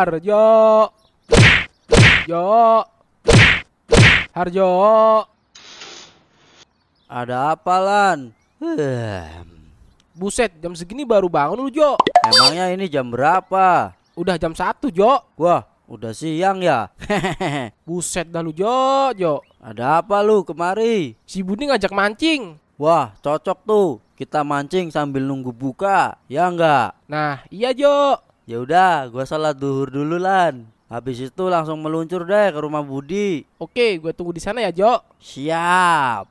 Harjo Jo Harjo Ada apa Lan? Buset jam segini baru bangun lu Jo Emangnya ini jam berapa? Udah jam satu Jo Wah udah siang ya Buset dah lu Jo Jo Ada apa lu kemari? Si Budi ngajak mancing Wah cocok tuh kita mancing sambil nunggu buka, ya enggak? Nah, iya Jo ya udah gua sholat duhur dulu lan habis itu langsung meluncur deh ke rumah Budi oke gua tunggu di sana ya Jo siap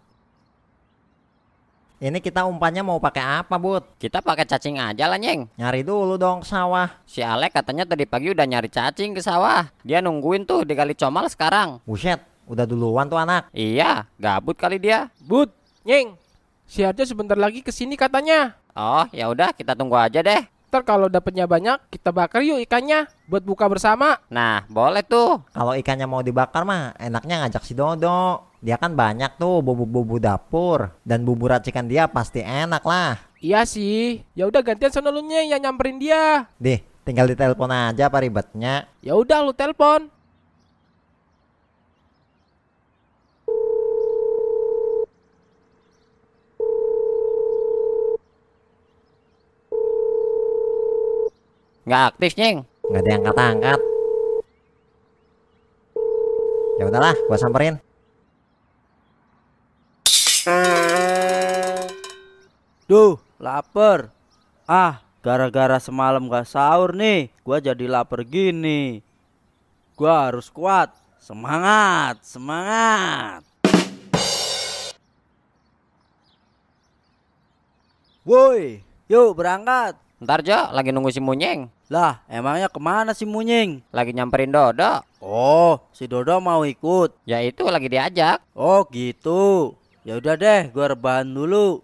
ini kita umpannya mau pakai apa, Bud? Kita pakai cacing aja lah, Nyeng. Nyari dulu dong sawah. Si Alek katanya tadi pagi udah nyari cacing ke sawah. Dia nungguin tuh di kali comal sekarang. Buset, udah duluan tuh anak. Iya, gabut kali dia. Bud, Nyeng, si Arja sebentar lagi kesini katanya. Oh, ya udah kita tunggu aja deh. Ntar kalau dapatnya banyak, kita bakar yuk ikannya buat buka bersama. Nah, boleh tuh. Kalau ikannya mau dibakar mah, enaknya ngajak si Dodo. Dia kan banyak tuh bumbu-bumbu dapur dan bumbu racikan dia pasti enak lah. Iya sih. Ya udah gantian sono lu yang nyamperin dia. Deh, tinggal ditelepon aja apa ribetnya. Ya udah lu telepon. Nggak aktif, Nying. Nggak ada yang diangkat-angkat. Ya udahlah, gua samperin. Duh, lapar. Ah, gara-gara semalam gak sahur nih, gua jadi lapar gini. Gua harus kuat. Semangat, semangat. Woi, yuk berangkat. Ntar Jo, lagi nunggu si Munyeng. Lah, emangnya kemana si Munying? Lagi nyamperin Dodo. Oh, si Dodo mau ikut. Ya itu lagi diajak. Oh, gitu. Ya udah deh, gua rebahan dulu.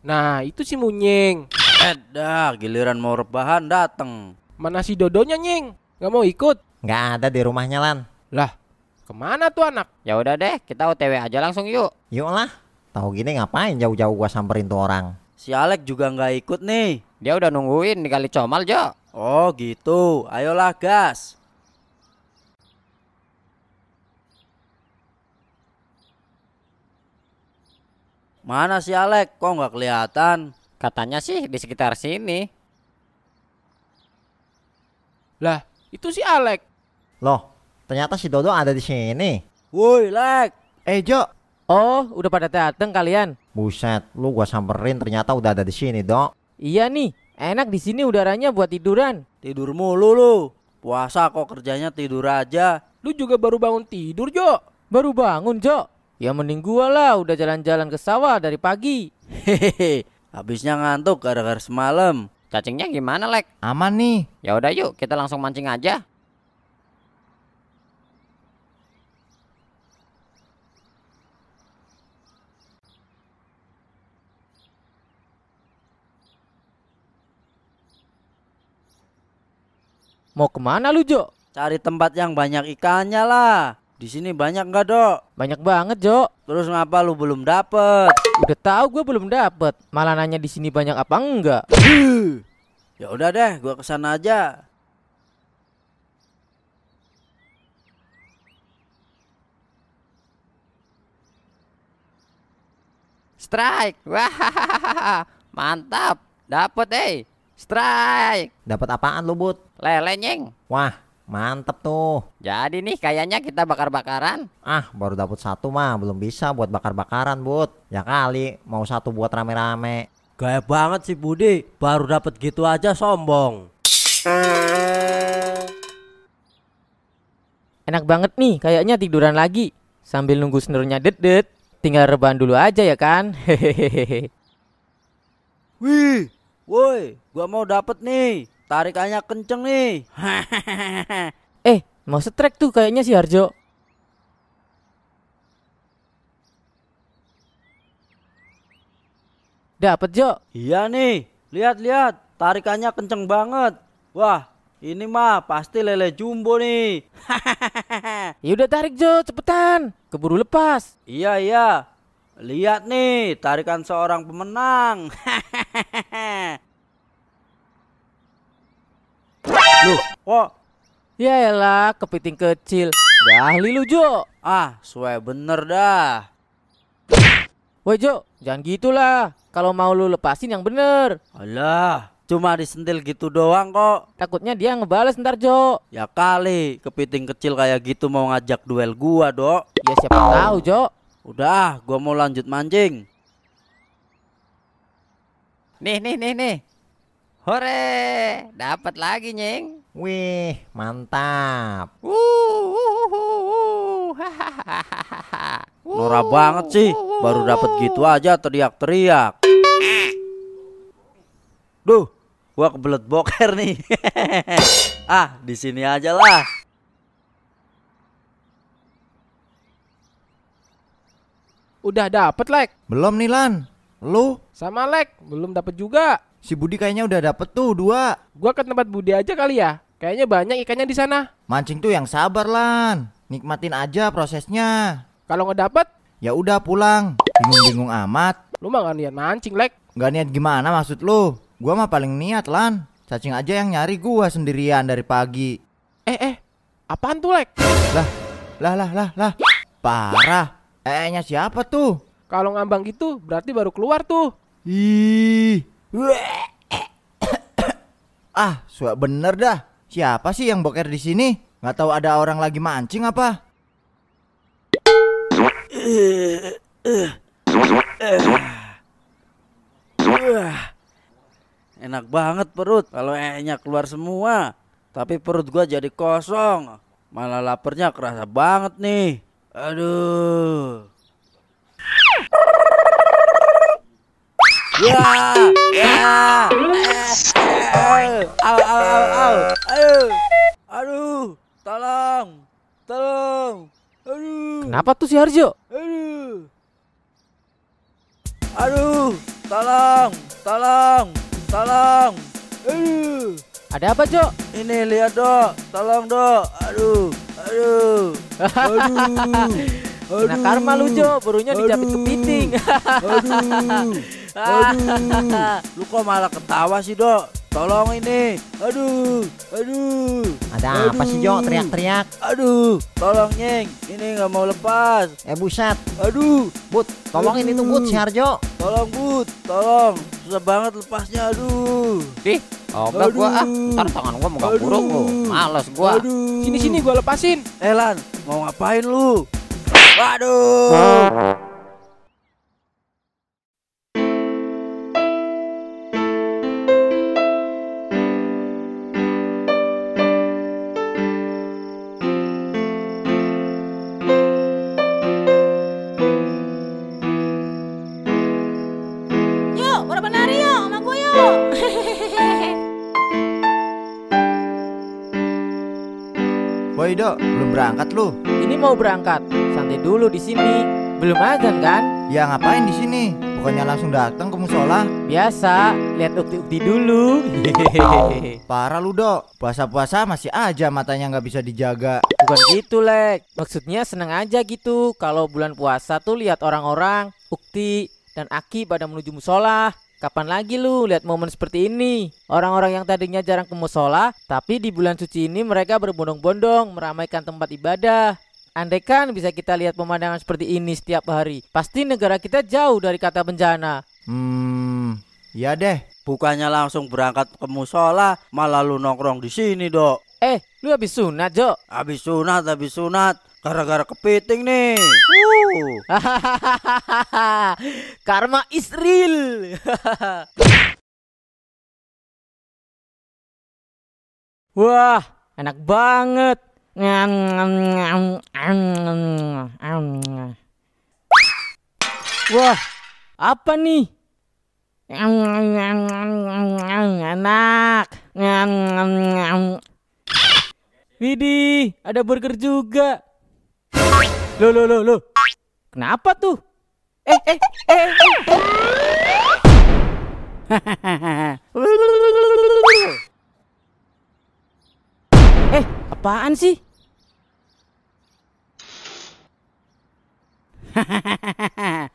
Nah, itu si Munying. Eh, dah giliran mau rebahan dateng. Mana si Dodonya, Nying? Gak mau ikut? Gak ada di rumahnya, Lan. Lah, kemana tuh anak? Ya udah deh, kita OTW aja langsung yuk. Yuk lah. Tahu gini ngapain jauh-jauh gua samperin tuh orang. Si Alek juga nggak ikut nih. Dia udah nungguin di kali comal, Jo. Oh gitu, ayolah gas. Mana si Alek? Kok nggak kelihatan? Katanya sih di sekitar sini. Lah, itu si Alek. Loh, ternyata si Dodo ada di sini. Woi, Lek. Eh, Jo. Oh, udah pada dateng kalian? Buset, lu gua samperin ternyata udah ada di sini, Dok. Iya nih, Enak di sini udaranya buat tiduran. Tidur mulu lu. Puasa kok kerjanya tidur aja. Lu juga baru bangun tidur, Jo. Baru bangun, Jo. Ya mending gua lah udah jalan-jalan ke sawah dari pagi. Hehehe. Habisnya ngantuk gara-gara semalam. Cacingnya gimana, Lek? Aman nih. Ya udah yuk, kita langsung mancing aja. Mau kemana lu Jo? Cari tempat yang banyak ikannya lah. Di sini banyak nggak dok? Banyak banget Jo. Terus ngapa lu belum dapet? Udah tahu gue belum dapet. Malah nanya di sini banyak apa enggak? ya udah deh, gue kesana aja. Strike, wah mantap, dapet eh, strike. Dapat apaan lu bud? Lele nyeng. Wah, mantep tuh. Jadi nih kayaknya kita bakar-bakaran. Ah, baru dapat satu mah, belum bisa buat bakar-bakaran, Bud. Ya kali, mau satu buat rame-rame. Gaya banget sih Budi, baru dapat gitu aja sombong. Enak banget nih, kayaknya tiduran lagi. Sambil nunggu senurnya dedet, tinggal rebahan dulu aja ya kan. Hehehe. Wih, woi, gua mau dapet nih. Tarikannya kenceng nih. eh, mau setrek tuh kayaknya si Harjo. Dapat Jo. Iya nih, lihat-lihat, tarikannya kenceng banget. Wah, ini mah pasti lele jumbo nih. ya udah tarik Jo, cepetan. Keburu lepas. Iya iya. Lihat nih, tarikan seorang pemenang. Loh, kok? Ya kepiting kecil. dah ahli lu, Jo. Ah, suwe bener dah. Woi, Jo, jangan gitulah. Kalau mau lu lepasin yang bener. Alah, cuma disentil gitu doang kok. Takutnya dia ngebales ntar, Jo. Ya kali, kepiting kecil kayak gitu mau ngajak duel gua, Dok. Ya siapa tahu, Jo. Udah, gua mau lanjut mancing. Nih, nih, nih, nih. Hore, dapat lagi, Nying. Wih, mantap. Nora banget sih, baru dapat gitu aja teriak-teriak. Duh, gua kebelet boker nih. ah, di sini aja lah. Udah dapet, Lek. Belum nih, Lan. Lu? Sama, Lek. Belum dapet juga. Si Budi kayaknya udah dapet tuh, dua. Gua ke tempat Budi aja kali ya. Kayaknya banyak ikannya di sana. Mancing tuh yang sabar, Lan. Nikmatin aja prosesnya. Kalau nggak dapet? Ya udah pulang. Bingung-bingung amat. Lu mah nggak niat mancing, Lek. Nggak niat gimana maksud lu? Gua mah paling niat, Lan. Cacing aja yang nyari gua sendirian dari pagi. Eh, eh. Apaan tuh, Lek? Lah, lah, lah, lah, lah. Parah. eh siapa tuh? Kalau ngambang gitu, berarti baru keluar tuh. Ih. Ah, suak bener dah. Siapa sih yang boker di sini? Gak tahu ada orang lagi mancing apa? Eh, enak banget perut kalau ehnya keluar semua. Tapi perut gua jadi kosong. Malah laparnya kerasa banget nih. Aduh. Ya, ya, eh, eh, eh. tolong, tolong, aduh. Kenapa tuh si Harjo? Aduh, aduh, tolong, tolong, tolong, aduh. Ada apa, Jo? Ini lihat, Dok. Tolong, Dok. Aduh, aduh, aduh. Aduh. Nah karma lu Jo, barunya dijapit kepiting. Aduh. Aduh. lu kok malah ketawa sih dok? Tolong ini. Aduh. Aduh. Ada aduh. apa sih Jo? Teriak-teriak. Aduh. Tolong Nyeng. Ini nggak mau lepas. Eh buset. Aduh. But. tolong ini tuh But si Harjo. Tolong But. Tolong. Susah banget lepasnya. Aduh. Ih. Oblak gua ah. Ntar tangan gua mau gak buruk lu. Males gua. Aduh. Sini sini gua lepasin. Elan, eh, mau ngapain lu? Waduh. berangkat lu? Ini mau berangkat. Santai dulu di sini. Belum azan kan? Ya ngapain di sini? Bukannya langsung datang ke musola? Biasa, lihat ukti-ukti dulu. Parah lu dok, puasa-puasa masih aja matanya nggak bisa dijaga. Bukan gitu lek, maksudnya seneng aja gitu. Kalau bulan puasa tuh lihat orang-orang, ukti dan aki pada menuju musola. Kapan lagi lu lihat momen seperti ini? Orang-orang yang tadinya jarang ke musola, tapi di bulan suci ini mereka berbondong-bondong meramaikan tempat ibadah. Andaikan bisa kita lihat pemandangan seperti ini setiap hari, pasti negara kita jauh dari kata bencana. Hmm, ya deh. Bukannya langsung berangkat ke musola, malah lu nongkrong di sini, Dok. Eh, lu habis sunat, Jo? Habis sunat, habis sunat. Gara-gara kepiting nih. Uh. Karma is real. Wah, enak banget. Wah, apa nih? Enak. Widih, ada burger juga. Lo lo lo lo. Kenapa tuh? Eh eh eh. eh. eh, eh apaan sih?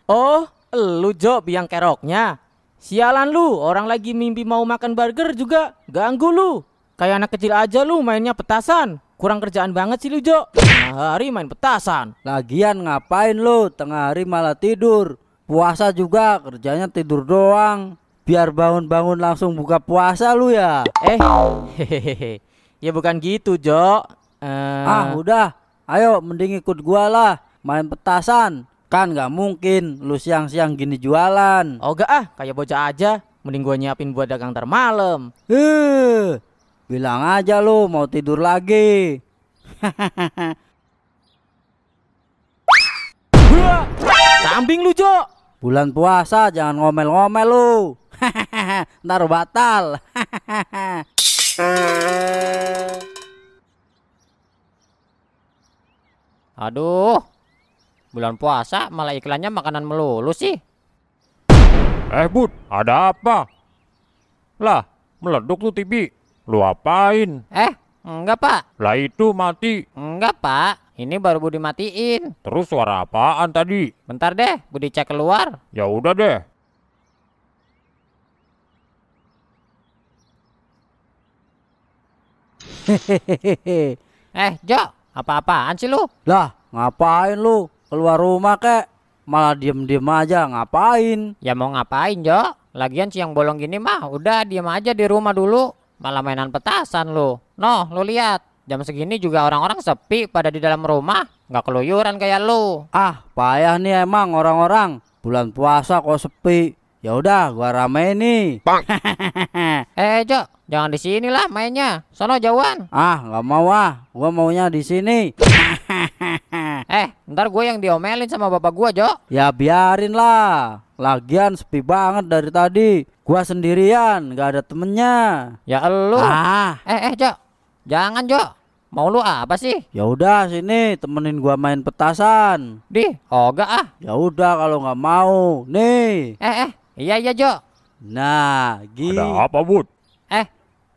oh, lu Job yang keroknya. Sialan lu, orang lagi mimpi mau makan burger juga ganggu lu. Kayak anak kecil aja lu mainnya petasan. Kurang kerjaan banget sih lu Jo. Tengah hari main petasan. Lagian ngapain lu? Tengah hari malah tidur. Puasa juga kerjanya tidur doang. Biar bangun-bangun langsung buka puasa lu ya. Eh, hehehe. Ya bukan gitu Jo. Uh... Ah udah, ayo mending ikut gua lah. Main petasan. Kan gak mungkin lu siang-siang gini jualan. Oh gak ah, kayak bocah aja. Mending gua nyiapin buat dagang termalem malam. Eh, Bilang aja lu mau tidur lagi. Kambing lu, Jo. Bulan puasa jangan ngomel-ngomel lu. Ntar batal. Aduh. Bulan puasa malah iklannya makanan melulu sih. Eh, Bud, ada apa? Lah, meleduk tuh TV. Lu apain? Eh, enggak pak. Lah itu mati. Enggak pak, ini baru Budi matiin. Terus suara apaan tadi? Bentar deh, Budi cek keluar. Ya udah deh. Hehehehehe. eh, Jo, apa-apaan sih lu? Lah, ngapain lu? Keluar rumah kek? Malah diem-diem aja, ngapain? Ya mau ngapain, Jo? Lagian siang bolong gini mah, udah diem aja di rumah dulu malah mainan petasan lu. Noh, lu lihat. Jam segini juga orang-orang sepi pada di dalam rumah, nggak keluyuran kayak lu. Ah, payah nih emang orang-orang. Bulan puasa kok sepi. Ya udah, gua rame nih. Bang. eh, Jo, jangan di sini lah mainnya. Sono jauhan. Ah, nggak mau ah. Gua maunya di sini. eh, ntar gue yang diomelin sama bapak gua, Jo. Ya biarin lah. Lagian sepi banget dari tadi. Gua sendirian, nggak ada temennya. Ya elu. Ah. Eh, eh, Jo. Jangan, Jo. Mau lu apa sih? Ya udah sini temenin gua main petasan. Di, oh gak ah. Ya udah kalau nggak mau. Nih. Eh eh, Iya iya Jo. Nah, gini. Ada apa Bud? Eh,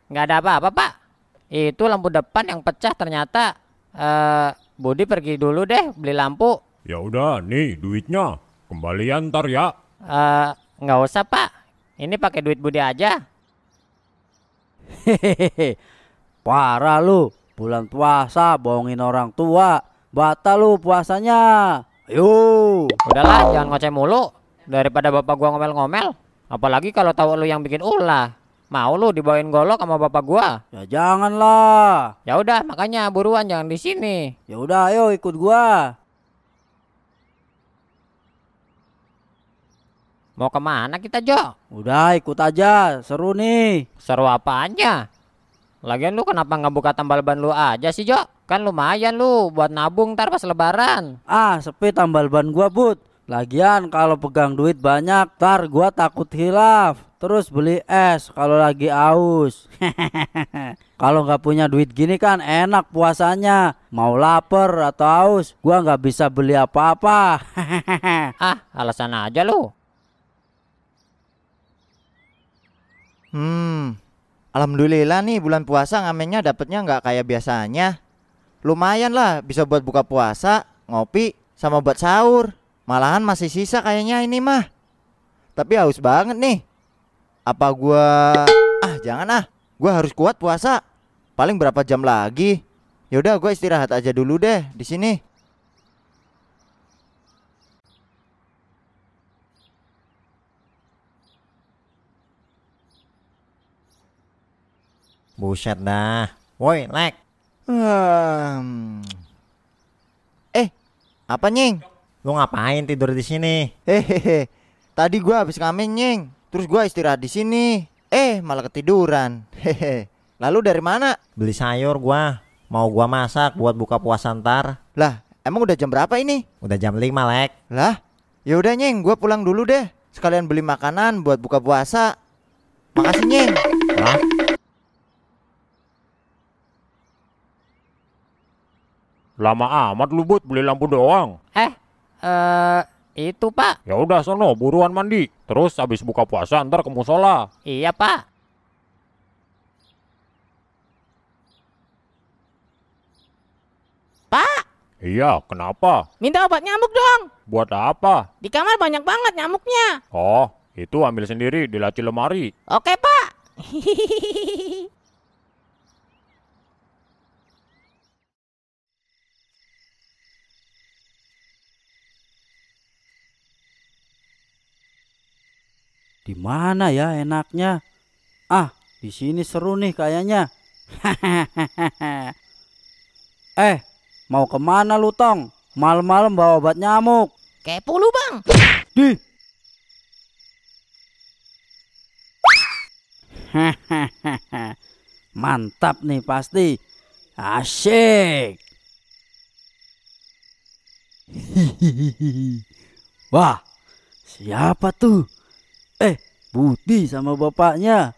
nggak ada apa-apa Pak. Itu lampu depan yang pecah ternyata. Eh, Budi pergi dulu deh beli lampu. Ya udah, nih duitnya. Kembalian ntar ya. Eh, nggak usah Pak. Ini pakai duit Budi aja. Hehehe. Parah lu, bulan puasa bohongin orang tua. Batal lu puasanya. Yuk. Udahlah, jangan ngoceh mulu. Daripada bapak gua ngomel-ngomel, apalagi kalau tahu lu yang bikin ulah. Mau lu dibawain golok sama bapak gua? Ya janganlah. Ya udah, makanya buruan jangan di sini. Ya udah, ayo ikut gua. Mau kemana kita, Jo? Udah, ikut aja. Seru nih. Seru apanya? Lagian lu kenapa nggak buka tambal ban lu aja sih, Jo? Kan lumayan lu buat nabung ntar pas lebaran. Ah, sepi tambal ban gua, but. Lagian kalau pegang duit banyak, tar gua takut hilaf. Terus beli es kalau lagi aus. kalau nggak punya duit gini kan enak puasanya. Mau lapar atau aus, gua nggak bisa beli apa-apa. ah, alasan aja lu. Hmm, alhamdulillah nih bulan puasa ngamennya dapetnya nggak kayak biasanya. Lumayan lah, bisa buat buka puasa, ngopi, sama buat sahur. Malahan masih sisa kayaknya ini mah. Tapi haus banget nih. Apa gua Ah, jangan ah. Gua harus kuat puasa. Paling berapa jam lagi? Yaudah, gua istirahat aja dulu deh di sini. Buset dah. Woi, like. Hmm. Eh, apa nying? Lu ngapain tidur di sini? Hehehe. Tadi gua habis ngamen, Nying. Terus gua istirahat di sini. Eh, malah ketiduran. hehehe Lalu dari mana? Beli sayur gua. Mau gua masak buat buka puasa ntar. Lah, emang udah jam berapa ini? Udah jam lima Lek. Lah, ya udah Nyeng, gua pulang dulu deh. Sekalian beli makanan buat buka puasa. Makasih, Nying. Lah, Lama amat lu buat beli lampu doang. Eh, Eh, uh, itu pak. Ya udah sono, buruan mandi. Terus habis buka puasa ntar ke musola. Iya pak. Pak. Iya, kenapa? Minta obat nyamuk dong. Buat apa? Di kamar banyak banget nyamuknya. Oh, itu ambil sendiri di laci lemari. Oke pak. Di mana ya enaknya? Ah, di sini seru nih kayaknya. eh, mau kemana lu tong? Malam-malam bawa obat nyamuk. Kepo lu bang. Di. Mantap nih pasti. Asyik. Wah, siapa tuh? Eh, Budi sama bapaknya.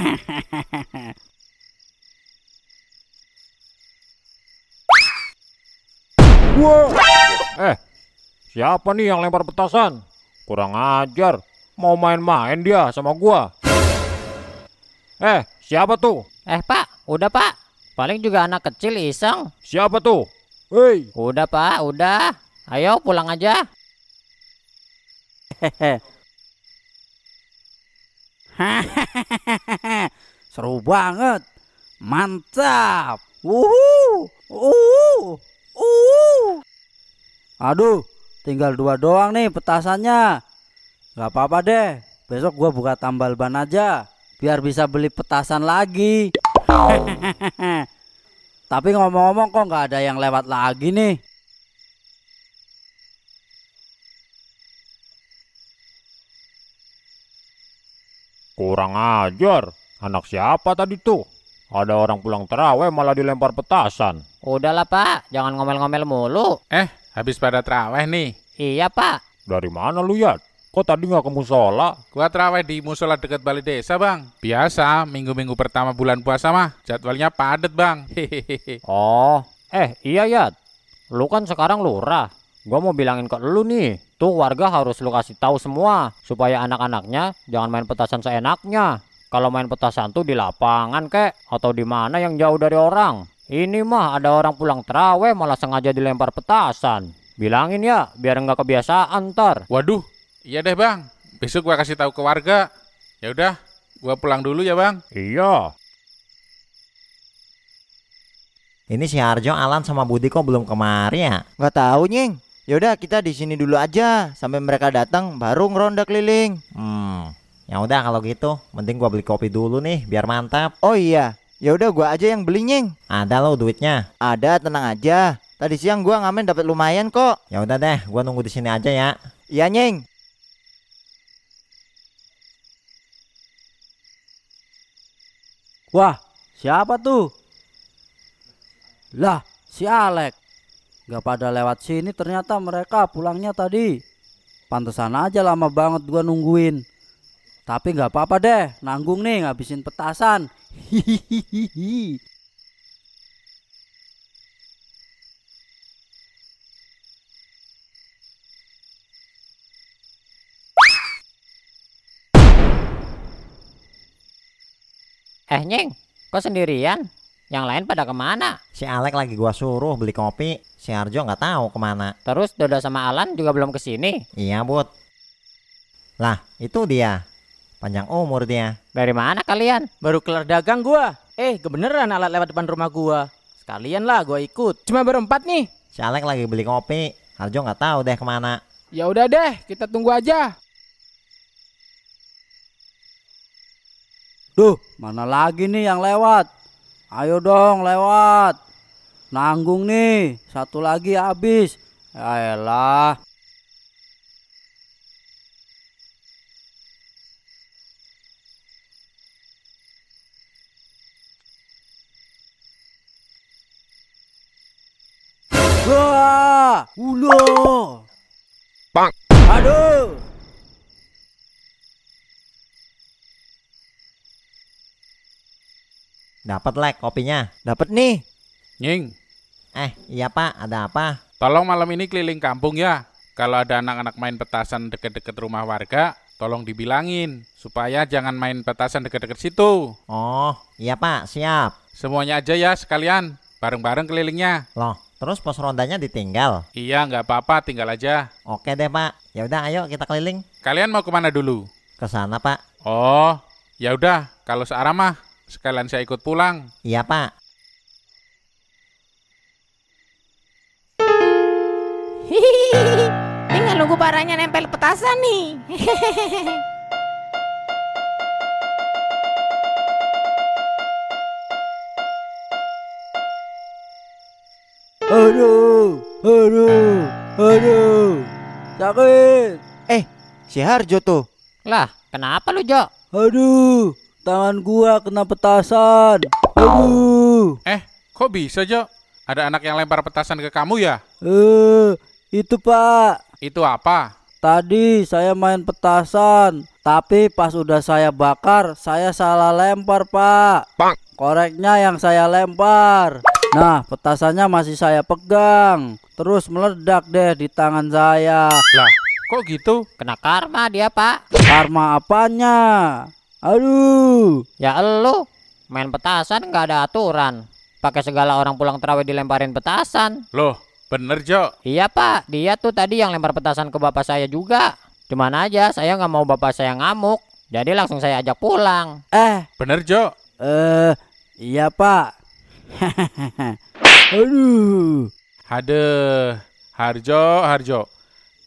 wow. Eh, siapa nih yang lempar petasan? Kurang ajar, mau main-main dia sama gua. Eh, siapa tuh? Eh, Pak, udah, Pak. Paling juga anak kecil iseng. Siapa tuh? Hei. Udah, Pak, udah. Ayo pulang aja. Hehe. Seru banget. Mantap. Wuhu. Uh. Uh. Aduh, tinggal dua doang nih petasannya. Gak apa-apa deh. Besok gua buka tambal ban aja biar bisa beli petasan lagi. Tapi ngomong-ngomong kok nggak ada yang lewat lagi nih. Kurang ajar. Anak siapa tadi tuh? Ada orang pulang teraweh malah dilempar petasan. Udahlah pak, jangan ngomel-ngomel mulu. Eh, habis pada teraweh nih. Iya pak. Dari mana lu ya? Kok tadi nggak ke musola? Gua teraweh di musola dekat balai desa bang. Biasa, minggu-minggu pertama bulan puasa mah jadwalnya padat bang. Hehehe. Oh, eh iya ya. Lu kan sekarang lurah. Gua mau bilangin ke lu nih. Itu warga harus lu kasih tahu semua supaya anak-anaknya jangan main petasan seenaknya. Kalau main petasan tuh di lapangan kek atau di mana yang jauh dari orang. Ini mah ada orang pulang teraweh malah sengaja dilempar petasan. Bilangin ya biar nggak kebiasaan ntar. Waduh, iya deh bang. Besok gua kasih tahu ke warga. Ya udah, gua pulang dulu ya bang. Iya. Ini si Harjo, Alan sama Budi kok belum kemari ya? Gak tahu nying. Ya udah kita di sini dulu aja sampai mereka datang baru ngeronda keliling. Hmm. Ya udah kalau gitu, penting gua beli kopi dulu nih biar mantap. Oh iya, ya udah gua aja yang beli nying Ada lo duitnya? Ada, tenang aja. Tadi siang gua ngamen dapat lumayan kok. Ya udah deh, gua nunggu di sini aja ya. Iya nying Wah, siapa tuh? Lah, si Alek. Gak pada lewat sini ternyata mereka pulangnya tadi. Pantesan aja lama banget gua nungguin. Tapi nggak apa-apa deh, nanggung nih ngabisin petasan. Hihihihi. Eh, Nying, kok sendirian? Yang lain pada kemana? Si Alek lagi gua suruh beli kopi. Si Arjo nggak tahu kemana. Terus Dodo sama Alan juga belum kesini. Iya, Bud. Lah, itu dia. Panjang umur dia. Dari mana kalian? Baru kelar dagang gua. Eh, kebeneran alat lewat depan rumah gua. Sekalian lah gua ikut. Cuma berempat nih. Si Alek lagi beli kopi. Arjo nggak tahu deh kemana. Ya udah deh, kita tunggu aja. Duh, mana lagi nih yang lewat? Ayo dong lewat. Nanggung nih, satu lagi habis. Yaelah. Wah, ulo. Bang. Aduh. Dapat lek kopinya. Dapat nih. Nying. Eh, iya Pak, ada apa? Tolong malam ini keliling kampung ya. Kalau ada anak-anak main petasan deket-deket rumah warga, tolong dibilangin supaya jangan main petasan deket-deket situ. Oh, iya Pak, siap. Semuanya aja ya sekalian, bareng-bareng kelilingnya. Loh, Terus pos rondanya ditinggal? Iya, nggak apa-apa, tinggal aja. Oke deh, Pak. Ya udah, ayo kita keliling. Kalian mau kemana dulu? Ke sana, Pak. Oh, ya udah. Kalau searah mah Sekalian saya ikut pulang. Iya, Pak. Hihihi, tinggal nunggu barangnya nempel petasan nih. Aduh, aduh, aduh, sakit. Eh, si Harjo tuh. Lah, kenapa lu, Jo? Aduh, Tangan gua kena petasan. Aduh. Eh, kok bisa, Jo? Ada anak yang lempar petasan ke kamu ya? Eh, itu, Pak. Itu apa? Tadi saya main petasan, tapi pas udah saya bakar, saya salah lempar, Pak. Pak. Koreknya yang saya lempar. Nah, petasannya masih saya pegang. Terus meledak deh di tangan saya. Lah, kok gitu? Kena karma dia, Pak. Karma apanya? Aduh. Ya elu, main petasan nggak ada aturan. Pakai segala orang pulang terawih dilemparin petasan. Loh, bener Jo? Iya Pak, dia tuh tadi yang lempar petasan ke bapak saya juga. Cuman aja saya nggak mau bapak saya ngamuk. Jadi langsung saya ajak pulang. Eh, bener Jo? Eh, uh, iya Pak. Aduh. Hade, Harjo, Harjo.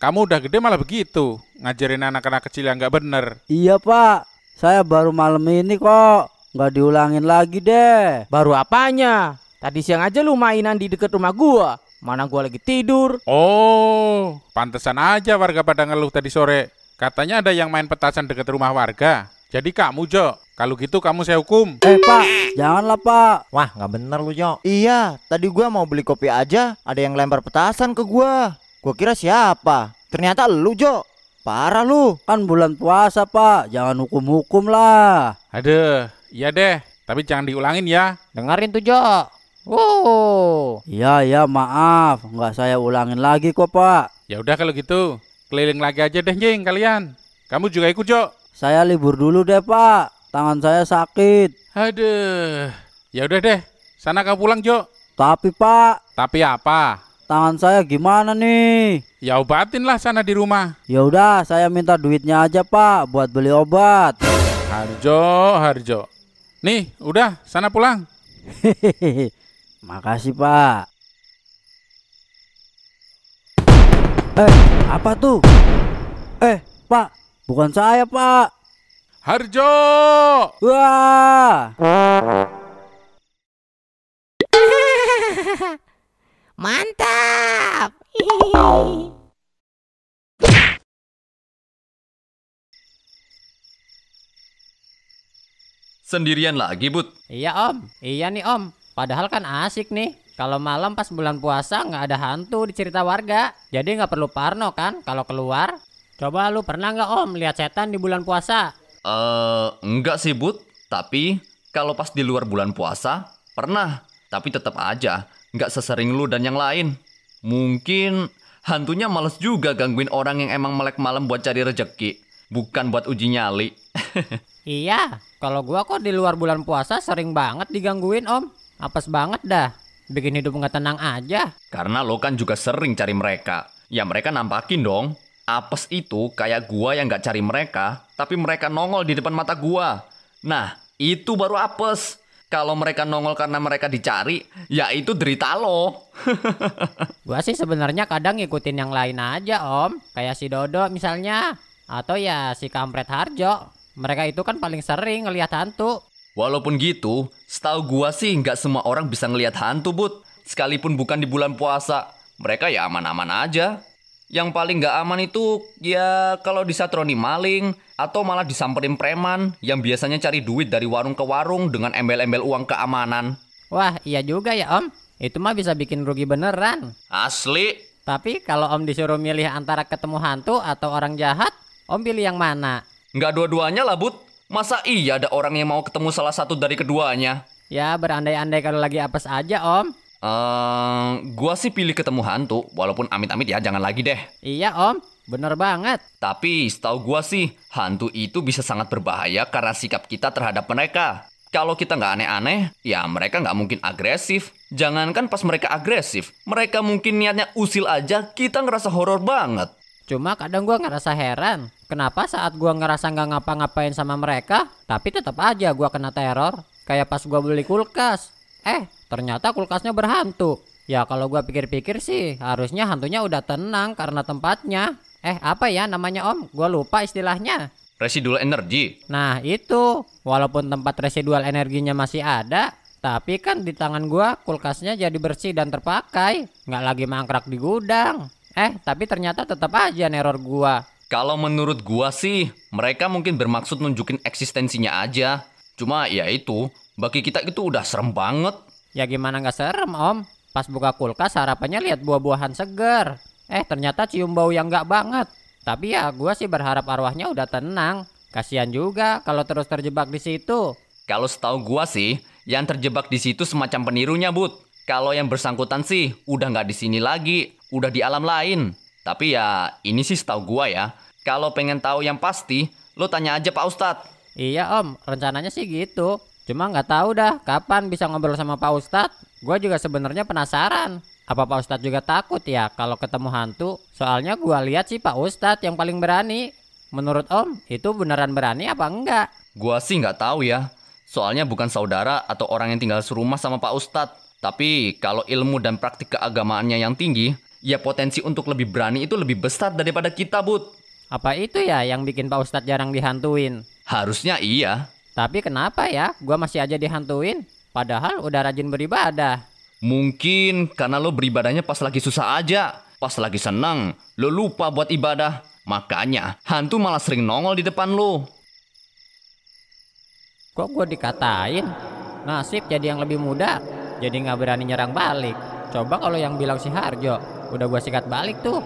Kamu udah gede malah begitu, ngajarin anak-anak kecil yang nggak bener. Iya Pak, saya baru malam ini kok. Nggak diulangin lagi deh. Baru apanya? Tadi siang aja lu mainan di deket rumah gua. Mana gua lagi tidur. Oh, pantesan aja warga pada ngeluh tadi sore. Katanya ada yang main petasan deket rumah warga. Jadi kamu, Jo. Kalau gitu kamu saya hukum. Eh, Pak. Janganlah, Pak. Wah, nggak bener lu, Jo. Iya, tadi gua mau beli kopi aja, ada yang lempar petasan ke gua. Gua kira siapa? Ternyata lu, Jo. Parah lu, kan bulan puasa pak, jangan hukum-hukum lah. Aduh, iya deh, tapi jangan diulangin ya. Dengarin tuh Jo. oh. Iya iya maaf, nggak saya ulangin lagi kok pak. Ya udah kalau gitu, keliling lagi aja deh jeng kalian. Kamu juga ikut Jo. Saya libur dulu deh pak, tangan saya sakit. Aduh, ya udah deh, sana kamu pulang Jo. Tapi pak. Tapi apa? tangan saya gimana nih? Ya obatinlah sana di rumah. Ya udah, saya minta duitnya aja Pak buat beli obat. Harjo, Harjo. Nih, udah, sana pulang. Makasih Pak. Eh, apa tuh? Eh, Pak, bukan saya Pak. Harjo! Wah! Mantap! Sendirian lagi, Bud? Iya, Om. Iya nih, Om. Padahal kan asik nih. Kalau malam pas bulan puasa nggak ada hantu di cerita warga. Jadi nggak perlu parno kan kalau keluar. Coba lu pernah nggak Om lihat setan di bulan puasa? Eh, uh, enggak sih, Bud. Tapi kalau pas di luar bulan puasa, pernah. Tapi tetap aja Nggak sesering lu dan yang lain. Mungkin hantunya males juga gangguin orang yang emang melek malam buat cari rejeki. Bukan buat uji nyali. iya, kalau gua kok di luar bulan puasa sering banget digangguin om. Apes banget dah. Bikin hidup nggak tenang aja. Karena lo kan juga sering cari mereka. Ya mereka nampakin dong. Apes itu kayak gua yang nggak cari mereka, tapi mereka nongol di depan mata gua. Nah, itu baru apes kalau mereka nongol karena mereka dicari, ya itu derita lo. gua sih sebenarnya kadang ngikutin yang lain aja, Om. Kayak si Dodo misalnya, atau ya si Kampret Harjo. Mereka itu kan paling sering ngelihat hantu. Walaupun gitu, setahu gua sih nggak semua orang bisa ngelihat hantu, Bud. Sekalipun bukan di bulan puasa, mereka ya aman-aman aja. Yang paling nggak aman itu ya kalau disatroni maling atau malah disamperin preman yang biasanya cari duit dari warung ke warung dengan embel-embel uang keamanan. Wah, iya juga ya om. Itu mah bisa bikin rugi beneran. Asli. Tapi kalau om disuruh milih antara ketemu hantu atau orang jahat, om pilih yang mana? Nggak dua-duanya lah, Bud. Masa iya ada orang yang mau ketemu salah satu dari keduanya? Ya, berandai-andai kalau lagi apes aja, om. Uh, gua sih pilih ketemu hantu, walaupun amit-amit ya jangan lagi deh. Iya om, bener banget. Tapi setahu gua sih, hantu itu bisa sangat berbahaya karena sikap kita terhadap mereka. Kalau kita nggak aneh-aneh, ya mereka nggak mungkin agresif. Jangankan pas mereka agresif, mereka mungkin niatnya usil aja, kita ngerasa horor banget. Cuma kadang gua ngerasa heran, kenapa saat gua ngerasa nggak ngapa-ngapain sama mereka, tapi tetap aja gua kena teror. Kayak pas gua beli kulkas. Eh, Ternyata kulkasnya berhantu. Ya kalau gue pikir-pikir sih harusnya hantunya udah tenang karena tempatnya. Eh apa ya namanya om? Gue lupa istilahnya. Residual energi. Nah itu, walaupun tempat residual energinya masih ada, tapi kan di tangan gue kulkasnya jadi bersih dan terpakai. Nggak lagi mangkrak di gudang. Eh tapi ternyata tetap aja neror gue. Kalau menurut gua sih, mereka mungkin bermaksud nunjukin eksistensinya aja. Cuma ya itu, bagi kita itu udah serem banget. Ya gimana nggak serem om? Pas buka kulkas harapannya lihat buah-buahan segar. Eh ternyata cium bau yang nggak banget. Tapi ya gue sih berharap arwahnya udah tenang. Kasihan juga kalau terus terjebak di situ. Kalau setahu gue sih, yang terjebak di situ semacam penirunya, Bud. Kalau yang bersangkutan sih udah nggak di sini lagi, udah di alam lain. Tapi ya ini sih setahu gue ya. Kalau pengen tahu yang pasti, lo tanya aja Pak Ustadz. Iya om, rencananya sih gitu. Cuma nggak tahu dah kapan bisa ngobrol sama Pak Ustadz. Gue juga sebenarnya penasaran. Apa Pak Ustadz juga takut ya kalau ketemu hantu? Soalnya gue lihat sih Pak Ustadz yang paling berani. Menurut Om, itu beneran berani apa enggak? Gua sih nggak tahu ya. Soalnya bukan saudara atau orang yang tinggal serumah sama Pak Ustadz. Tapi kalau ilmu dan praktik keagamaannya yang tinggi, ya potensi untuk lebih berani itu lebih besar daripada kita, Bud. Apa itu ya yang bikin Pak Ustadz jarang dihantuin? Harusnya iya. Tapi kenapa ya gue masih aja dihantuin? Padahal udah rajin beribadah. Mungkin karena lo beribadahnya pas lagi susah aja. Pas lagi senang, lo lupa buat ibadah. Makanya hantu malah sering nongol di depan lo. Kok gue dikatain? Nasib jadi yang lebih muda, jadi nggak berani nyerang balik. Coba kalau yang bilang si Harjo, udah gue sikat balik tuh.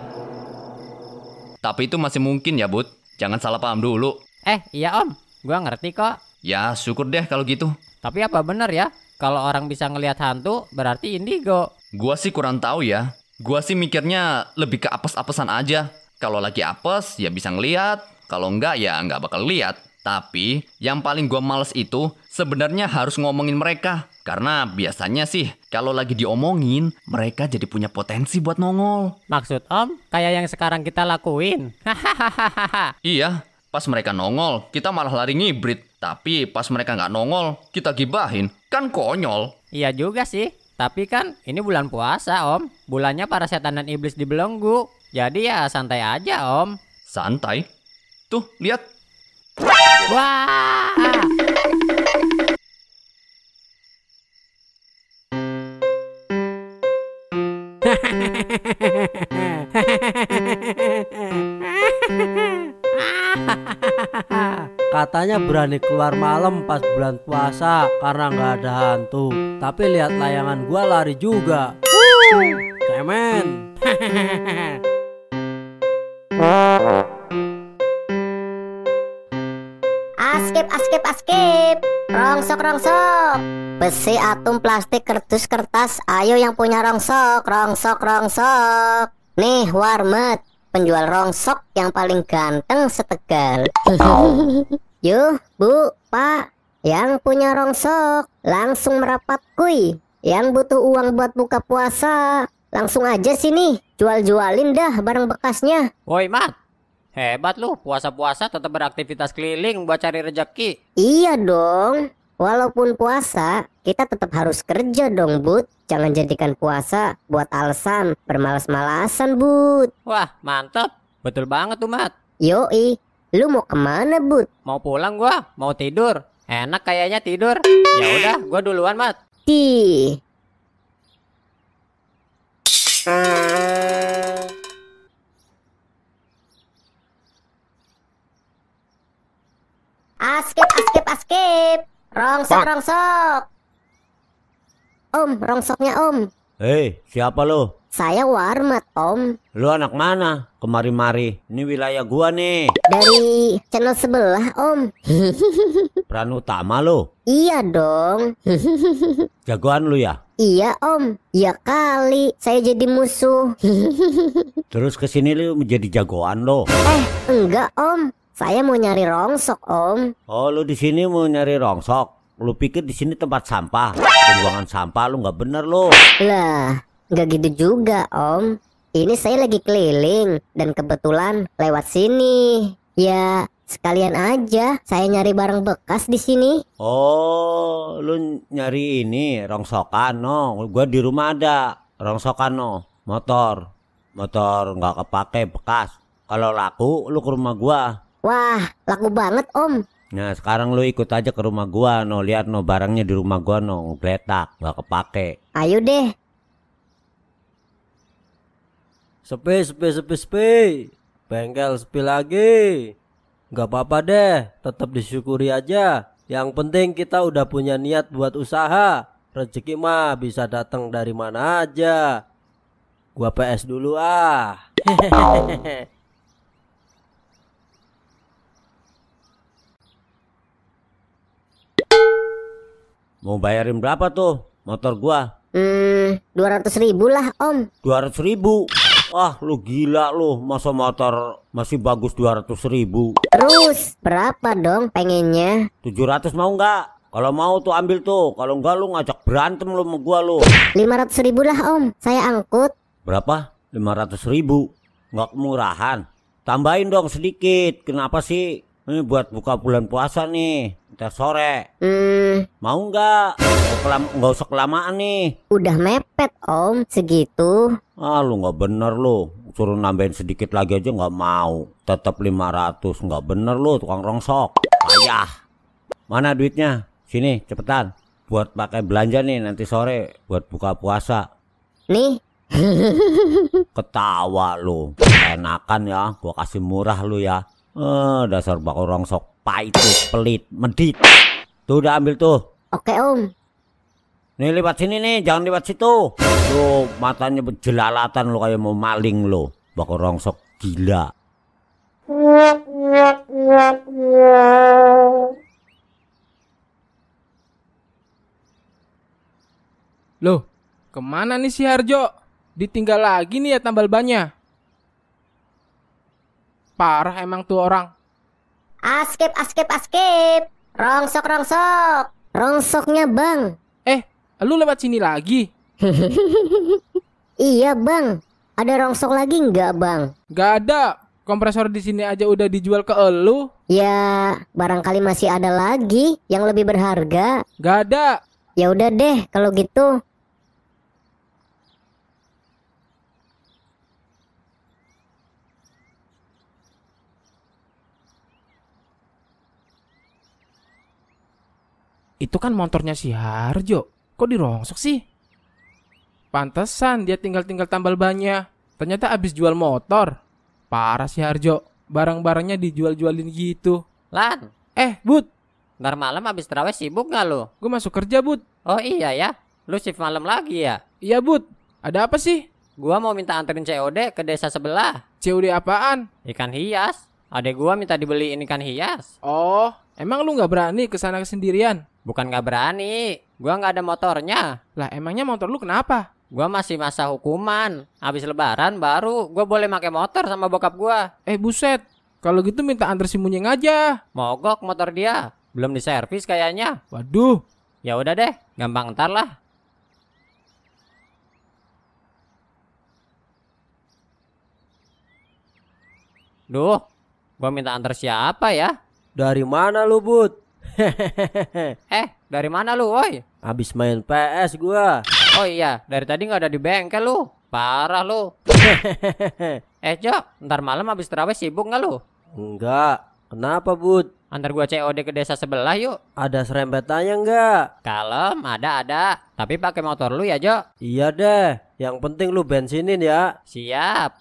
Tapi itu masih mungkin ya, Bud. Jangan salah paham dulu. Eh, iya om, gue ngerti kok. Ya syukur deh kalau gitu. Tapi apa bener ya? Kalau orang bisa ngelihat hantu berarti indigo. Gua sih kurang tahu ya. Gua sih mikirnya lebih ke apes-apesan aja. Kalau lagi apes ya bisa ngelihat. Kalau enggak ya enggak bakal lihat. Tapi yang paling gue males itu sebenarnya harus ngomongin mereka. Karena biasanya sih kalau lagi diomongin mereka jadi punya potensi buat nongol. Maksud om kayak yang sekarang kita lakuin. iya pas mereka nongol kita malah lari ngibrit. Tapi pas mereka nggak nongol, kita gibahin. Kan konyol. Iya juga sih. Tapi kan ini bulan puasa om. Bulannya para setan dan iblis dibelenggu. Jadi ya santai aja om. Santai? Tuh, lihat. Wah! Katanya hmm. berani keluar malam pas bulan puasa karena nggak ada hantu. Tapi lihat layangan gua lari juga. Wuh, cemen. askip askip askip rongsok rongsok besi atom plastik kertas kertas ayo yang punya rongsok rongsok rongsok nih warmet penjual rongsok yang paling ganteng setegal. Yuh, Bu, Pak, yang punya rongsok langsung merapat kuy. Yang butuh uang buat buka puasa langsung aja sini jual-jualin dah barang bekasnya. Woi, Mat. Hebat lu, puasa-puasa tetap beraktivitas keliling buat cari rejeki. Iya dong, Walaupun puasa, kita tetap harus kerja dong, Bud. Jangan jadikan puasa buat alasan bermalas-malasan, Bud. Wah, mantap. Betul banget tuh, Mat. Yoi, lu mau kemana, Bud? Mau pulang gua, mau tidur. Enak kayaknya tidur. Ya udah, gua duluan, Mat. Ti. Askip, askip, askip. Rongsok, Pak. rongsok. Om, rongsoknya om. Hei, siapa lo? Saya Warmat, om. Lo anak mana? Kemari-mari. Ini wilayah gua nih. Dari channel sebelah, om. Peran utama lo? Iya dong. Jagoan lu ya? Iya om, ya kali saya jadi musuh. Terus kesini lu menjadi jagoan lo? Eh, enggak om, saya mau nyari rongsok, Om. Oh, lu di sini mau nyari rongsok? Lu pikir di sini tempat sampah? Pembuangan sampah lu nggak bener lu. Lah, nggak gitu juga, Om. Ini saya lagi keliling dan kebetulan lewat sini. Ya, sekalian aja saya nyari barang bekas di sini. Oh, lu nyari ini rongsokan, no. Gua di rumah ada rongsokan, no. Motor, motor nggak kepake bekas. Kalau laku, lu ke rumah gua. Wah, laku banget om. Nah sekarang lu ikut aja ke rumah gua no lihat no barangnya di rumah gua no geletak gak kepake. Ayo deh. Sepi sepi sepi sepi. Bengkel sepi lagi. Gak apa-apa deh, tetap disyukuri aja. Yang penting kita udah punya niat buat usaha. Rezeki mah bisa datang dari mana aja. Gua PS dulu ah. Hehehe. Mau bayarin berapa tuh motor gua? Hmm, ratus ribu lah om Dua ratus ribu? Wah lu gila lu Masa motor masih bagus dua ratus ribu Terus berapa dong pengennya? Tujuh ratus mau nggak? Kalau mau tuh ambil tuh Kalau nggak lu ngajak berantem lu sama gua lu Lima ratus ribu lah om Saya angkut Berapa? Lima ratus ribu Nggak kemurahan Tambahin dong sedikit Kenapa sih ini buat buka bulan puasa nih ntar sore hmm. mau nggak nggak usah kelamaan nih udah mepet om segitu ah lu nggak bener lu suruh nambahin sedikit lagi aja nggak mau tetap 500 nggak bener lu tukang rongsok ayah mana duitnya sini cepetan buat pakai belanja nih nanti sore buat buka puasa nih ketawa lu enakan ya gua kasih murah lu ya Eh, dasar bak orang sok pahit tuh, pelit, medit. Tuh udah ambil tuh. Oke, Om. Nih lewat sini nih, jangan lewat situ. Tuh, matanya berjelalatan lo kayak mau maling lo. Bak orang sok gila. Loh, kemana nih si Harjo? Ditinggal lagi nih ya tambal bannya. Parah emang tuh orang. Askep, askep, askep. Rongsok, rongsok. Rongsoknya bang. Eh, lu lewat sini lagi? iya bang. Ada rongsok lagi nggak bang? Gak ada. Kompresor di sini aja udah dijual ke elu. Ya, barangkali masih ada lagi yang lebih berharga. Gak ada. Ya udah deh, kalau gitu Itu kan motornya si Harjo. Kok dirongsok sih? Pantesan dia tinggal-tinggal tambal bannya. Ternyata abis jual motor. Parah si Harjo. Barang-barangnya dijual-jualin gitu. Lan. Eh, Bud. Ntar malam abis terawih sibuk gak lo? Gue masuk kerja, Bud. Oh iya ya? Lu shift malam lagi ya? Iya, Bud. Ada apa sih? Gua mau minta anterin COD ke desa sebelah. COD apaan? Ikan hias. Ada gua minta dibeliin ikan hias. Oh, Emang lu nggak berani kesana kesendirian? Bukan nggak berani, gua nggak ada motornya. Lah emangnya motor lu kenapa? Gua masih masa hukuman. Habis lebaran baru gua boleh pakai motor sama bokap gua. Eh buset, kalau gitu minta antar si Munyeng aja. Mogok motor dia, belum diservis kayaknya. Waduh. Ya udah deh, gampang ntar lah. Duh, gua minta antar siapa ya? Dari mana lu, Bud? eh, dari mana lu, woi? Habis main PS gua. Oh iya, dari tadi nggak ada di bengkel lu. Parah lu. eh, Jok, ntar malam habis terawih sibuk nggak lu? Enggak. Kenapa, Bud? Antar gua COD ke desa sebelah yuk. Ada serempetannya nggak? Kalem, ada ada. Tapi pakai motor lu ya, Jo. Iya deh. Yang penting lu bensinin ya. Siap.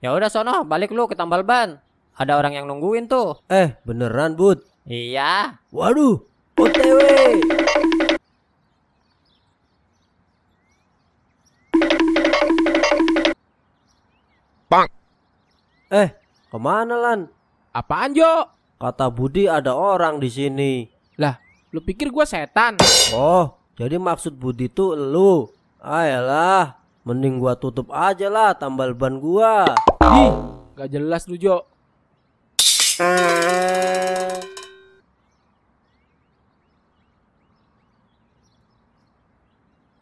Ya udah sono, balik lu ke tambal ban. Ada orang yang nungguin tuh. Eh, beneran, Bud? Iya. Waduh, OTW. Pang. Eh, kemana Lan? Apaan Jo? Kata Budi ada orang di sini. Lah, lu pikir gua setan? Oh, jadi maksud Budi tuh lu. Ayolah, mending gua tutup aja lah tambal ban gua. Ih, gak jelas lu Jo. Nah,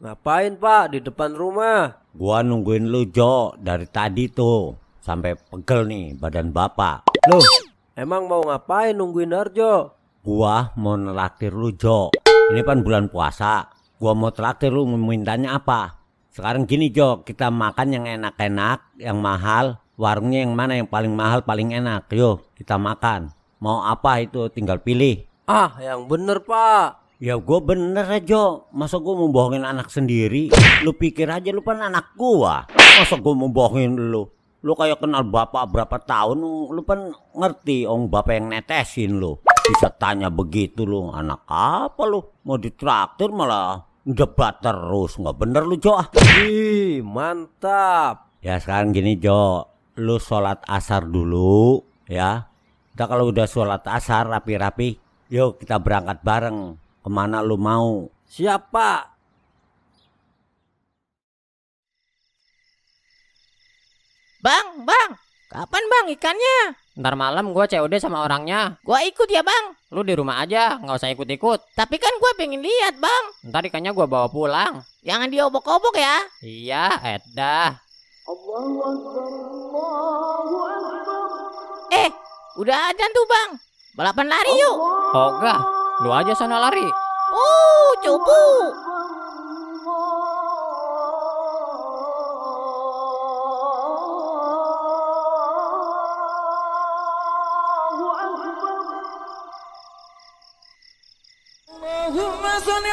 ngapain pak di depan rumah? Gua nungguin lu Jo dari tadi tuh sampai pegel nih badan bapak. lu emang mau ngapain nungguin Arjo? Gua mau neraktir lu Jo. Ini kan bulan puasa. Gua mau traktir lu memintanya apa? Sekarang gini Jo, kita makan yang enak-enak, yang mahal, warungnya yang mana yang paling mahal paling enak yo kita makan mau apa itu tinggal pilih ah yang bener pak ya gue bener aja masa gue mau bohongin anak sendiri lu pikir aja lu kan anak gue masa gue mau bohongin lu lu kayak kenal bapak berapa tahun lu kan ngerti om bapak yang netesin lu bisa tanya begitu lu anak apa lu mau ditraktir malah debat terus nggak bener lu Jo ih mantap ya sekarang gini Jo lu sholat asar dulu ya. Kita kalau udah sholat asar rapi-rapi, yuk kita berangkat bareng. Kemana lu mau? Siapa? Bang, bang, kapan bang ikannya? Ntar malam gua COD sama orangnya. Gua ikut ya bang. Lu di rumah aja, nggak usah ikut-ikut. Tapi kan gua pengen lihat bang. Ntar ikannya gua bawa pulang. Jangan diobok-obok ya. Iya, edah. Eh, udah aja tuh bang. Balapan lari yuk. Oh lu aja sana lari. Oh, cupu. Allahumma sholli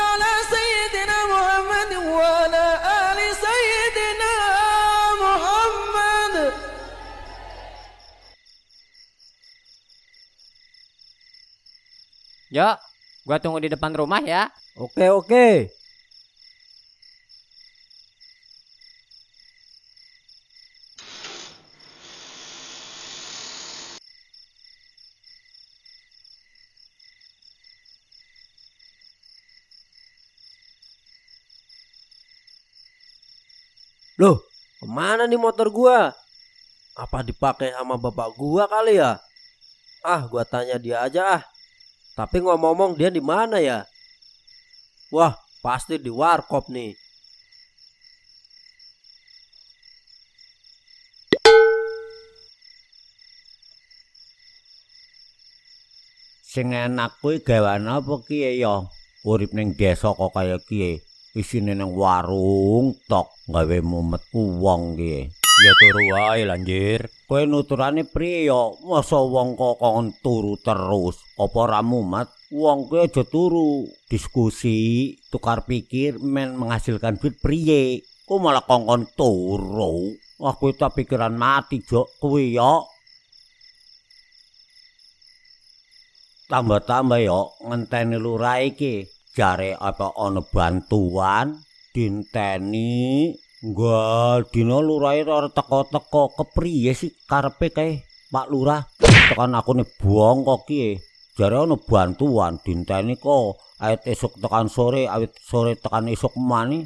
Yo, gua tunggu di depan rumah ya. Oke, oke. Loh, kemana nih motor gua? Apa dipakai sama bapak gua kali ya? Ah, gua tanya dia aja ah. Tapi ngomong-ngomong dia di mana ya? Wah, pasti di warkop nih. Sing enak kuwi gawean apa kiye ya? Urip ning desa kok kaya kiye. Isine nang warung tok gawe mumet wong kiye. Ya turu wae lanjir. Kowe nuturane priyo, masa wong kok kon turu terus. Apa ora mumet? Wong kowe aja turu. Diskusi, tukar pikir men menghasilkan duit priye. Kok malah kon kon turu? Wah, kowe ta pikiran mati, Jok. Kowe ya Tambah-tambah ya ngenteni lurah iki. Jare apa ana bantuan? Dinteni. Gal dino lurah ora teko-teko kepriye sih karepe kae Pak Lurah tekan aku ne bongko ki jare ana bantuan dinteni kok awit esuk tekan sore awit sore tekan esuk mani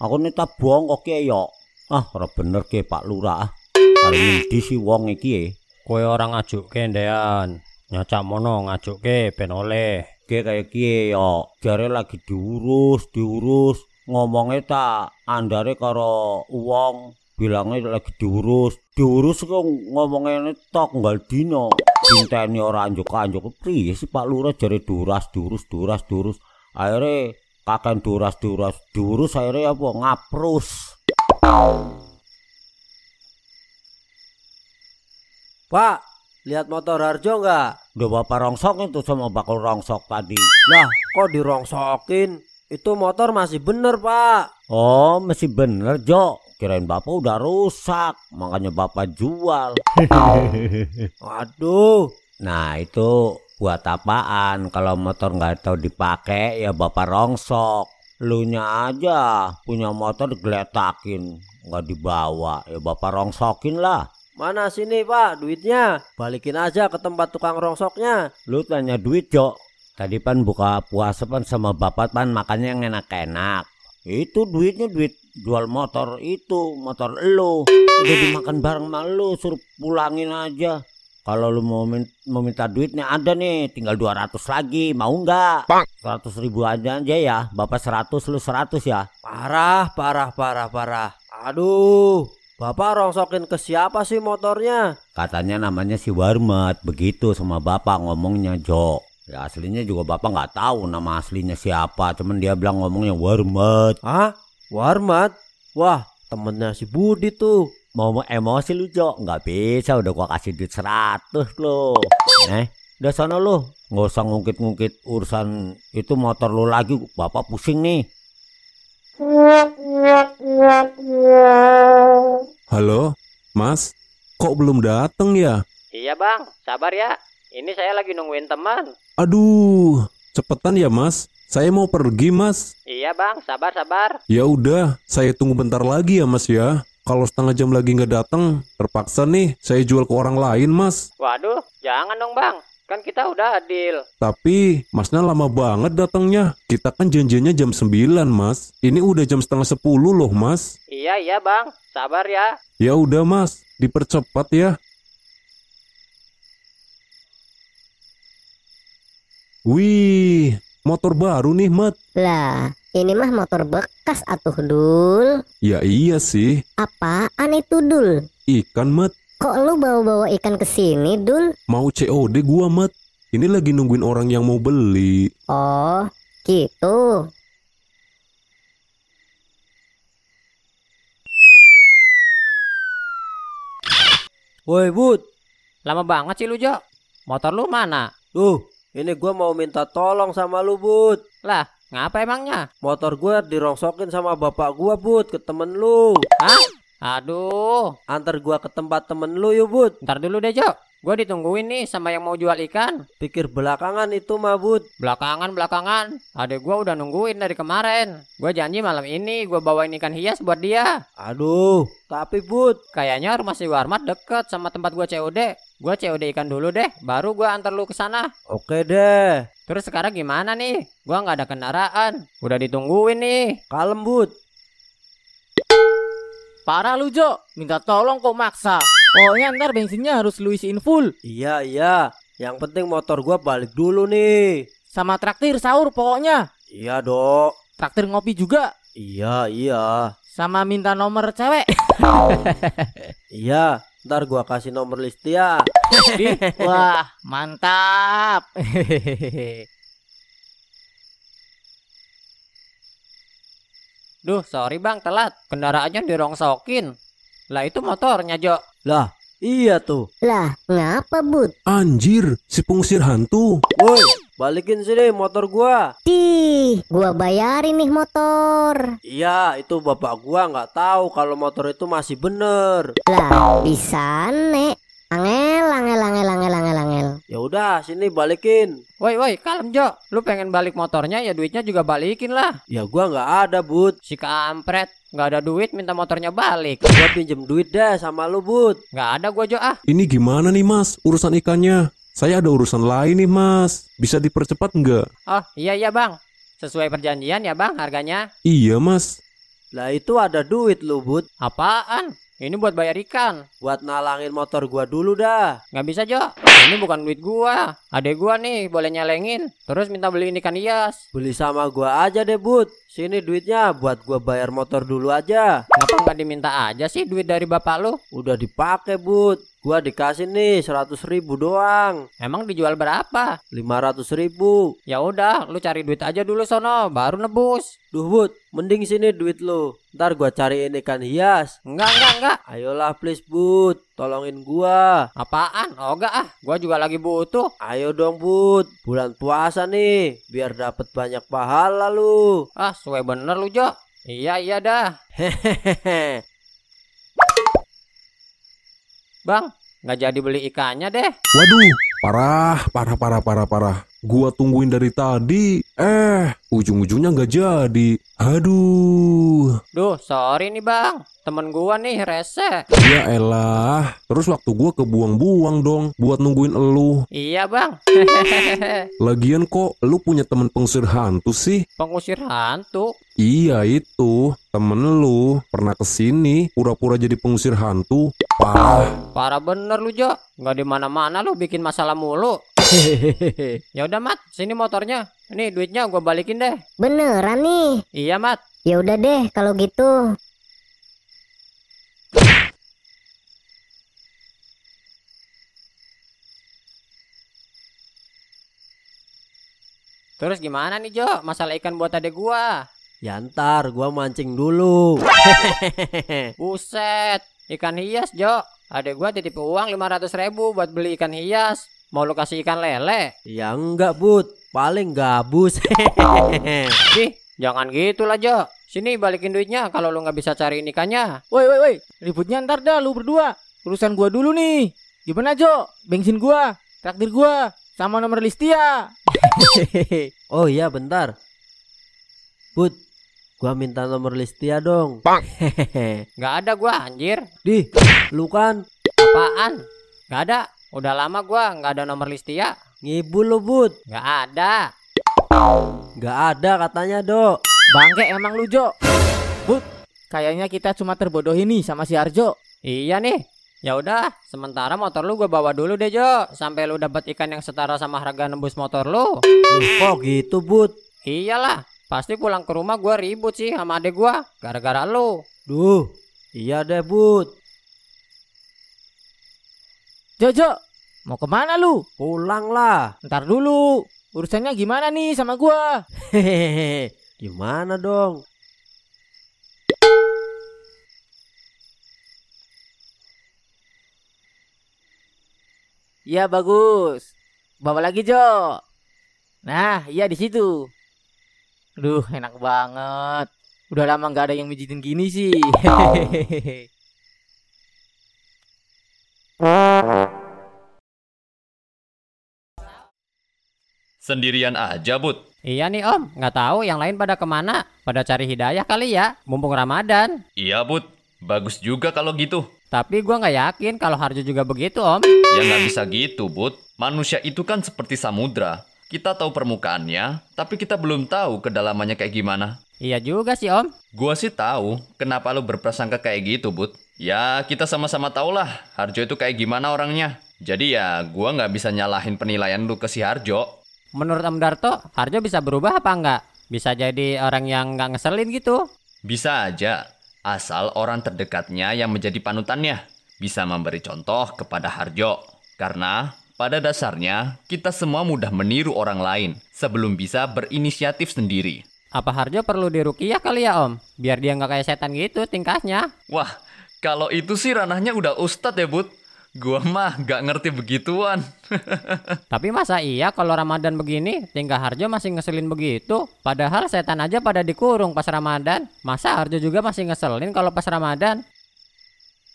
aku ne ta bongko ki yo ah ora bener ki Pak Lurah ah di si wong iki e kowe ora ngajukke ndean nyacak mono ngajukke ben oleh ki kaya ki yo jare lagi diurus diurus ngomongnya tak andare karo uang, bilangnya lagi diurus diurus kok ngomongnya tak tok dino cinta ini orang anjuk-anjuk priye sih Pak Lurah jadi duras durus duras durus akhirnya kakek duras duras durus akhirnya apa ngaprus Pak lihat motor Harjo nggak? Udah bapak rongsok itu sama bakul rongsok tadi. Nah, kok dirongsokin? Itu motor masih bener, Pak. Oh, masih bener, Jo. Kirain Bapak udah rusak, makanya Bapak jual. Aduh, Nah, itu buat apaan kalau motor nggak tahu dipakai ya Bapak rongsok. Lu Lunya aja punya motor digeletakin, nggak dibawa ya Bapak rongsokin lah. Mana sini pak duitnya? Balikin aja ke tempat tukang rongsoknya. Lu tanya duit Jo, Tadi pan buka puasa pan sama bapak pan makannya yang enak-enak. Itu duitnya duit jual motor itu, motor lo. Udah dimakan bareng sama suruh pulangin aja. Kalau lu mau minta duitnya ada nih, tinggal 200 lagi, mau nggak? 100 ribu aja aja ya, bapak 100, lu 100 ya. Parah, parah, parah, parah. Aduh, bapak rongsokin ke siapa sih motornya? Katanya namanya si Warmat, begitu sama bapak ngomongnya, Jok. Ya aslinya juga bapak nggak tahu nama aslinya siapa, cuman dia bilang ngomongnya Warmat. Ah, Warmat? Wah, temennya si Budi tuh. Mau emosi lu, Jo? Nggak bisa, udah gua kasih duit seratus lo. Eh, udah sana lo. Nggak usah ngungkit-ngungkit urusan itu motor lu lagi, bapak pusing nih. Halo, Mas? Kok belum dateng ya? Iya bang, sabar ya. Ini saya lagi nungguin teman. Aduh, cepetan ya mas. Saya mau pergi mas. Iya bang, sabar sabar. Ya udah, saya tunggu bentar lagi ya mas ya. Kalau setengah jam lagi nggak datang, terpaksa nih saya jual ke orang lain mas. Waduh, jangan dong bang. Kan kita udah adil. Tapi masnya lama banget datangnya. Kita kan janjinya jam 9 mas. Ini udah jam setengah 10 loh mas. Iya iya bang, sabar ya. Ya udah mas, dipercepat ya. Wih, motor baru nih, Mat. Lah, ini mah motor bekas atuh, Dul. Ya iya sih. Apa aneh itu, Dul? Ikan, Mat. Kok lu bawa-bawa ikan ke sini, Dul? Mau COD gua, Mat. Ini lagi nungguin orang yang mau beli. Oh, gitu. Woi, Bud. Lama banget sih lu, Jo. Motor lu mana? Duh, ini gue mau minta tolong sama lu, Bud. Lah, ngapa emangnya? Motor gue dirongsokin sama bapak gue, Bud, ke temen lu. Hah? Aduh, antar gua ke tempat temen lu yuk, Bud. Ntar dulu deh, Jo. Gua ditungguin nih sama yang mau jual ikan. Pikir belakangan itu mah, Bud. Belakangan, belakangan. Adek gua udah nungguin dari kemarin. Gua janji malam ini gua bawain ikan hias buat dia. Aduh, tapi Bud. Kayaknya rumah si Warmat deket sama tempat gua COD. Gua COD ikan dulu deh, baru gua antar lu ke sana. Oke deh. Terus sekarang gimana nih? Gua nggak ada kendaraan. Udah ditungguin nih. Kalem, Bud. Parah lu Jo, minta tolong kok maksa. Pokoknya ntar bensinnya harus lu isiin full. Iya iya, yang penting motor gua balik dulu nih. Sama traktir sahur pokoknya. Iya dok. Traktir ngopi juga. Iya iya. Sama minta nomor cewek. iya, ntar gua kasih nomor Listia. Wah mantap. Duh, sorry bang, telat. Kendaraannya dirongsokin. Lah itu motornya, Jok. Lah, iya tuh. Lah, ngapa, Bud? Anjir, si pengusir hantu. Woi, balikin sini motor gua. Tih, gua bayarin nih motor. Iya, itu bapak gua nggak tahu kalau motor itu masih bener. Lah, bisa, Nek. Angel, angel, angel, angel, angel, angel. Ya udah, sini balikin. Woi, woi, kalem Jo. Lu pengen balik motornya ya duitnya juga balikin lah. Ya gua nggak ada, Bud. Si kampret. nggak ada duit minta motornya balik Gua pinjem duit deh sama lu Bud Nggak ada gua Jo ah Ini gimana nih mas urusan ikannya Saya ada urusan lain nih mas Bisa dipercepat nggak? Oh iya iya bang Sesuai perjanjian ya bang harganya Iya mas Lah itu ada duit lu Bud Apaan? Ini buat bayar ikan. Buat nalangin motor gua dulu dah. Gak bisa, Jo. Ini bukan duit gua. Adek gua nih boleh nyalengin. Terus minta ini ikan hias. Beli sama gua aja deh, Bud. Sini duitnya buat gua bayar motor dulu aja. Kenapa nggak diminta aja sih duit dari bapak lu? Udah dipakai, Bud. Gua dikasih nih seratus ribu doang. Emang dijual berapa? lima ratus ribu. Ya udah, lu cari duit aja dulu sono, baru nebus. Duh, Bud, mending sini duit lu. Ntar gua cariin ikan hias. Enggak, enggak, enggak. Ayolah, please, Bud. Tolongin gua. Apaan? Oh, enggak ah. Gua juga lagi butuh. Ayo dong, Bud. Bulan puasa nih, biar dapat banyak pahala lu. Ah, suwe bener lu, Jo. Iya, iya dah. Bang, nggak jadi beli ikannya deh. Waduh, parah, parah, parah, parah, parah. Gua tungguin dari tadi, eh ujung-ujungnya nggak jadi. Aduh. Duh, sorry nih bang. Temen gua nih rese. Ya elah. Terus waktu gua kebuang-buang dong buat nungguin elu. Iya bang. Lagian kok lu punya temen pengusir hantu sih? Pengusir hantu? Iya itu. Temen lu pernah kesini pura-pura jadi pengusir hantu. Parah. Parah bener lu Jo. Nggak dimana-mana lu bikin masalah mulu ya udah Mat, sini motornya. ini duitnya gue balikin deh. Beneran nih? Iya Mat. Ya udah deh kalau gitu. Terus gimana nih Jo masalah ikan buat adek gua? Ya ntar gua mancing dulu. Buset, ikan hias Jo. Adek gua titip uang 500 ribu buat beli ikan hias. Mau lo kasih ikan lele? Ya enggak, Bud. Paling gabus. sih, jangan gitu lah, Jo. Sini balikin duitnya kalau lo nggak bisa cari ikannya. Woi, woi, woi. Ributnya ntar dah lu berdua. Urusan gua dulu nih. Gimana, Jo? Bensin gua, traktir gua, sama nomor Listia. oh iya, bentar. Bud, Gua minta nomor Listia dong. Bang. Hehehe. ada gua anjir. Di, lu kan apaan? nggak ada. Udah lama gua nggak ada nomor Listia. Ngibul lu, Bud. Nggak ada. Nggak ada katanya, Dok. Bangke emang lu, Jo. Bud, kayaknya kita cuma terbodoh ini sama si Arjo. Iya nih. Ya udah, sementara motor lu gua bawa dulu deh Jo, sampai lu dapat ikan yang setara sama harga nembus motor lu. Loh, kok gitu, Bud? Iyalah, pasti pulang ke rumah gua ribut sih sama adek gua gara-gara lu. Duh, iya deh, Bud. Jojo, mau kemana lu? Pulang lah. Ntar dulu. Urusannya gimana nih sama gua? Hehehe. Gimana dong? Iya bagus. Bawa lagi Jo. Nah, iya di situ. Duh, enak banget. Udah lama nggak ada yang mijitin gini sih. Ya Hehehe. Sendirian aja, Bud. Iya nih om, nggak tahu yang lain pada kemana? Pada cari hidayah kali ya, mumpung Ramadan. Iya Bud, bagus juga kalau gitu. Tapi gue nggak yakin kalau Harjo juga begitu om. Ya nggak bisa gitu Bud, manusia itu kan seperti samudra. Kita tahu permukaannya, tapi kita belum tahu kedalamannya kayak gimana. Iya juga sih om. Gue sih tahu, kenapa lu berprasangka kayak gitu Bud. Ya, kita sama-sama lah Harjo itu kayak gimana orangnya. Jadi ya, gua nggak bisa nyalahin penilaian lu ke si Harjo. Menurut Om Darto, Harjo bisa berubah apa nggak? Bisa jadi orang yang nggak ngeselin gitu? Bisa aja, asal orang terdekatnya yang menjadi panutannya bisa memberi contoh kepada Harjo. Karena pada dasarnya, kita semua mudah meniru orang lain sebelum bisa berinisiatif sendiri. Apa Harjo perlu dirukiah kali ya om? Biar dia nggak kayak setan gitu tingkahnya. Wah, kalau itu sih ranahnya udah ustadz ya, Bud. Gua mah gak ngerti begituan. Tapi masa iya kalau Ramadan begini, tinggal Harjo masih ngeselin begitu? Padahal setan aja pada dikurung pas Ramadan. Masa Harjo juga masih ngeselin kalau pas Ramadan?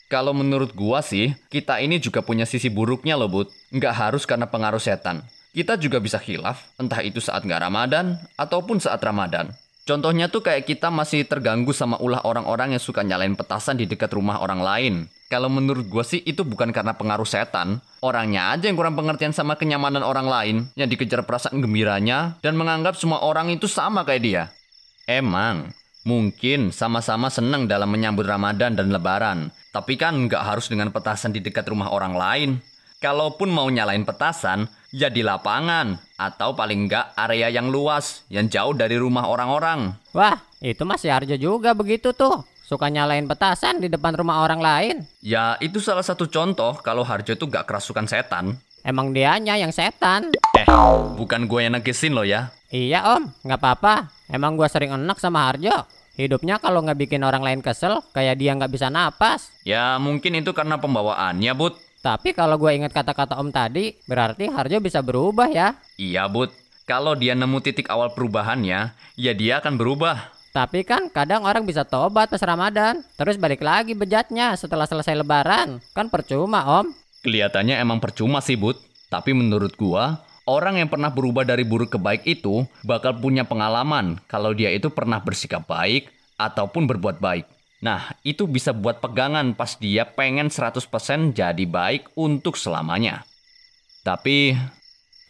Kalau menurut gua sih, kita ini juga punya sisi buruknya loh, Bud. Nggak harus karena pengaruh setan. Kita juga bisa khilaf, entah itu saat nggak Ramadan, ataupun saat Ramadan. Contohnya tuh kayak kita masih terganggu sama ulah orang-orang yang suka nyalain petasan di dekat rumah orang lain. Kalau menurut gue sih itu bukan karena pengaruh setan. Orangnya aja yang kurang pengertian sama kenyamanan orang lain, yang dikejar perasaan gembiranya, dan menganggap semua orang itu sama kayak dia. Emang, mungkin sama-sama senang dalam menyambut Ramadan dan Lebaran. Tapi kan nggak harus dengan petasan di dekat rumah orang lain. Kalaupun mau nyalain petasan, ya di lapangan, atau paling enggak area yang luas, yang jauh dari rumah orang-orang. Wah, itu masih Arjo juga begitu tuh. Suka nyalain petasan di depan rumah orang lain. Ya, itu salah satu contoh kalau Harjo itu gak kerasukan setan. Emang dianya yang setan. Eh, bukan gue yang negesin lo ya. Iya om, gak apa-apa. Emang gue sering enak sama Harjo. Hidupnya kalau nggak bikin orang lain kesel, kayak dia nggak bisa napas. Ya mungkin itu karena pembawaannya, but tapi kalau gue ingat kata-kata om tadi, berarti Harjo bisa berubah ya? Iya, Bud. Kalau dia nemu titik awal perubahannya, ya dia akan berubah. Tapi kan kadang orang bisa tobat pas Ramadan, terus balik lagi bejatnya setelah selesai lebaran. Kan percuma, Om. Kelihatannya emang percuma sih, Bud. Tapi menurut gue orang yang pernah berubah dari buruk ke baik itu bakal punya pengalaman kalau dia itu pernah bersikap baik ataupun berbuat baik. Nah, itu bisa buat pegangan pas dia pengen 100% jadi baik untuk selamanya. Tapi...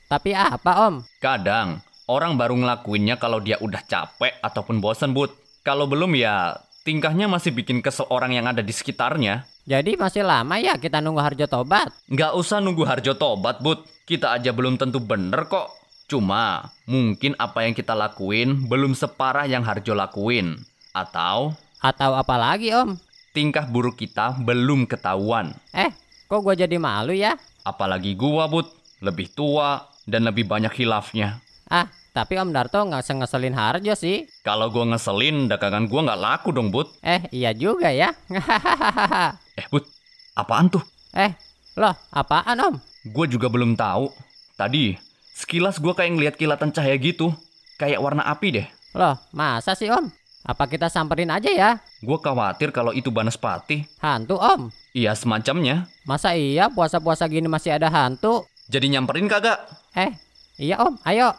Tapi apa, Om? Kadang, orang baru ngelakuinnya kalau dia udah capek ataupun bosen, Bud. Kalau belum ya, tingkahnya masih bikin kesel orang yang ada di sekitarnya. Jadi masih lama ya kita nunggu Harjo Tobat? Nggak usah nunggu Harjo Tobat, Bud. Kita aja belum tentu bener kok. Cuma, mungkin apa yang kita lakuin belum separah yang Harjo lakuin. Atau atau apa lagi om? Tingkah buruk kita belum ketahuan. Eh, kok gue jadi malu ya? Apalagi gua, Bud. Lebih tua dan lebih banyak hilafnya. Ah, tapi Om Darto nggak ngeselin Harjo sih. Kalau gua ngeselin, dagangan gua nggak laku dong, Bud. Eh, iya juga ya. eh, Bud, apaan tuh? Eh, loh, apaan Om? Gue juga belum tahu. Tadi, sekilas gua kayak ngeliat kilatan cahaya gitu. Kayak warna api deh. Loh, masa sih Om? Apa kita samperin aja ya? Gue khawatir kalau itu Banaspati. Hantu om? Iya semacamnya. Masa iya puasa-puasa gini masih ada hantu? Jadi nyamperin kagak? Eh, iya om, ayo.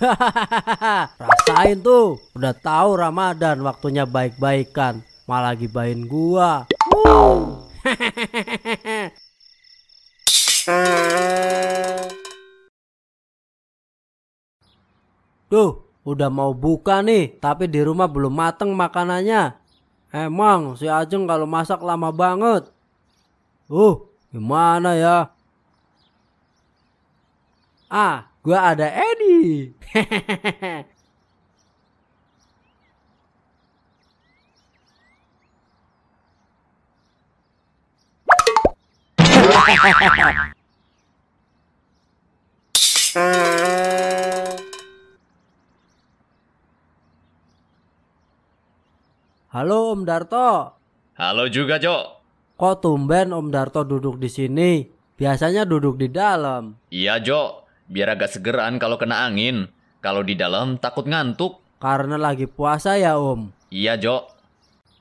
Rasain tuh, udah tahu Ramadan waktunya baik-baikan, malah gibain gua. Wow. Duh, udah mau buka nih, tapi di rumah belum mateng makanannya. Emang si Ajeng kalau masak lama banget. Uh, gimana ya? Ah, gua ada Edi. Hehehehe Halo Om Darto. Halo juga, Cok. Kok tumben Om Darto duduk di sini? Biasanya duduk di dalam. Iya, Cok. Biar agak segeran kalau kena angin. Kalau di dalam takut ngantuk. Karena lagi puasa ya, Om. Iya, Cok.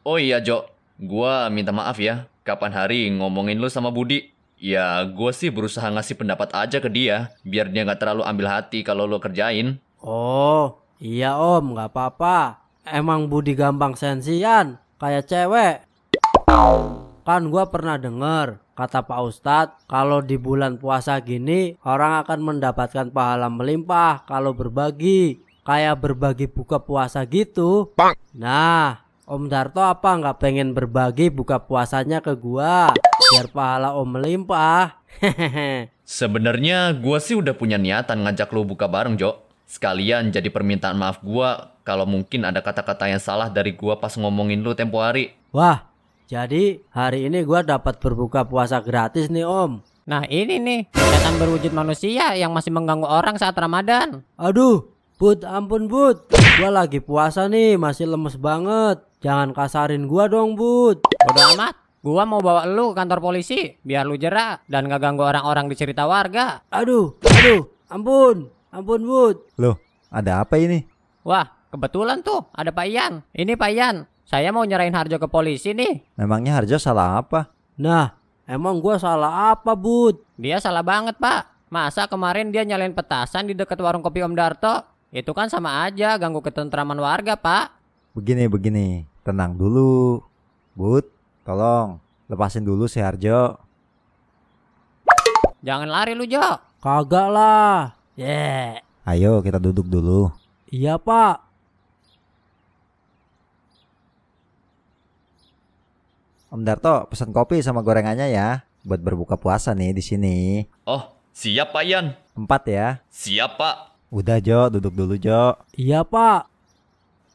Oh iya, Cok. Gua minta maaf ya. Kapan hari ngomongin lu sama Budi? Ya, gue sih berusaha ngasih pendapat aja ke dia, biar dia nggak terlalu ambil hati kalau lo kerjain. Oh, iya om, nggak apa-apa. Emang Budi gampang sensian, kayak cewek. Kan gua pernah denger, kata Pak Ustadz, kalau di bulan puasa gini, orang akan mendapatkan pahala melimpah kalau berbagi. Kayak berbagi buka puasa gitu. Nah, Om Darto apa nggak pengen berbagi buka puasanya ke gua? Biar pahala Om melimpah. Hehehe. Sebenarnya gua sih udah punya niatan ngajak lo buka bareng, Jo sekalian jadi permintaan maaf gua kalau mungkin ada kata-kata yang salah dari gua pas ngomongin lu tempo hari. Wah, jadi hari ini gua dapat berbuka puasa gratis nih, Om. Nah, ini nih, setan berwujud manusia yang masih mengganggu orang saat Ramadan. Aduh, Bud, ampun Bud. Gua lagi puasa nih, masih lemes banget. Jangan kasarin gua dong, Bud. Bodoh amat. Gua mau bawa lu ke kantor polisi biar lu jerak dan gak ganggu orang-orang di cerita warga. Aduh, aduh, ampun. Ampun, Bud. Loh, ada apa ini? Wah, kebetulan tuh ada Pak Ian. Ini Pak Ian, saya mau nyerahin Harjo ke polisi nih. Memangnya Harjo salah apa? Nah, emang gue salah apa, Bud? Dia salah banget, Pak. Masa kemarin dia nyalain petasan di dekat warung kopi Om Darto? Itu kan sama aja ganggu ketentraman warga, Pak. Begini, begini. Tenang dulu. Bud, tolong lepasin dulu si Harjo. Jangan lari lu, Jo. Kagak lah. Ya. Yeah. Ayo kita duduk dulu. Iya pak. Om Darto pesan kopi sama gorengannya ya buat berbuka puasa nih di sini. Oh siap Pak Ian. Empat ya. Siap Pak. Udah Jo duduk dulu Jo. Iya Pak.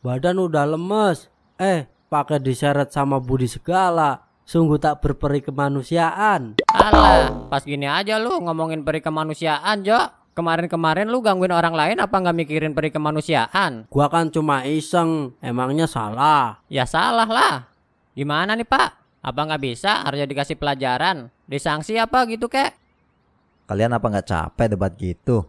Badan udah lemes. Eh pakai diseret sama budi segala. Sungguh tak berperi kemanusiaan. Alah, pas gini aja lu ngomongin peri kemanusiaan, Jo. Kemarin-kemarin lu gangguin orang lain apa nggak mikirin peri kemanusiaan? Gua kan cuma iseng, emangnya salah? Ya salah lah. Gimana nih pak? Apa nggak bisa? Harusnya dikasih pelajaran. Disanksi apa gitu kek? Kalian apa nggak capek debat gitu?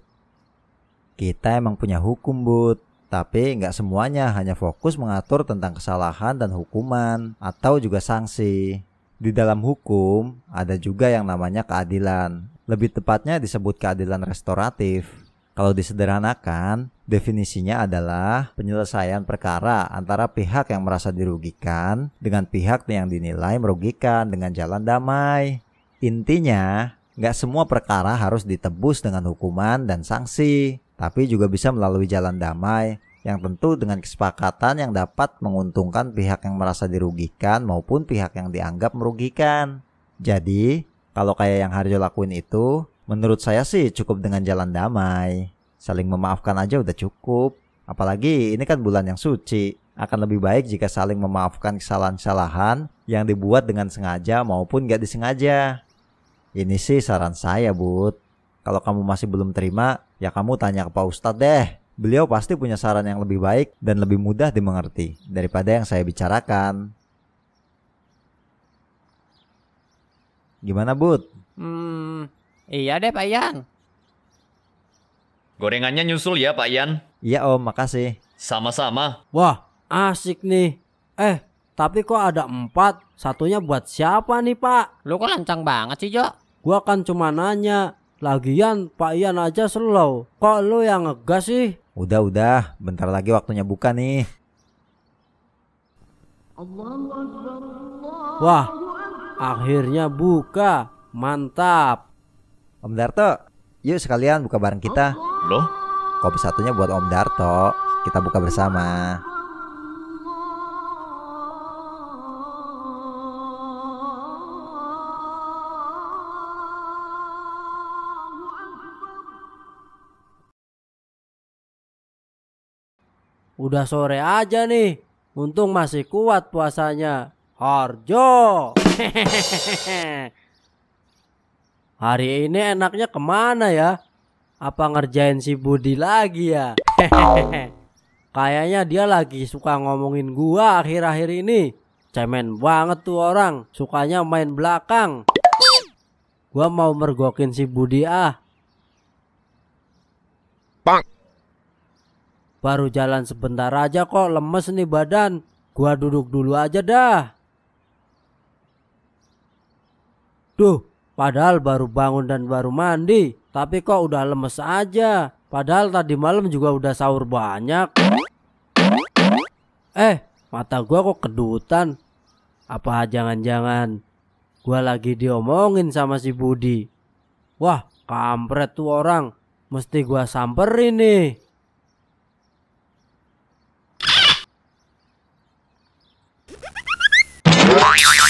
Kita emang punya hukum, Bud. Tapi nggak semuanya hanya fokus mengatur tentang kesalahan dan hukuman atau juga sanksi. Di dalam hukum ada juga yang namanya keadilan lebih tepatnya disebut keadilan restoratif. Kalau disederhanakan, definisinya adalah penyelesaian perkara antara pihak yang merasa dirugikan dengan pihak yang dinilai merugikan dengan jalan damai. Intinya, nggak semua perkara harus ditebus dengan hukuman dan sanksi, tapi juga bisa melalui jalan damai yang tentu dengan kesepakatan yang dapat menguntungkan pihak yang merasa dirugikan maupun pihak yang dianggap merugikan. Jadi, kalau kayak yang Harjo lakuin itu, menurut saya sih cukup dengan jalan damai. Saling memaafkan aja udah cukup. Apalagi ini kan bulan yang suci. Akan lebih baik jika saling memaafkan kesalahan-kesalahan yang dibuat dengan sengaja maupun gak disengaja. Ini sih saran saya, Bud. Kalau kamu masih belum terima, ya kamu tanya ke Pak Ustadz deh. Beliau pasti punya saran yang lebih baik dan lebih mudah dimengerti daripada yang saya bicarakan. Gimana, Bud? Hmm, iya deh Pak Ian. Gorengannya nyusul ya Pak Ian. Iya Om, makasih. Sama-sama. Wah, asik nih. Eh, tapi kok ada empat? Satunya buat siapa nih Pak? Lu kok lancang banget sih, Jo? Gua kan cuma nanya. Lagian Pak Ian aja slow. Kok lu yang ngegas sih? Udah, udah. Bentar lagi waktunya buka nih. Wah, Akhirnya buka. Mantap. Om Darto, yuk sekalian buka bareng kita. Loh? Kopi satunya buat Om Darto. Kita buka bersama. Udah sore aja nih. Untung masih kuat puasanya. Harjo! Hari ini enaknya kemana ya? Apa ngerjain si Budi lagi ya? Kayaknya dia lagi suka ngomongin gua akhir-akhir ini. Cemen banget tuh orang, sukanya main belakang. Gua mau mergokin si Budi ah. Bang. Baru jalan sebentar aja kok lemes nih badan. Gua duduk dulu aja dah. Duh, padahal baru bangun dan baru mandi, tapi kok udah lemes aja. Padahal tadi malam juga udah sahur banyak. Eh, mata gua kok kedutan. Apa jangan-jangan gua lagi diomongin sama si Budi. Wah, kampret tuh orang. Mesti gua samperin nih.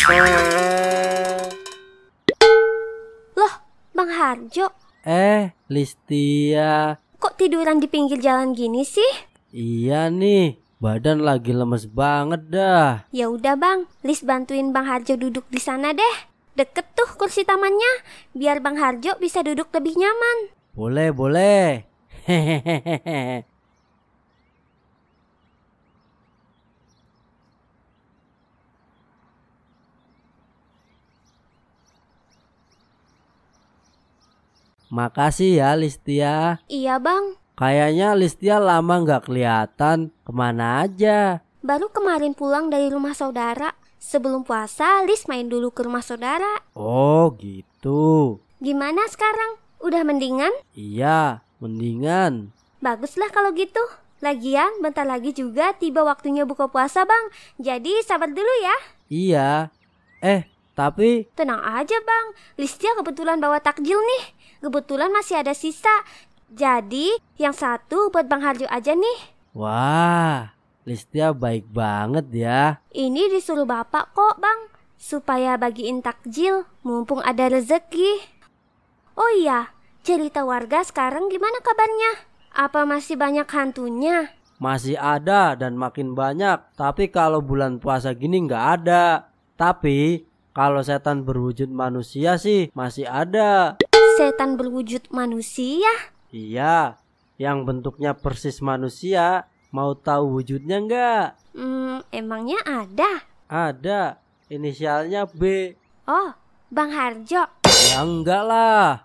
Oh. Bang Harjo? Eh, Listia. Kok tiduran di pinggir jalan gini sih? Iya nih, badan lagi lemes banget dah. Ya udah Bang, Lis bantuin Bang Harjo duduk di sana deh. Deket tuh kursi tamannya, biar Bang Harjo bisa duduk lebih nyaman. Boleh, boleh. Makasih ya Listia. Iya bang. Kayaknya Listia lama nggak kelihatan. Kemana aja? Baru kemarin pulang dari rumah saudara. Sebelum puasa, Lis main dulu ke rumah saudara. Oh gitu. Gimana sekarang? Udah mendingan? Iya, mendingan. Baguslah kalau gitu. Lagian bentar lagi juga tiba waktunya buka puasa bang. Jadi sabar dulu ya. Iya. Eh, tapi... Tenang aja bang. Listia kebetulan bawa takjil nih. Kebetulan masih ada sisa. Jadi yang satu buat Bang Harjo aja nih. Wah, Listia ah baik banget ya. Ini disuruh Bapak kok, Bang. Supaya bagiin takjil, mumpung ada rezeki. Oh iya, cerita warga sekarang gimana kabarnya? Apa masih banyak hantunya? Masih ada dan makin banyak, tapi kalau bulan puasa gini nggak ada. Tapi kalau setan berwujud manusia sih masih ada setan berwujud manusia? Iya, yang bentuknya persis manusia. Mau tahu wujudnya enggak? Hmm, emangnya ada? Ada. Inisialnya B. Oh, Bang Harjo. Ya enggak lah.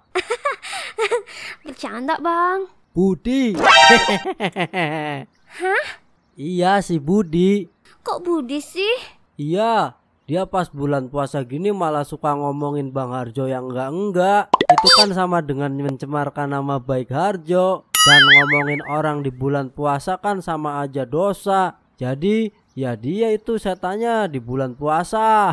Bercanda, Bang. Budi. Hah? Iya, si Budi. Kok Budi sih? Iya, dia pas bulan puasa gini malah suka ngomongin Bang Harjo yang enggak-enggak. Itu kan sama dengan mencemarkan nama baik Harjo. Dan ngomongin orang di bulan puasa kan sama aja dosa. Jadi ya dia itu saya tanya di bulan puasa.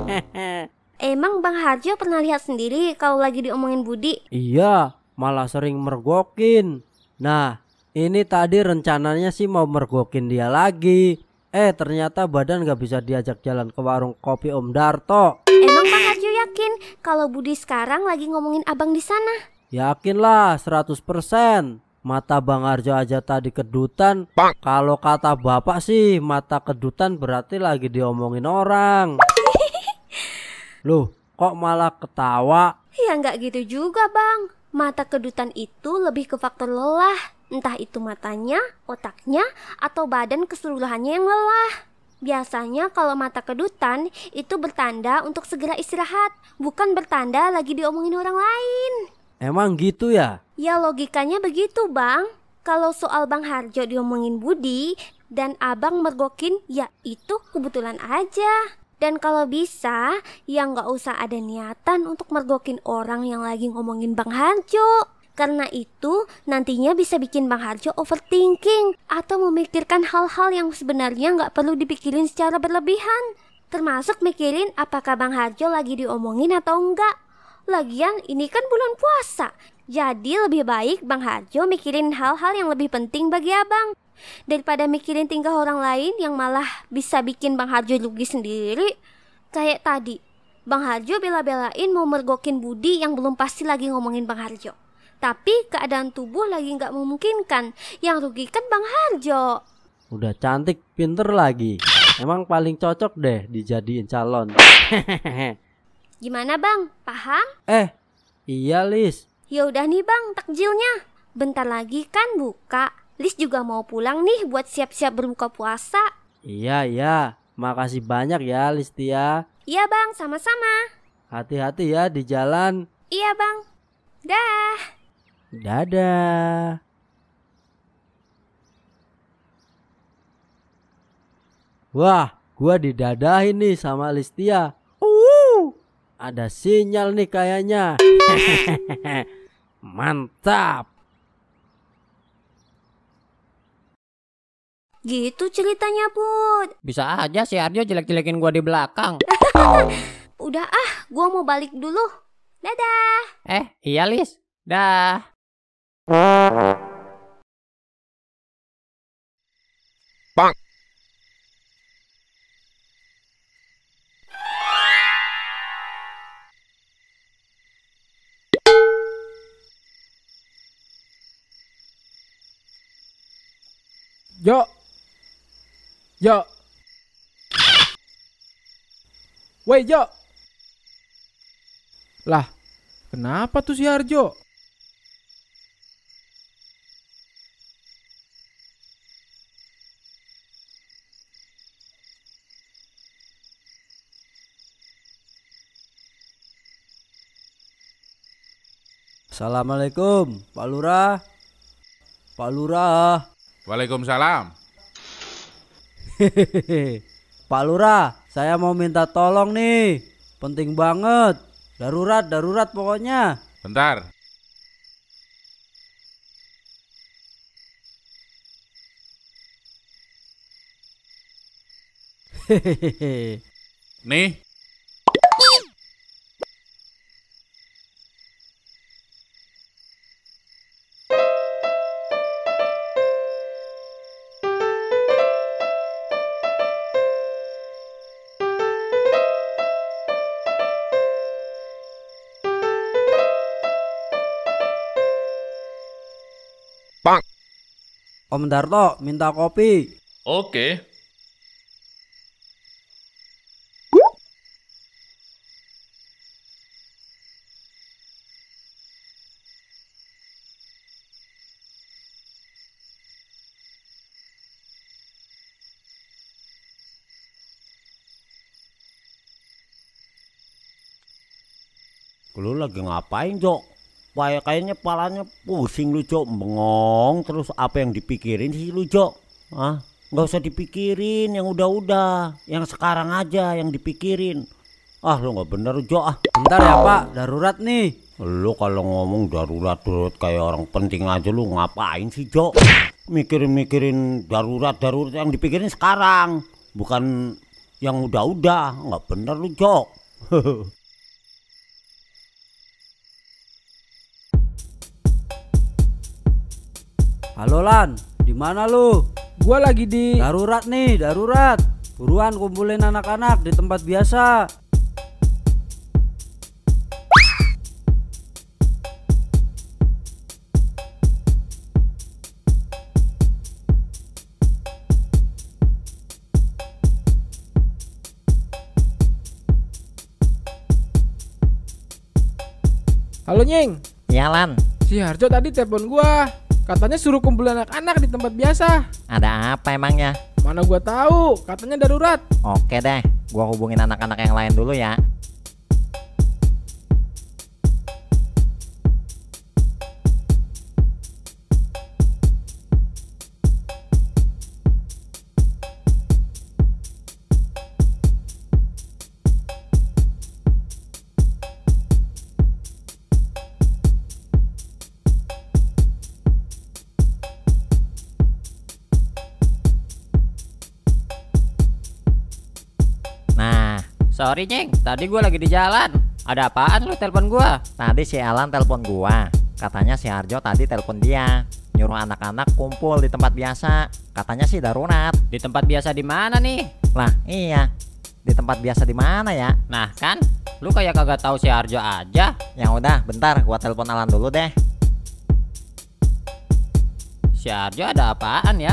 Emang Bang Harjo pernah lihat sendiri kalau lagi diomongin Budi? Iya, malah sering mergokin. Nah, ini tadi rencananya sih mau mergokin dia lagi. Eh ternyata badan gak bisa diajak jalan ke warung kopi Om Darto. Emang Pak Haji yakin kalau Budi sekarang lagi ngomongin abang di sana? Yakinlah 100%. Mata Bang Arjo aja tadi kedutan. Kalau kata bapak sih mata kedutan berarti lagi diomongin orang. Loh kok malah ketawa? Ya nggak gitu juga bang. Mata kedutan itu lebih ke faktor lelah entah itu matanya, otaknya, atau badan keseluruhannya yang lelah. Biasanya kalau mata kedutan itu bertanda untuk segera istirahat, bukan bertanda lagi diomongin orang lain. Emang gitu ya? Ya logikanya begitu bang. Kalau soal Bang Harjo diomongin Budi dan abang mergokin ya itu kebetulan aja. Dan kalau bisa, ya nggak usah ada niatan untuk mergokin orang yang lagi ngomongin Bang Harjo. Karena itu nantinya bisa bikin Bang Harjo overthinking atau memikirkan hal-hal yang sebenarnya nggak perlu dipikirin secara berlebihan. Termasuk mikirin apakah Bang Harjo lagi diomongin atau enggak. Lagian ini kan bulan puasa, jadi lebih baik Bang Harjo mikirin hal-hal yang lebih penting bagi abang. Daripada mikirin tingkah orang lain yang malah bisa bikin Bang Harjo rugi sendiri. Kayak tadi, Bang Harjo bela-belain mau mergokin Budi yang belum pasti lagi ngomongin Bang Harjo. Tapi keadaan tubuh lagi nggak memungkinkan. Yang rugi kan Bang Harjo. Udah cantik, pinter lagi. Emang paling cocok deh dijadiin calon. Gimana bang? Paham? Eh, iya Lis. Ya udah nih bang, takjilnya. Bentar lagi kan buka. Lis juga mau pulang nih buat siap-siap berbuka puasa. Iya, iya. Makasih banyak ya Listia. Iya bang, sama-sama. Hati-hati ya di jalan. Iya bang. Dah. Dadah. Wah, gua didadahin nih sama Listia. Uh, ada sinyal nih kayaknya. Mantap. Gitu ceritanya, Bud. Bisa aja si Arjo jelek-jelekin gua di belakang. Udah ah, gua mau balik dulu. Dadah. Eh, iya Lis. Dah. Bang. Yo. Yo. wait yo. Lah, kenapa tuh si Harjo? Assalamualaikum, Pak Lurah. Pak Lurah. Waalaikumsalam. Pak Lurah, saya mau minta tolong nih. Penting banget. Darurat, darurat pokoknya. Bentar. Nih, Om Darto minta kopi. Oke. Lu lagi ngapain, Jok? ya kayaknya palanya pusing lu cok bengong terus apa yang dipikirin sih lu cok ah Nggak usah dipikirin yang udah-udah, yang sekarang aja yang dipikirin. Ah lu nggak bener Jo ah. Bentar ya Pak, darurat nih. Lu kalau ngomong darurat darurat kayak orang penting aja lu ngapain sih cok Mikirin-mikirin darurat darurat yang dipikirin sekarang, bukan yang udah-udah. Nggak bener lu cok Halo Lan, di mana lu? Gua lagi di darurat nih, darurat. Buruan kumpulin anak-anak di tempat biasa. Halo Nying. nyalan Lan. Si Harjo tadi telepon gua. Katanya suruh kumpul anak-anak di tempat biasa. Ada apa emangnya? Mana gua tahu, katanya darurat. Oke deh, gua hubungin anak-anak yang lain dulu ya. Sorry Nying, tadi gue lagi di jalan. Ada apaan lu telepon gue? Tadi si Alan telepon gue. Katanya si Harjo tadi telepon dia. Nyuruh anak-anak kumpul di tempat biasa. Katanya sih darurat. Di tempat biasa di mana nih? Lah iya, di tempat biasa di mana ya? Nah kan, lu kayak kagak tahu si Arjo aja. Yang udah, bentar, gue telepon Alan dulu deh. Si Arjo ada apaan ya?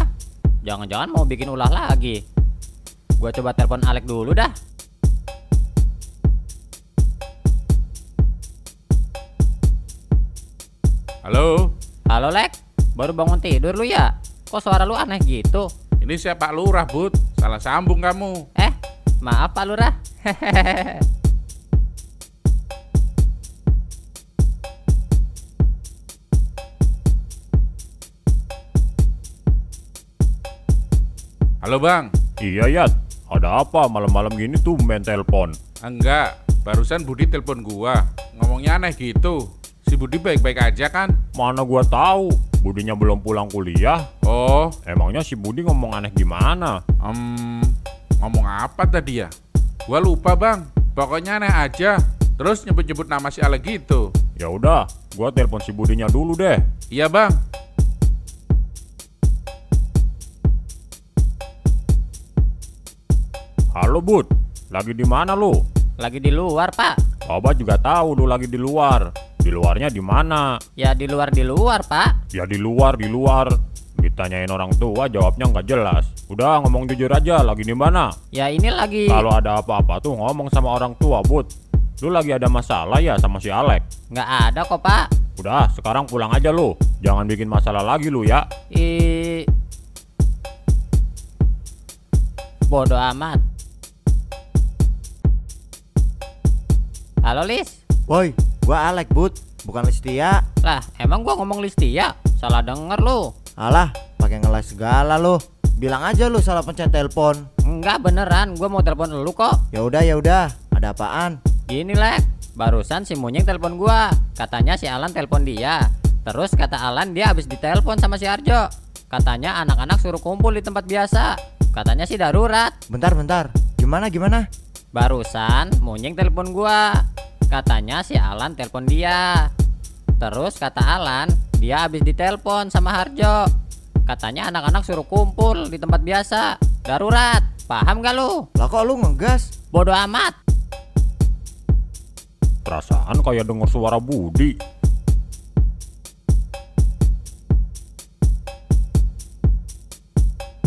Jangan-jangan mau bikin ulah lagi. Gue coba telepon Alek dulu dah. Halo. Halo, Lek. Baru bangun tidur lu ya? Kok suara lu aneh gitu? Ini siapa Pak Lurah, Bud. Salah sambung kamu. Eh, maaf Pak Lurah. Halo Bang. Iya ya. Ada apa malam-malam gini tuh main telepon? Enggak, barusan Budi telepon gua. Ngomongnya aneh gitu. Si Budi baik-baik aja kan? Mana gua tahu. Budinya belum pulang kuliah. Oh. Emangnya si Budi ngomong aneh gimana? Hmm, ngomong apa tadi ya? Gua lupa bang. Pokoknya aneh aja. Terus nyebut-nyebut nama si Ale gitu. Ya udah, gua telepon si Budinya dulu deh. Iya bang. Halo Bud, lagi di mana lu? Lagi di luar, Pak. Bapak juga tahu lu lagi di luar. Di luarnya di mana? Ya di luar di luar pak. Ya di luar di luar. Ditanyain orang tua jawabnya nggak jelas. Udah ngomong jujur aja lagi di mana? Ya ini lagi. Kalau ada apa-apa tuh ngomong sama orang tua Bud. Lu lagi ada masalah ya sama si Alek? Nggak ada kok pak. Udah sekarang pulang aja lu. Jangan bikin masalah lagi lu ya. I... Bodoh amat. Halo Lis. Woi, Gua Alek Bud, bukan Listia. Lah, emang gua ngomong Listia? Salah denger lu. Alah, pakai ngeles segala lu. Bilang aja lu salah pencet telepon. Enggak beneran, gua mau telepon lu kok. Ya udah ya udah, ada apaan? Gini, Lek. Barusan si Munyeng telepon gua. Katanya si Alan telepon dia. Terus kata Alan dia habis ditelepon sama si Arjo. Katanya anak-anak suruh kumpul di tempat biasa. Katanya sih darurat. Bentar bentar. Gimana gimana? Barusan Munyeng telepon gua. Katanya si Alan telepon dia. Terus kata Alan, dia habis ditelepon sama Harjo. Katanya anak-anak suruh kumpul di tempat biasa, darurat. Paham gak lu? Lah kok lu ngegas? Bodoh amat. Perasaan kayak dengar suara Budi.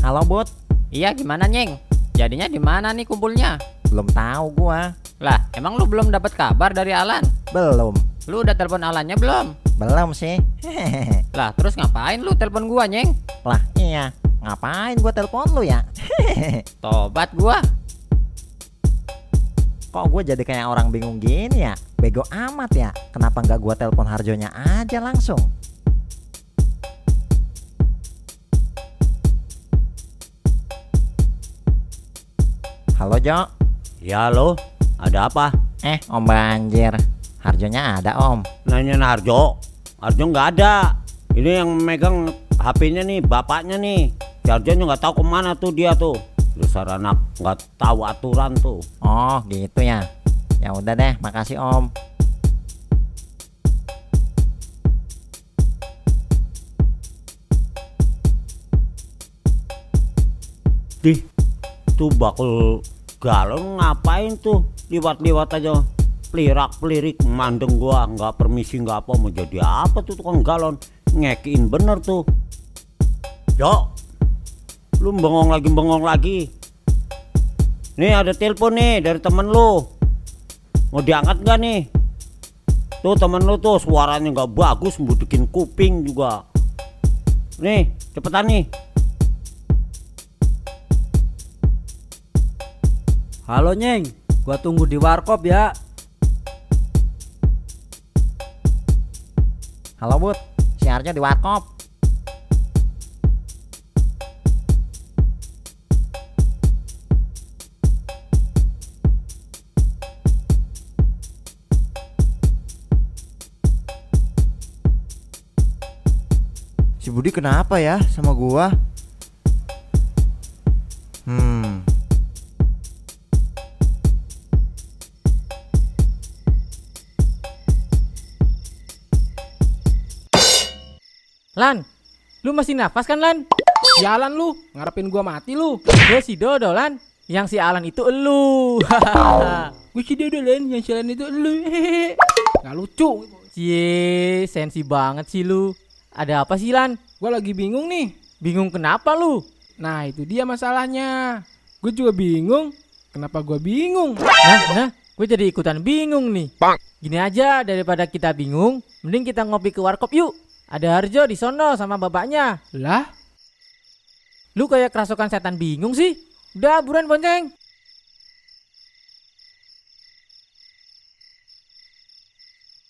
Halo, Bud. Iya, gimana, Nying? Jadinya di mana nih kumpulnya? Belum tahu gua. Lah, emang lu belum dapat kabar dari Alan? Belum. Lu udah telepon Alannya belum? Belum sih. lah, terus ngapain lu telepon gua, Nyeng? Lah, iya. Ngapain gua telepon lu ya? Tobat gua. Kok gue jadi kayak orang bingung gini ya? Bego amat ya. Kenapa nggak gua telepon Harjonya aja langsung? Halo, Jo. Ya lo, ada apa? Eh, Om Banjir. Harjonya ada, Om. Nanya Harjo. Harjo nggak ada. Ini yang megang HP-nya nih, bapaknya nih. Harjo Harjonya nggak tahu kemana tuh dia tuh. Dasar anak nggak tahu aturan tuh. Oh, gitu ya. Ya udah deh, makasih Om. Dih, tuh bakul galon ngapain tuh liwat-liwat aja pelirak pelirik mandeng gua nggak permisi nggak apa mau jadi apa tuh tukang galon ngekin bener tuh yo lu bengong lagi bengong lagi nih ada telepon nih dari temen lu mau diangkat nggak nih tuh temen lu tuh suaranya nggak bagus butuhin kuping juga nih cepetan nih Halo Nyeng, gua tunggu di warkop ya. Halo Bud, siarnya di warkop. Si Budi kenapa ya sama gua? Hmm, Lan, lu masih nafas kan Lan? Jalan ya, lu, ngarepin gua mati lu. Gue si Dodo Lan, yang si Alan itu elu. gue si Dodo Lan, yang si Alan itu elu. Gak lucu. Cie, sensi banget sih lu. Ada apa sih Lan? Gue lagi bingung nih. Bingung kenapa lu? Nah itu dia masalahnya. Gue juga bingung. Kenapa gue bingung? Nah, nah, gue jadi ikutan bingung nih. Gini aja daripada kita bingung, mending kita ngopi ke warkop yuk. Ada Harjo di sono sama bapaknya. Lah? Lu kayak kerasukan setan bingung sih. Udah buruan bonceng.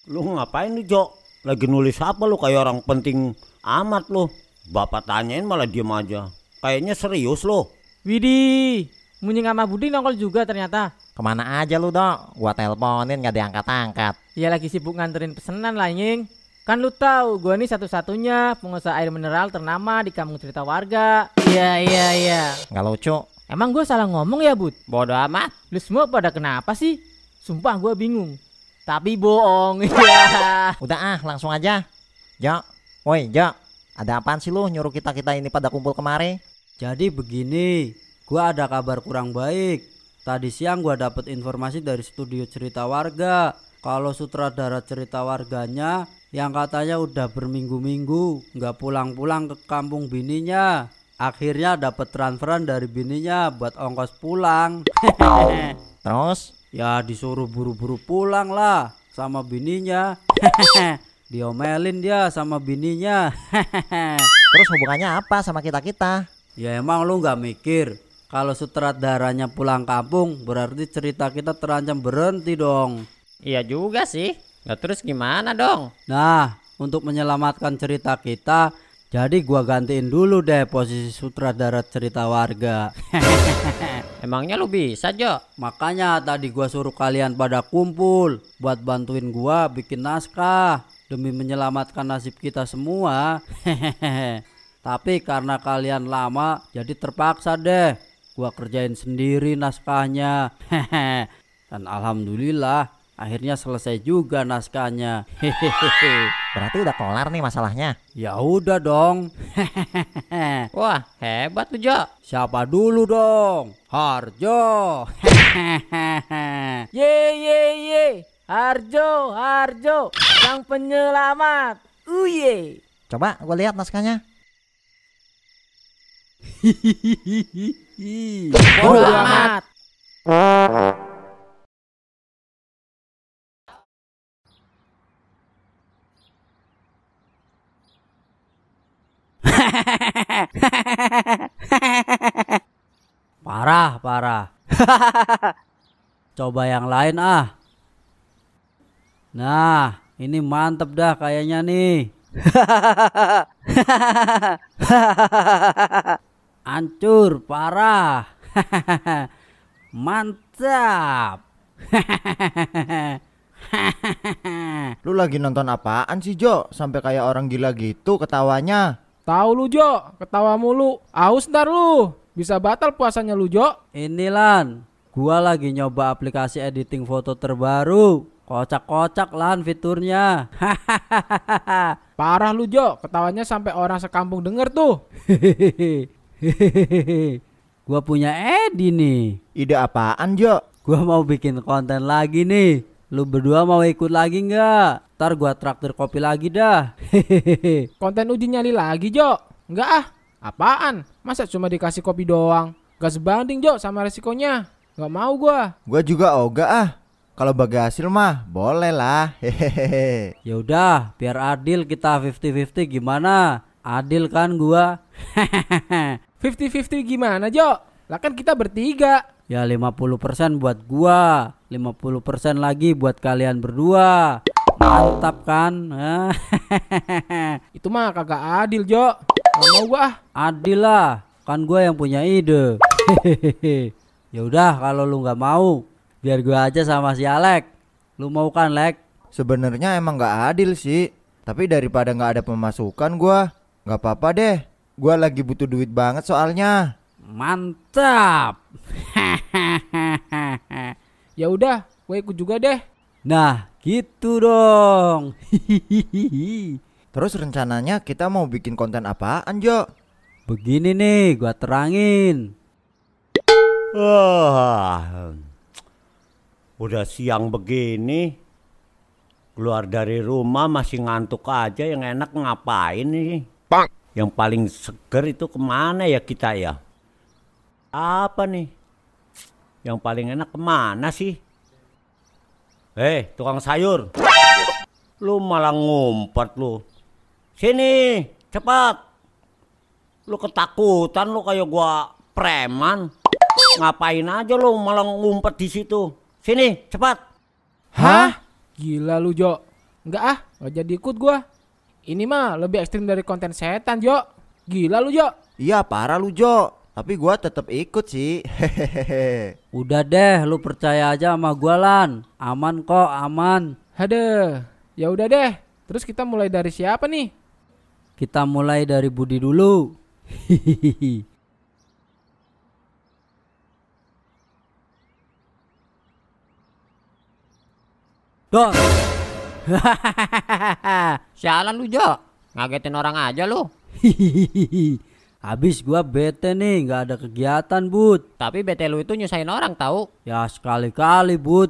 Lu ngapain nih, jok? Lagi nulis apa lu kayak orang penting amat lu? Bapak tanyain malah diem aja. Kayaknya serius lu. Widih, Munying sama Budi nongol juga ternyata. Kemana aja lu, Dok? Gua teleponin gak diangkat-angkat. Ya lagi sibuk nganterin pesenan lah, Nying. Kan lu tahu, gue nih satu-satunya pengusaha air mineral ternama di kampung cerita warga. Iya, iya, iya. Nggak lucu. Emang gue salah ngomong ya, Bud? Bodoh amat. Lu semua pada kenapa sih? Sumpah gue bingung. Tapi bohong. Iya. Udah ah, langsung aja. Jo, woi Jo, ada apaan sih lu nyuruh kita-kita ini pada kumpul kemari? Jadi begini, gue ada kabar kurang baik. Tadi siang gue dapat informasi dari studio cerita warga kalau sutradara cerita warganya yang katanya udah berminggu-minggu nggak pulang-pulang ke kampung bininya. Akhirnya dapat transferan dari bininya buat ongkos pulang. Terus? Ya disuruh buru-buru pulang lah sama bininya. Diomelin dia sama bininya. Terus hubungannya apa sama kita-kita? Ya emang lu nggak mikir kalau sutradaranya pulang kampung berarti cerita kita terancam berhenti dong. Iya juga sih. Nah terus gimana dong? Nah, untuk menyelamatkan cerita kita, jadi gua gantiin dulu deh posisi sutradara cerita warga. Emangnya lu bisa, Jo? Makanya tadi gua suruh kalian pada kumpul buat bantuin gua bikin naskah demi menyelamatkan nasib kita semua. Tapi karena kalian lama, jadi terpaksa deh gua kerjain sendiri naskahnya. Dan alhamdulillah Akhirnya selesai juga naskahnya. Hehehe. Berarti udah kelar nih masalahnya. Ya udah dong. Wah, hebat tuh, Jo. Siapa dulu dong? Harjo. ye ye ye. Harjo, Harjo, sang penyelamat. Uye. Coba gue lihat naskahnya. Bodoh parah, parah. Coba yang lain ah. Nah, ini mantep dah kayaknya nih. Ancur, parah. Mantap. Lu lagi nonton apaan sih Jo? Sampai kayak orang gila gitu ketawanya. Tahu lu Jo, ketawa mulu. Aus ntar lu. Bisa batal puasanya lu Jo. Ini Lan, gua lagi nyoba aplikasi editing foto terbaru. Kocak-kocak Lan fiturnya. Parah lu Jo, ketawanya sampai orang sekampung denger tuh. gua punya Edi nih. Ide apaan Jo? Gua mau bikin konten lagi nih. Lu berdua mau ikut lagi nggak? Ntar gua traktir kopi lagi dah. Hehehe. Konten uji nyali lagi, Jo. Enggak ah. Apaan? Masa cuma dikasih kopi doang? Gak sebanding, Jo, sama resikonya. Gak mau gua. Gua juga ogah oh, ah. Kalau bagi hasil mah boleh lah. Hehehe. Ya udah, biar adil kita 50-50 gimana? Adil kan gua? Hehehe. 50-50 gimana, Jo? Lah kan kita bertiga. Ya 50% buat gua, 50% lagi buat kalian berdua. Mantap kan? Eh. Itu mah kagak adil, Jo. Gak mau gua. Adil lah, kan gua yang punya ide. ya udah kalau lu gak mau, biar gua aja sama si Alek. Lu mau kan, Lek? Sebenarnya emang gak adil sih. Tapi daripada gak ada pemasukan gua, Gak apa-apa deh. Gua lagi butuh duit banget soalnya. Mantap. Ya udah, gue ikut juga deh. Nah, gitu dong. Terus rencananya kita mau bikin konten apa Anjo Begini nih, gua terangin. Wah. Udah siang begini. Keluar dari rumah masih ngantuk aja yang enak ngapain nih? Pak. Yang paling seger itu kemana ya kita ya? Apa nih? Yang paling enak kemana sih? Hei, eh, tukang sayur. Lu malah ngumpet lu. Sini, cepat. Lu ketakutan lu kayak gua preman. Ngapain aja lu malah ngumpet di situ. Sini, cepat. Hah? Gila lu, Jo. Enggak ah, gak jadi ikut gua. Ini mah lebih ekstrim dari konten setan, Jo. Gila lu, Jo. Iya, parah lu, Jo. Tapi gua tetap ikut sih. Hehehe. Udah deh, lu percaya aja sama gua Lan. Aman kok, aman. Hade. Ya udah deh. Terus kita mulai dari siapa nih? Kita mulai dari Budi dulu. Hihihi. Don. Sialan lu, Jo. Ngagetin orang aja lu. Habis gua bete nih, nggak ada kegiatan, Bud. Tapi bete lu itu nyusahin orang tahu? Ya sekali-kali, Bud.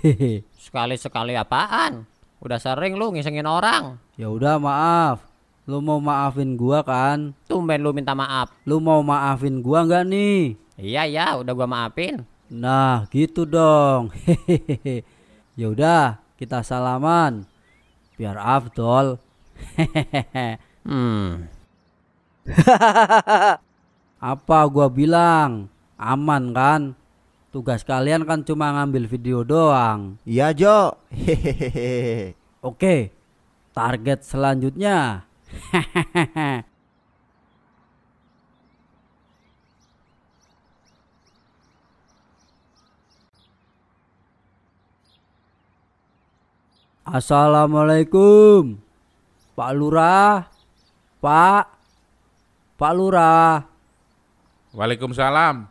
Sekali-sekali apaan? Udah sering lu ngisengin orang. Ya udah, maaf. Lu mau maafin gua kan? Tumben lu minta maaf. Lu mau maafin gua nggak nih? Iya, ya, udah gua maafin. Nah, gitu dong. Hehehe. ya udah, kita salaman. Biar afdol. Hehehe. hmm. Apa gua bilang? Aman kan? Tugas kalian kan cuma ngambil video doang. Iya, Jo. Hehehe. Oke. Target selanjutnya. Assalamualaikum. Pak Lurah, Pak, Pak Lurah. Waalaikumsalam.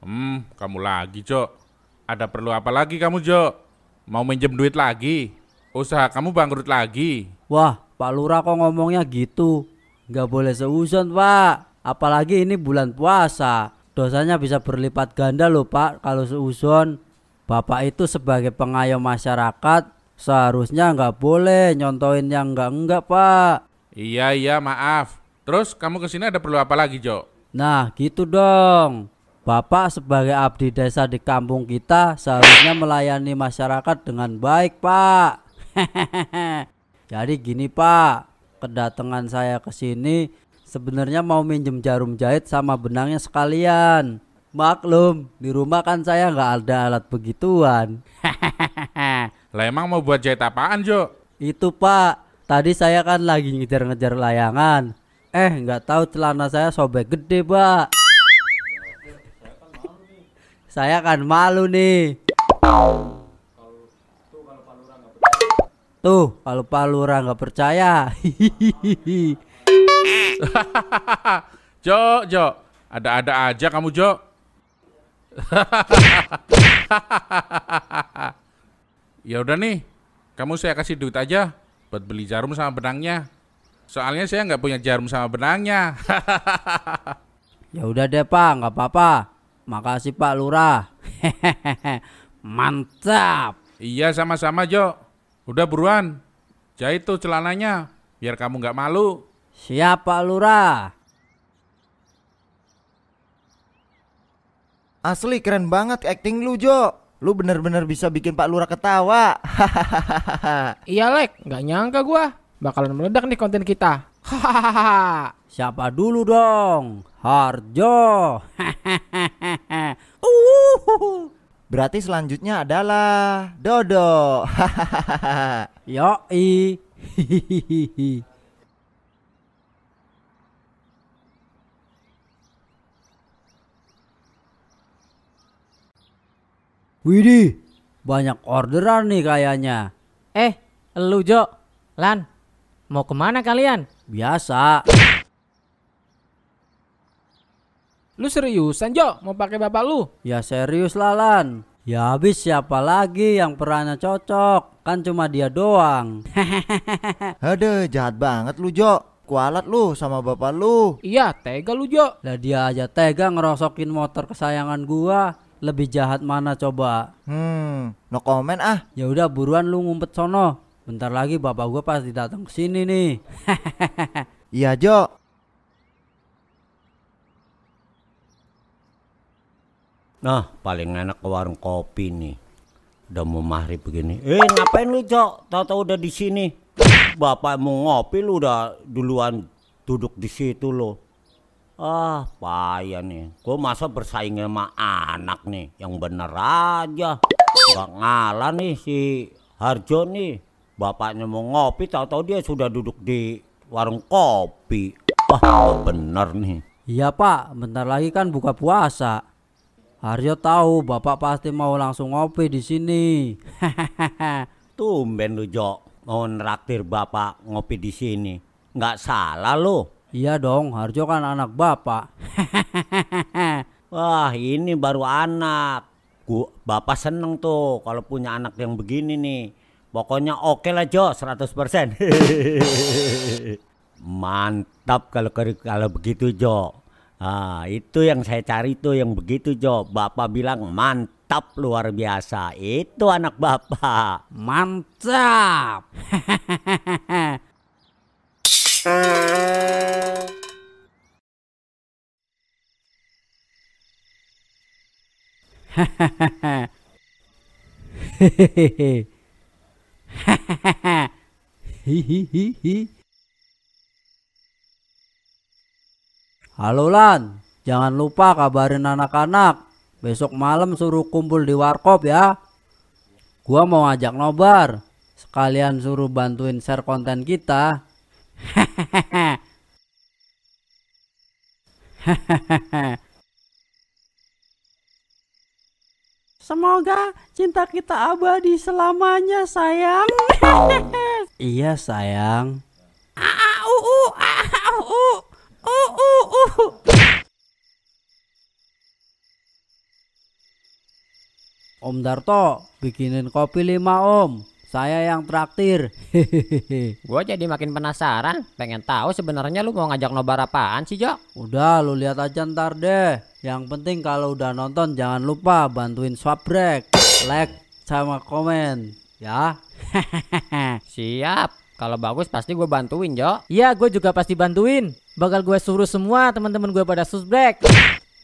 Hmm, kamu lagi, Jok. Ada perlu apa lagi kamu, Jok? Mau minjem duit lagi? Usaha kamu bangkrut lagi. Wah, Pak Lurah kok ngomongnya gitu? Gak boleh seuzon, Pak. Apalagi ini bulan puasa. Dosanya bisa berlipat ganda loh, Pak, kalau seuzon. Bapak itu sebagai pengayom masyarakat seharusnya nggak boleh nyontoin yang nggak-nggak, Pak. Iya, iya, maaf. Terus kamu ke sini ada perlu apa lagi, Jo? Nah, gitu dong. Bapak sebagai abdi desa di kampung kita seharusnya melayani masyarakat dengan baik, Pak. Jadi gini, Pak. Kedatangan saya ke sini sebenarnya mau minjem jarum jahit sama benangnya sekalian. Maklum, di rumah kan saya nggak ada alat begituan. lah emang mau buat jahit apaan, Jo? Itu, Pak Tadi saya kan lagi ngejar-ngejar layangan. Eh, nggak tahu celana saya sobek gede, Pak. saya kan malu nih. Tuh, kalau Pak Lurah nggak percaya. Jo, Jo, ada-ada aja kamu, Jo. ya udah nih, kamu saya kasih duit aja buat beli jarum sama benangnya. Soalnya saya nggak punya jarum sama benangnya. ya udah deh Pak, nggak apa-apa. Makasih Pak Lurah. Mantap. Iya sama-sama Jo. Udah buruan. Jahit tuh celananya, biar kamu nggak malu. Siap Pak Lurah. Asli keren banget acting lu Jo. Lu bener-bener bisa bikin Pak Lurah ketawa. iya, Lek. Gak nyangka gua bakalan meledak nih konten kita. Hahaha. Siapa dulu dong? Harjo. Berarti selanjutnya adalah Dodo. Yoi. Widih, banyak orderan nih kayaknya. Eh, lu Jo, Lan, mau kemana kalian? Biasa. Lu seriusan Jo, mau pakai bapak lu? Ya serius lah Lan. Ya habis siapa lagi yang perannya cocok? Kan cuma dia doang. Hade, jahat banget lu Jo. Kualat lu sama bapak lu. Iya, tega lu Jo. Lah dia aja tega ngerosokin motor kesayangan gua lebih jahat mana coba? Hmm, no comment ah. Ya udah buruan lu ngumpet sono. Bentar lagi bapak gua pasti datang ke sini nih. iya, Jo. Nah, paling enak ke warung kopi nih. Udah mau mahrib begini. Eh, ngapain lu, Jo? Tahu-tahu udah di sini. Bapak mau ngopi lu udah duluan duduk di situ lo. Ah, payah nih. Gue masa bersaing sama anak nih, yang bener aja. Gak ngalah nih si Harjo nih. Bapaknya mau ngopi, tau tahu dia sudah duduk di warung kopi. Wah, bener nih. Iya pak, bentar lagi kan buka puasa. Harjo tahu bapak pasti mau langsung ngopi di sini. Tumben lu Jok, mau neraktir bapak ngopi di sini. Nggak salah loh. Iya dong, Harjo kan anak bapak. Wah, ini baru anak. Gua, bapak seneng tuh kalau punya anak yang begini nih. Pokoknya oke okay lah Jo, 100%. Mantap kalau kalau begitu Jo. Ah, itu yang saya cari tuh yang begitu Jo. Bapak bilang mantap luar biasa. Itu anak bapak. Mantap. Halo Lan, jangan lupa kabarin anak-anak. Besok malam suruh kumpul di warkop ya. Gua mau ngajak nobar. Sekalian suruh bantuin share konten kita. Semoga cinta kita abadi selamanya, sayang. iya, sayang. Om Darto, bikinin kopi lima om. Saya yang traktir. Gue jadi makin penasaran. Pengen tahu sebenarnya lu mau ngajak nobar apaan sih, Jok? Udah, lu lihat aja ntar deh. Yang penting kalau udah nonton jangan lupa bantuin break, like, sama komen. Ya. Siap. Kalau bagus pasti gue bantuin, Jo. Iya, gue juga pasti bantuin. Bakal gue suruh semua teman-teman gue pada subscribe,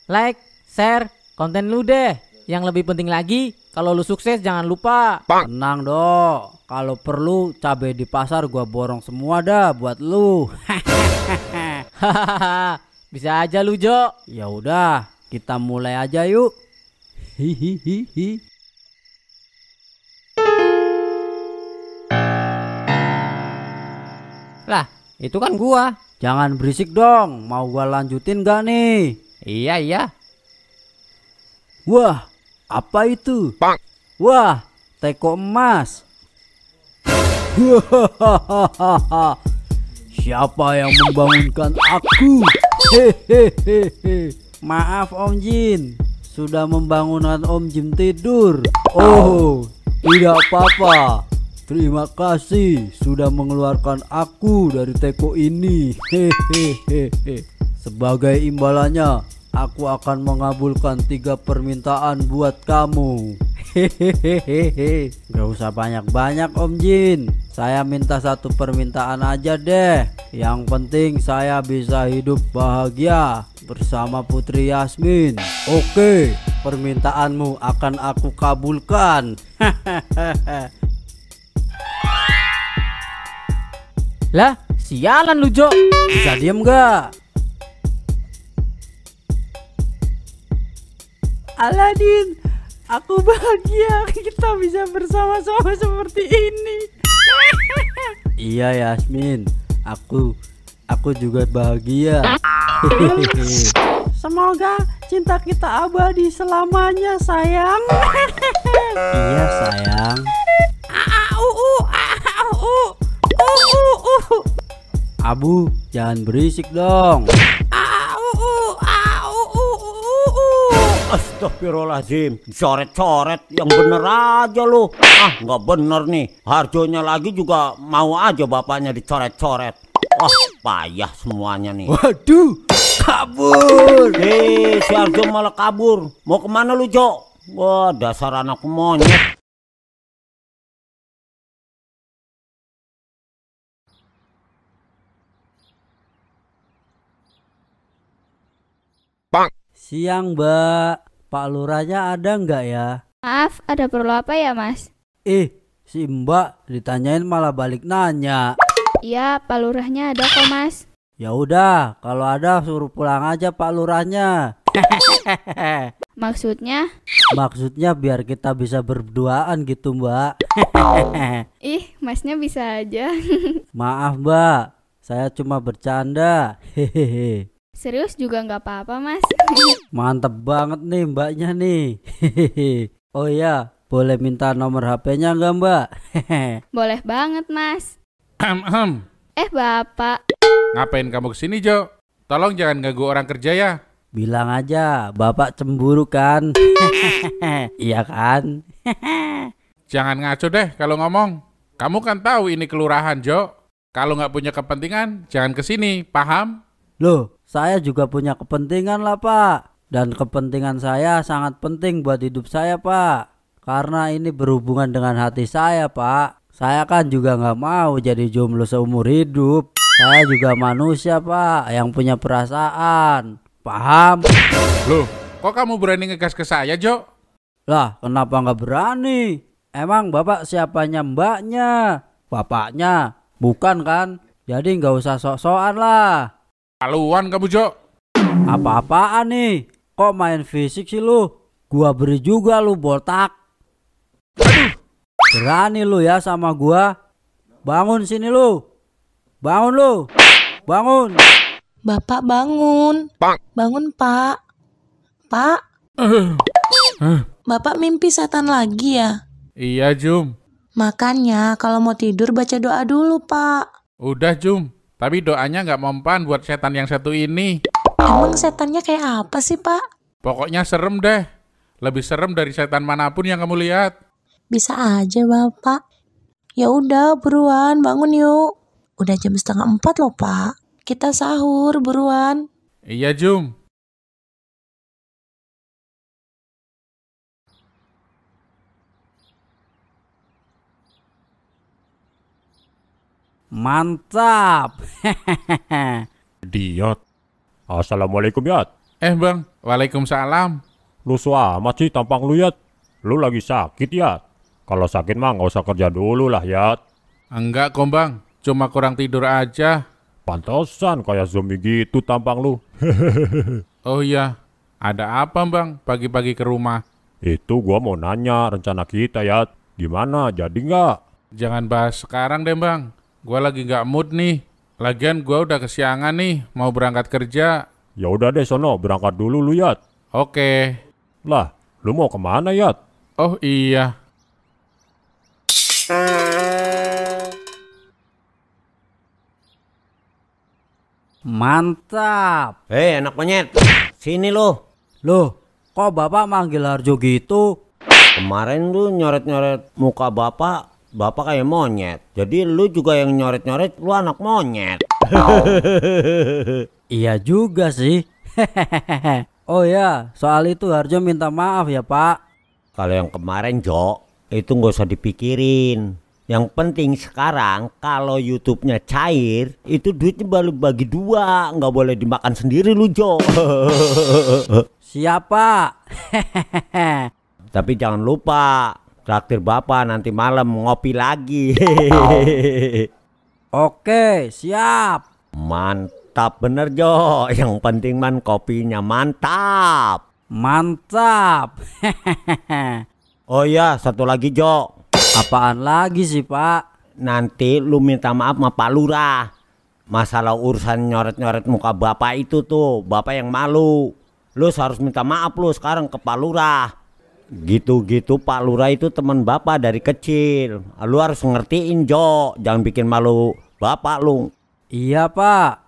Like, share, konten lu deh. Yang lebih penting lagi, kalau lu sukses jangan lupa. Bang. Tenang dong. Kalau perlu cabai di pasar gua borong semua dah buat lu. Hahaha. Bisa aja lu, Jo. Ya udah, kita mulai aja yuk. Hihihihi. Lah, itu kan gua. Jangan berisik dong. Mau gua lanjutin gak nih? Iya, iya. Wah, apa itu? Pak. Wah, teko emas. Siapa yang membangunkan aku? Hehehe. Maaf Om Jin, sudah membangunkan Om Jin tidur. Oh, tidak apa-apa. Terima kasih sudah mengeluarkan aku dari teko ini. Hehehe. Sebagai imbalannya, aku akan mengabulkan tiga permintaan buat kamu. Hehehehe, gak usah banyak-banyak Om Jin. Saya minta satu permintaan aja deh. Yang penting saya bisa hidup bahagia bersama Putri Yasmin. Oke, permintaanmu akan aku kabulkan. lah, sialan lu, Jo. Bisa diem gak? Aladin, aku bahagia kita bisa bersama-sama seperti ini. Iya Yasmin, aku aku juga bahagia. Semoga cinta kita abadi selamanya sayang. iya sayang. Abu, jangan berisik dong. Astagfirullahaladzim, coret-coret yang bener aja lu. Ah, nggak bener nih. Harjonya lagi juga mau aja bapaknya dicoret-coret. Wah, payah semuanya nih. Waduh, kabur. Hei, si Harjo malah kabur. Mau kemana lu, Jo? Wah, dasar anak monyet. Siang, Mbak. Pak Lurahnya ada nggak ya? Maaf, ada perlu apa ya, Mas? Eh, si Mbak ditanyain malah balik nanya. Iya, Pak Lurahnya ada kok, Mas. Ya udah, kalau ada suruh pulang aja Pak Lurahnya. Maksudnya? Maksudnya biar kita bisa berduaan gitu, Mbak. Ih, Masnya bisa aja. Maaf, Mbak. Saya cuma bercanda. Hehehe. Serius juga nggak apa-apa mas Mantep banget nih mbaknya nih Oh iya boleh minta nomor HP-nya nggak mbak? boleh banget mas Eh bapak Ngapain kamu kesini Jo? Tolong jangan ganggu orang kerja ya Bilang aja bapak cemburu kan Iya kan? Jangan ngaco deh kalau ngomong. Kamu kan tahu ini kelurahan, Jo. Kalau nggak punya kepentingan, jangan kesini. paham? Loh, saya juga punya kepentingan lah pak. Dan kepentingan saya sangat penting buat hidup saya pak. Karena ini berhubungan dengan hati saya pak. Saya kan juga nggak mau jadi jomblo seumur hidup. Saya juga manusia pak yang punya perasaan. Paham? Loh, kok kamu berani ngegas ke saya Jo? Lah, kenapa nggak berani? Emang bapak siapanya mbaknya? Bapaknya? Bukan kan? Jadi nggak usah sok-sokan lah. Haluan kamu, Jo. Apa-apaan nih? Kok main fisik sih lu? Gua beri juga lu botak. Berani lu ya sama gua. Bangun sini lu. Bangun lu. Bangun. Bapak bangun. Pak. Bangun, Pak. Pak. Bapak mimpi setan lagi ya? Iya, Jum. Makanya kalau mau tidur baca doa dulu, Pak. Udah, Jum. Tapi doanya nggak mempan buat setan yang satu ini. Emang setannya kayak apa sih, Pak? Pokoknya serem deh. Lebih serem dari setan manapun yang kamu lihat. Bisa aja, Bapak. Ya udah, buruan, bangun yuk. Udah jam setengah empat loh, Pak. Kita sahur, buruan. Iya, Jum. Mantap. Diot. Assalamualaikum, Yat. Eh, Bang. Waalaikumsalam. Lu suamat sih tampang lu, Yat. Lu lagi sakit, Yat. Kalau sakit mah nggak usah kerja dulu lah, Yat. Enggak, kok Bang. Cuma kurang tidur aja. Pantesan kayak zombie gitu tampang lu. oh iya, ada apa bang pagi-pagi ke rumah? Itu gua mau nanya rencana kita ya. Gimana, jadi nggak? Jangan bahas sekarang deh bang. Gue lagi nggak mood nih. Lagian gue udah kesiangan nih, mau berangkat kerja. Ya udah deh sono, berangkat dulu lu Yat. Oke. Lah, lu mau kemana Yat? Oh iya. Mantap. Hei eh, enak monyet, sini lu. Loh, kok bapak manggil Harjo gitu? Kemarin lu nyoret-nyoret muka bapak bapak kayak monyet. Jadi lu juga yang nyoret-nyoret, lu anak monyet. iya juga sih. oh ya, soal itu Harjo minta maaf ya pak. Kalau yang kemarin Jok, itu nggak usah dipikirin. Yang penting sekarang kalau YouTube-nya cair, itu duitnya baru bagi dua, nggak boleh dimakan sendiri lu Jo. Siapa? Tapi jangan lupa Traktir Bapak nanti malam ngopi lagi. Oke, siap. Mantap bener Jo. Yang penting man kopinya mantap. Mantap. oh iya, satu lagi Jo. Apaan lagi sih Pak? Nanti lu minta maaf sama Pak Lurah. Masalah urusan nyoret-nyoret muka Bapak itu tuh, Bapak yang malu. Lu harus minta maaf lu sekarang ke Pak Lurah gitu-gitu Pak Lura itu teman bapak dari kecil lu harus ngertiin Jo jangan bikin malu bapak lu iya pak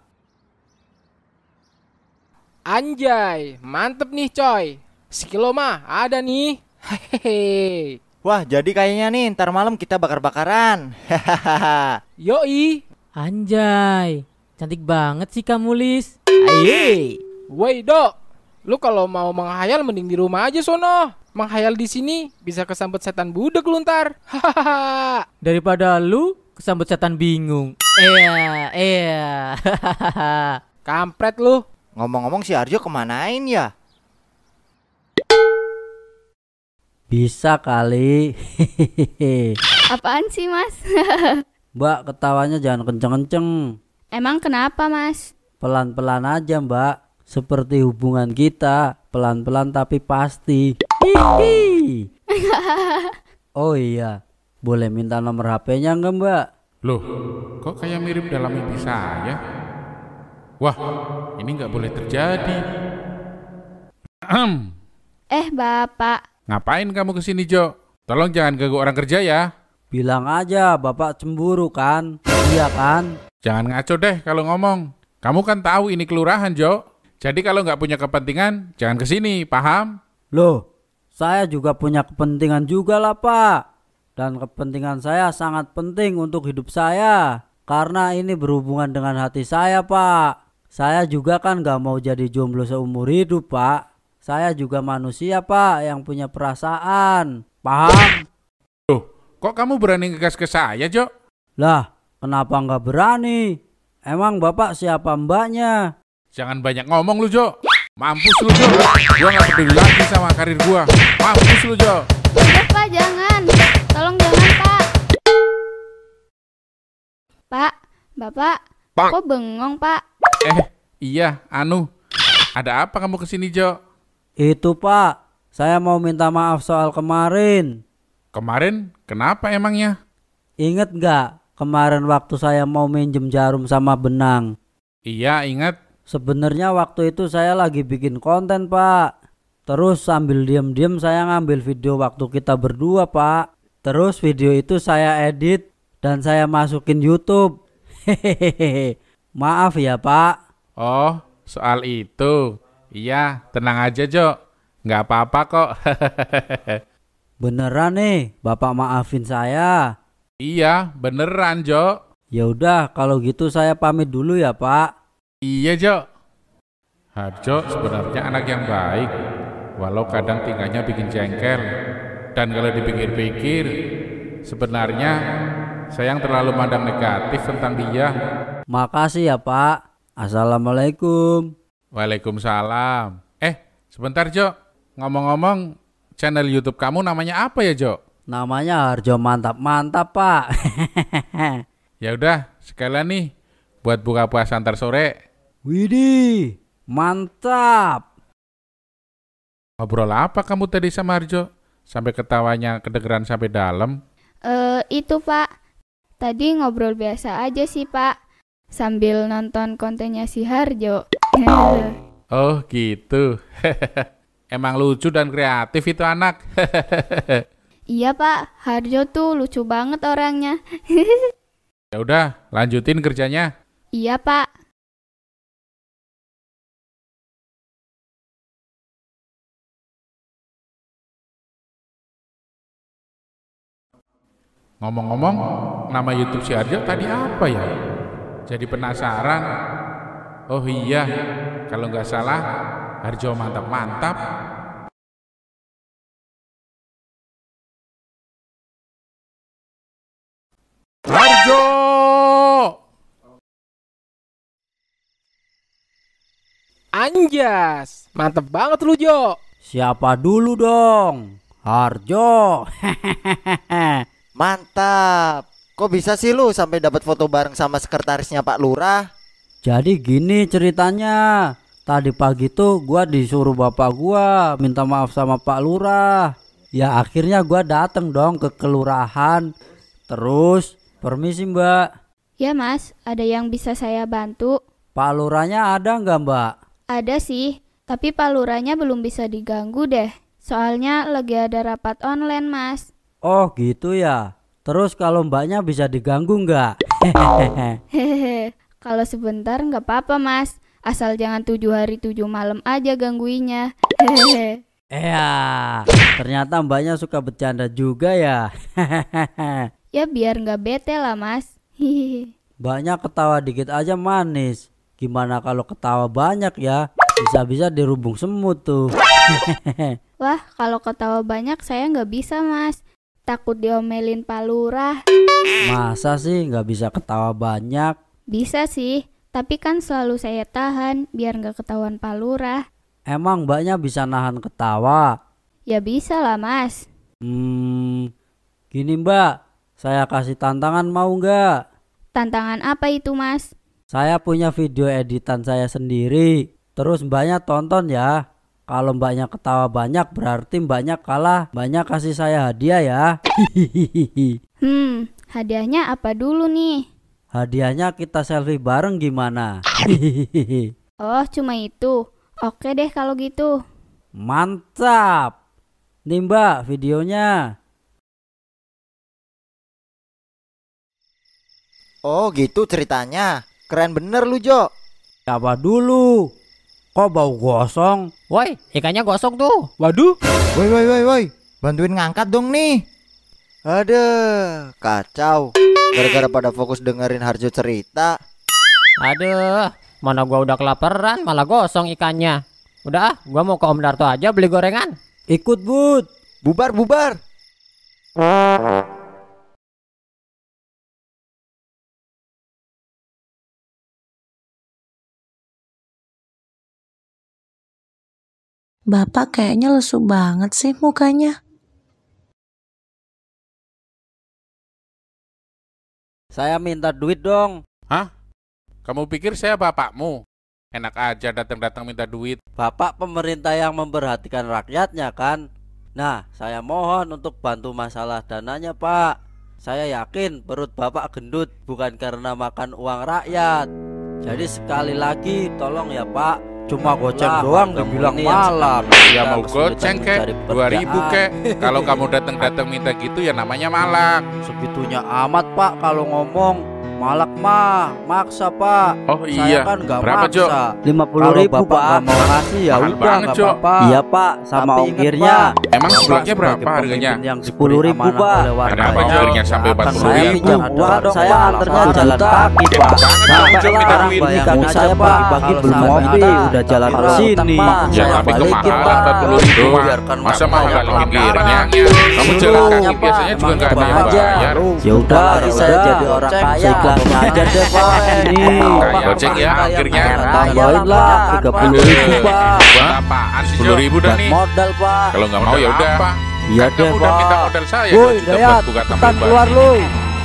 anjay mantep nih coy sekilo mah ada nih hehehe wah jadi kayaknya nih ntar malam kita bakar-bakaran hahaha yoi anjay cantik banget sih kamu Lis aye woi dok lu kalau mau menghayal mending di rumah aja sono Menghayal di sini bisa kesambet setan budek luntar. Hahaha. Daripada lu kesambet setan bingung. Iya, iya. Kampret lu. Ngomong-ngomong si Arjo kemanain ya? Bisa kali. hehehe. Apaan sih, Mas? Mbak, ketawanya jangan kenceng-kenceng. Emang kenapa, Mas? Pelan-pelan aja, Mbak. Seperti hubungan kita, pelan-pelan tapi pasti. Hihi. Oh iya, boleh minta nomor HP-nya enggak mbak? Loh, kok kayak mirip dalam mimpi saya? Wah, ini nggak boleh terjadi. eh bapak. Ngapain kamu kesini Jo? Tolong jangan ganggu orang kerja ya. Bilang aja bapak cemburu kan? Iya kan? Jangan ngaco deh kalau ngomong. Kamu kan tahu ini kelurahan Jo. Jadi kalau nggak punya kepentingan, jangan kesini, paham? Loh, saya juga punya kepentingan juga lah pak. Dan kepentingan saya sangat penting untuk hidup saya. Karena ini berhubungan dengan hati saya pak. Saya juga kan gak mau jadi jomblo seumur hidup pak. Saya juga manusia pak yang punya perasaan. Paham? Loh, kok kamu berani ngegas ke saya Jo? Lah, kenapa nggak berani? Emang bapak siapa mbaknya? Jangan banyak ngomong lu Jo. Mampus lu Jo, gua gak peduli lagi sama karir gua. Mampus lu Jo. Udah Pak, jangan. Tolong jangan Pak. Pak, Bapak, pa. kok bengong Pak? Eh, iya, Anu. Ada apa kamu kesini Jo? Itu Pak, saya mau minta maaf soal kemarin. Kemarin? Kenapa emangnya? Ingat nggak kemarin waktu saya mau minjem jarum sama benang? Iya, ingat. Sebenarnya waktu itu saya lagi bikin konten, Pak. Terus sambil diam-diam saya ngambil video waktu kita berdua, Pak. Terus video itu saya edit dan saya masukin YouTube. Hehehe. Maaf ya, Pak. Oh, soal itu. Iya, tenang aja, Jo. Nggak apa-apa kok. beneran nih, Bapak maafin saya. Iya, beneran, Jo. Ya udah, kalau gitu saya pamit dulu ya, Pak. Iya, Jo, Harjo sebenarnya anak yang baik, walau kadang tingkahnya bikin jengkel. Dan kalau dipikir-pikir, sebenarnya saya yang terlalu mandang negatif tentang dia. Makasih ya, Pak. Assalamualaikum. Waalaikumsalam. Eh, sebentar, Jo. Ngomong-ngomong, channel YouTube kamu namanya apa ya, Jo? Namanya Harjo Mantap-Mantap, Pak. ya udah, sekalian nih buat buka puasa antar sore Widih, mantap. Ngobrol apa kamu tadi sama Arjo? Sampai ketawanya kedengeran sampai dalam. Eh, uh, itu Pak. Tadi ngobrol biasa aja sih Pak. Sambil nonton kontennya si Harjo. oh gitu. Emang lucu dan kreatif itu anak. iya Pak, Harjo tuh lucu banget orangnya. ya udah, lanjutin kerjanya. Iya Pak. Ngomong-ngomong, nama YouTube si Arjo tadi apa ya? Jadi penasaran. Oh iya, kalau nggak salah Harjo mantap-mantap. Harjo! Anjas, mantep banget lu Jo. Siapa dulu dong? Harjo. Hehehe. Mantap. Kok bisa sih lu sampai dapat foto bareng sama sekretarisnya Pak Lurah? Jadi gini ceritanya. Tadi pagi tuh gua disuruh bapak gua minta maaf sama Pak Lurah. Ya akhirnya gua dateng dong ke kelurahan. Terus, permisi Mbak. Ya Mas, ada yang bisa saya bantu? Pak Lurahnya ada nggak Mbak? Ada sih, tapi Pak Lurahnya belum bisa diganggu deh. Soalnya lagi ada rapat online Mas. Oh gitu ya. Terus kalau mbaknya bisa diganggu nggak? Hehehe. kalau sebentar nggak apa-apa mas. Asal jangan tujuh hari tujuh malam aja gangguinya. Hehehe. Iya, ternyata mbaknya suka bercanda juga ya. Hehehe. ya biar nggak bete lah mas. mbaknya ketawa dikit aja manis. Gimana kalau ketawa banyak ya? Bisa-bisa dirubung semut tuh. Wah, kalau ketawa banyak saya nggak bisa mas. Takut diomelin Pak Masa sih nggak bisa ketawa banyak? Bisa sih, tapi kan selalu saya tahan biar nggak ketahuan Pak Emang mbaknya bisa nahan ketawa? Ya bisa lah mas. Hmm, gini mbak, saya kasih tantangan mau nggak? Tantangan apa itu mas? Saya punya video editan saya sendiri, terus mbaknya tonton ya. Kalau mbaknya ketawa banyak berarti mbaknya kalah. banyak kasih saya hadiah ya. Hmm, hadiahnya apa dulu nih? Hadiahnya kita selfie bareng gimana? Oh, cuma itu. Oke deh kalau gitu. Mantap. Nih mbak videonya. Oh gitu ceritanya. Keren bener lu Jo. Apa dulu? Kok bau gosong? Woi, ikannya gosong tuh. Waduh. Woi, woi, woi, woi. Bantuin ngangkat dong nih. Ada kacau. Gara-gara pada fokus dengerin Harjo cerita. Aduh, mana gua udah kelaparan, malah gosong ikannya. Udah ah, gua mau ke Om Darto aja beli gorengan. Ikut, Bud. Bubar, bubar. Bapak kayaknya lesu banget sih mukanya. Saya minta duit dong. Hah? Kamu pikir saya bapakmu? Enak aja datang-datang minta duit. Bapak pemerintah yang memperhatikan rakyatnya kan? Nah, saya mohon untuk bantu masalah dananya, Pak. Saya yakin perut Bapak gendut bukan karena makan uang rakyat. Jadi sekali lagi tolong ya, Pak, cuma goceng lah, doang dibilang malam ya mau goceng kek 2000 ah. kek kalau kamu datang-datang minta gitu ya namanya malak segitunya amat pak kalau ngomong Malak mah maksa pak. Oh iya. kan gak berapa maksa. Lima puluh ribu bapak pak. mau kasih ya udah nggak apa-apa. Iya pak. Sama ongkirnya. Emang sebelumnya berapa harganya? Sepuluh ribu pak. Kenapa ongkirnya sampai 40 ribu? Saya pinjam uang. Saya antarnya jalan kaki pak. sampai sekarang bayangkan saya pak. Pagi belum mobil udah jalan ke sini. Ya tapi kemahalan 40 ribu. Masa mau kalau pinggirnya? Kamu jalan kaki biasanya juga gak ada yang bayar. yaudah Saya jadi orang kaya. Tambah deh Pak. Goceng ya akhirnya. Tambahin lah 30 ribu Pak. 10 ribu dah nih. Modal Pak. Kalau nggak mau ya udah. Iya kan deh Pak. minta modal saya. Woi Dayat, cepetan keluar lu.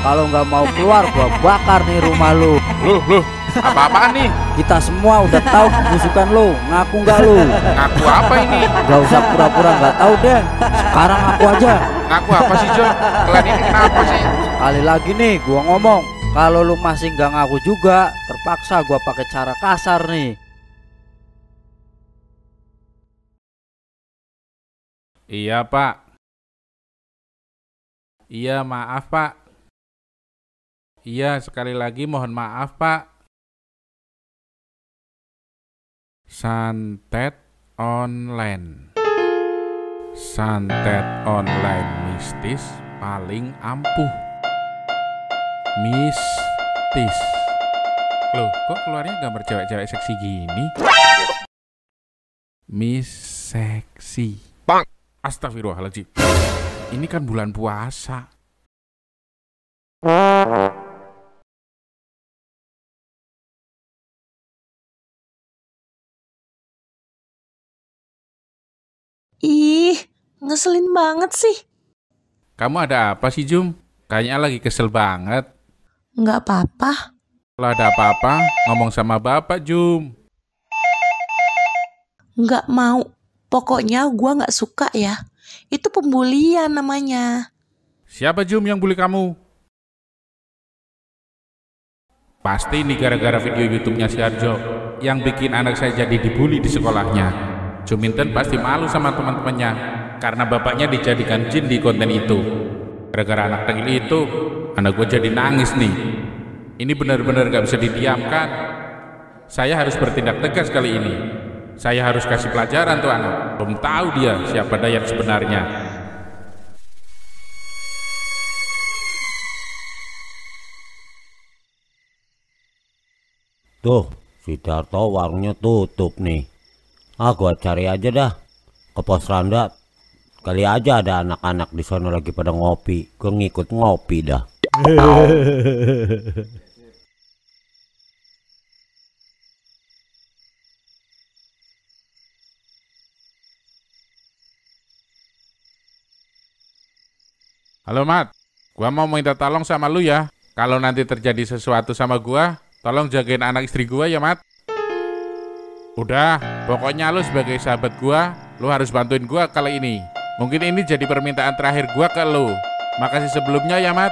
Kalau nggak mau keluar gua bakar nih rumah lu. Lu lu apa-apaan nih? Kita semua udah tahu kebusukan lo, ngaku nggak lo? Ngaku apa ini? Gak usah pura-pura nggak -pura tahu deh. Sekarang aku aja. Ngaku apa sih John? Kalian ini kenapa sih? Sekali lagi nih, gua ngomong, kalau lu masih nggak ngaku juga, terpaksa gua pakai cara kasar nih. Iya, Pak. Iya, maaf, Pak. Iya, sekali lagi mohon maaf, Pak. Santet online. Santet online mistis paling ampuh mistis. Loh, kok keluarnya gambar cewek-cewek seksi gini? Miss seksi. Bang. Astagfirullahaladzim. Ini kan bulan puasa. Ih, ngeselin banget sih. Kamu ada apa sih, Jum? Kayaknya lagi kesel banget. Nggak apa-apa. Kalau ada apa-apa, ngomong sama bapak, Jum. Nggak mau. Pokoknya gue nggak suka ya. Itu pembulian namanya. Siapa Jum yang bully kamu? Pasti ini gara-gara video YouTube-nya si Arjo yang bikin anak saya jadi dibully di sekolahnya. Juminten pasti malu sama teman-temannya karena bapaknya dijadikan jin di konten itu. Gara-gara anak tengil itu, anak gue jadi nangis nih. Ini benar-benar gak bisa didiamkan. Saya harus bertindak tegas kali ini. Saya harus kasih pelajaran tuh anak. Belum tahu dia siapa dayat sebenarnya. Tuh, si Darto warungnya tutup nih. Ah, gua cari aja dah. Ke pos Randa Kali aja ada anak-anak di sana lagi pada ngopi. Gue ngikut ngopi dah. Halo Mat, gua mau minta tolong sama lu ya. Kalau nanti terjadi sesuatu sama gua, tolong jagain anak istri gua ya Mat. Udah, pokoknya lu sebagai sahabat gua, lu harus bantuin gua kali ini. Mungkin ini jadi permintaan terakhir gua ke lo. Makasih sebelumnya ya, Mat.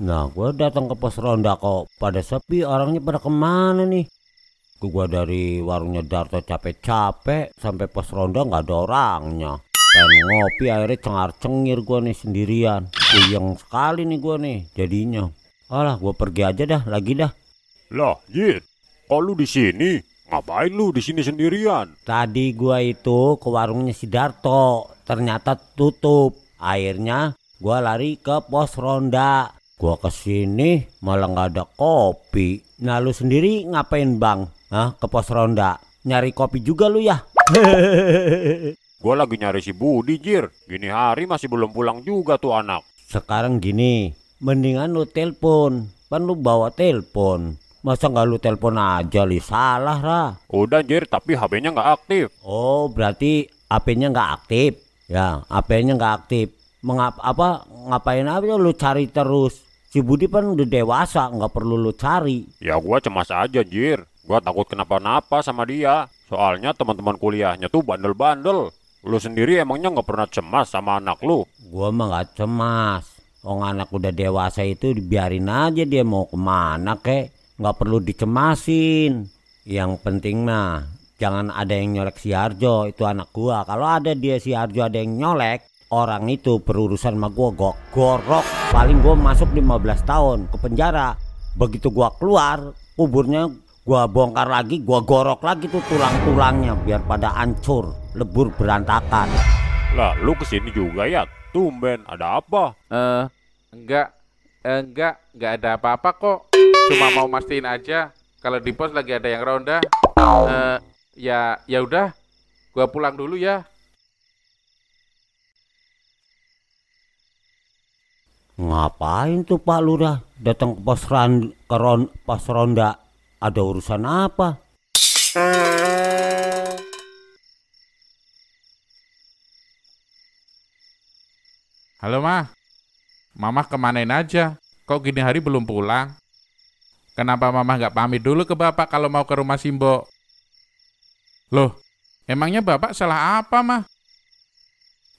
Nah, gue datang ke pos ronda kok. Pada sepi, orangnya pada kemana nih? Gue dari warungnya Darto capek-capek sampai pos ronda nggak ada orangnya pengen ngopi akhirnya cengar-cengir gue nih sendirian puyeng sekali nih gue nih jadinya alah gue pergi aja dah lagi dah lah Jit, kok lu di sini ngapain lu di sini sendirian tadi gue itu ke warungnya si Darto ternyata tutup akhirnya gue lari ke pos ronda gue kesini malah nggak ada kopi nah lu sendiri ngapain bang Hah, ke pos ronda nyari kopi juga lu ya Gue lagi nyari si Budi, Jir. Gini hari masih belum pulang juga tuh anak. Sekarang gini, mendingan lu telpon, Kan lu bawa telpon, Masa nggak lu telpon aja, li salah, Ra. Udah, Jir, tapi HP-nya nggak aktif. Oh, berarti HP-nya nggak aktif. Ya, HP-nya nggak aktif. Mengap apa ngapain aja lu cari terus? Si Budi kan udah dewasa, nggak perlu lu cari. Ya gua cemas aja, Jir. Gua takut kenapa-napa sama dia. Soalnya teman-teman kuliahnya tuh bandel-bandel. Lu sendiri emangnya nggak pernah cemas sama anak lu? Gua mah nggak cemas. Ong anak udah dewasa itu dibiarin aja dia mau kemana kek. Nggak perlu dicemasin. Yang penting mah jangan ada yang nyolek si Arjo, itu anak gua. Kalau ada dia si Arjo ada yang nyolek, orang itu berurusan sama gua gua gorok. Paling gua masuk 15 tahun ke penjara. Begitu gua keluar, kuburnya gua bongkar lagi, gua gorok lagi tuh tulang-tulangnya biar pada hancur lebur berantakan. Lah, lu kesini juga ya? Tumben, ada apa? Eh, uh, enggak, eh, enggak, enggak ada apa-apa kok. Cuma mau mastiin aja kalau di pos lagi ada yang ronda. uh, ya, ya udah, gua pulang dulu ya. Ngapain tuh Pak Lurah datang ke pos ronda ron, pos ronda? Ada urusan apa? Eh, Halo Ma. mamah kemanain aja? Kok gini hari belum pulang? Kenapa mamah nggak pamit dulu ke bapak kalau mau ke rumah Simbo? Loh, emangnya bapak salah apa Ma?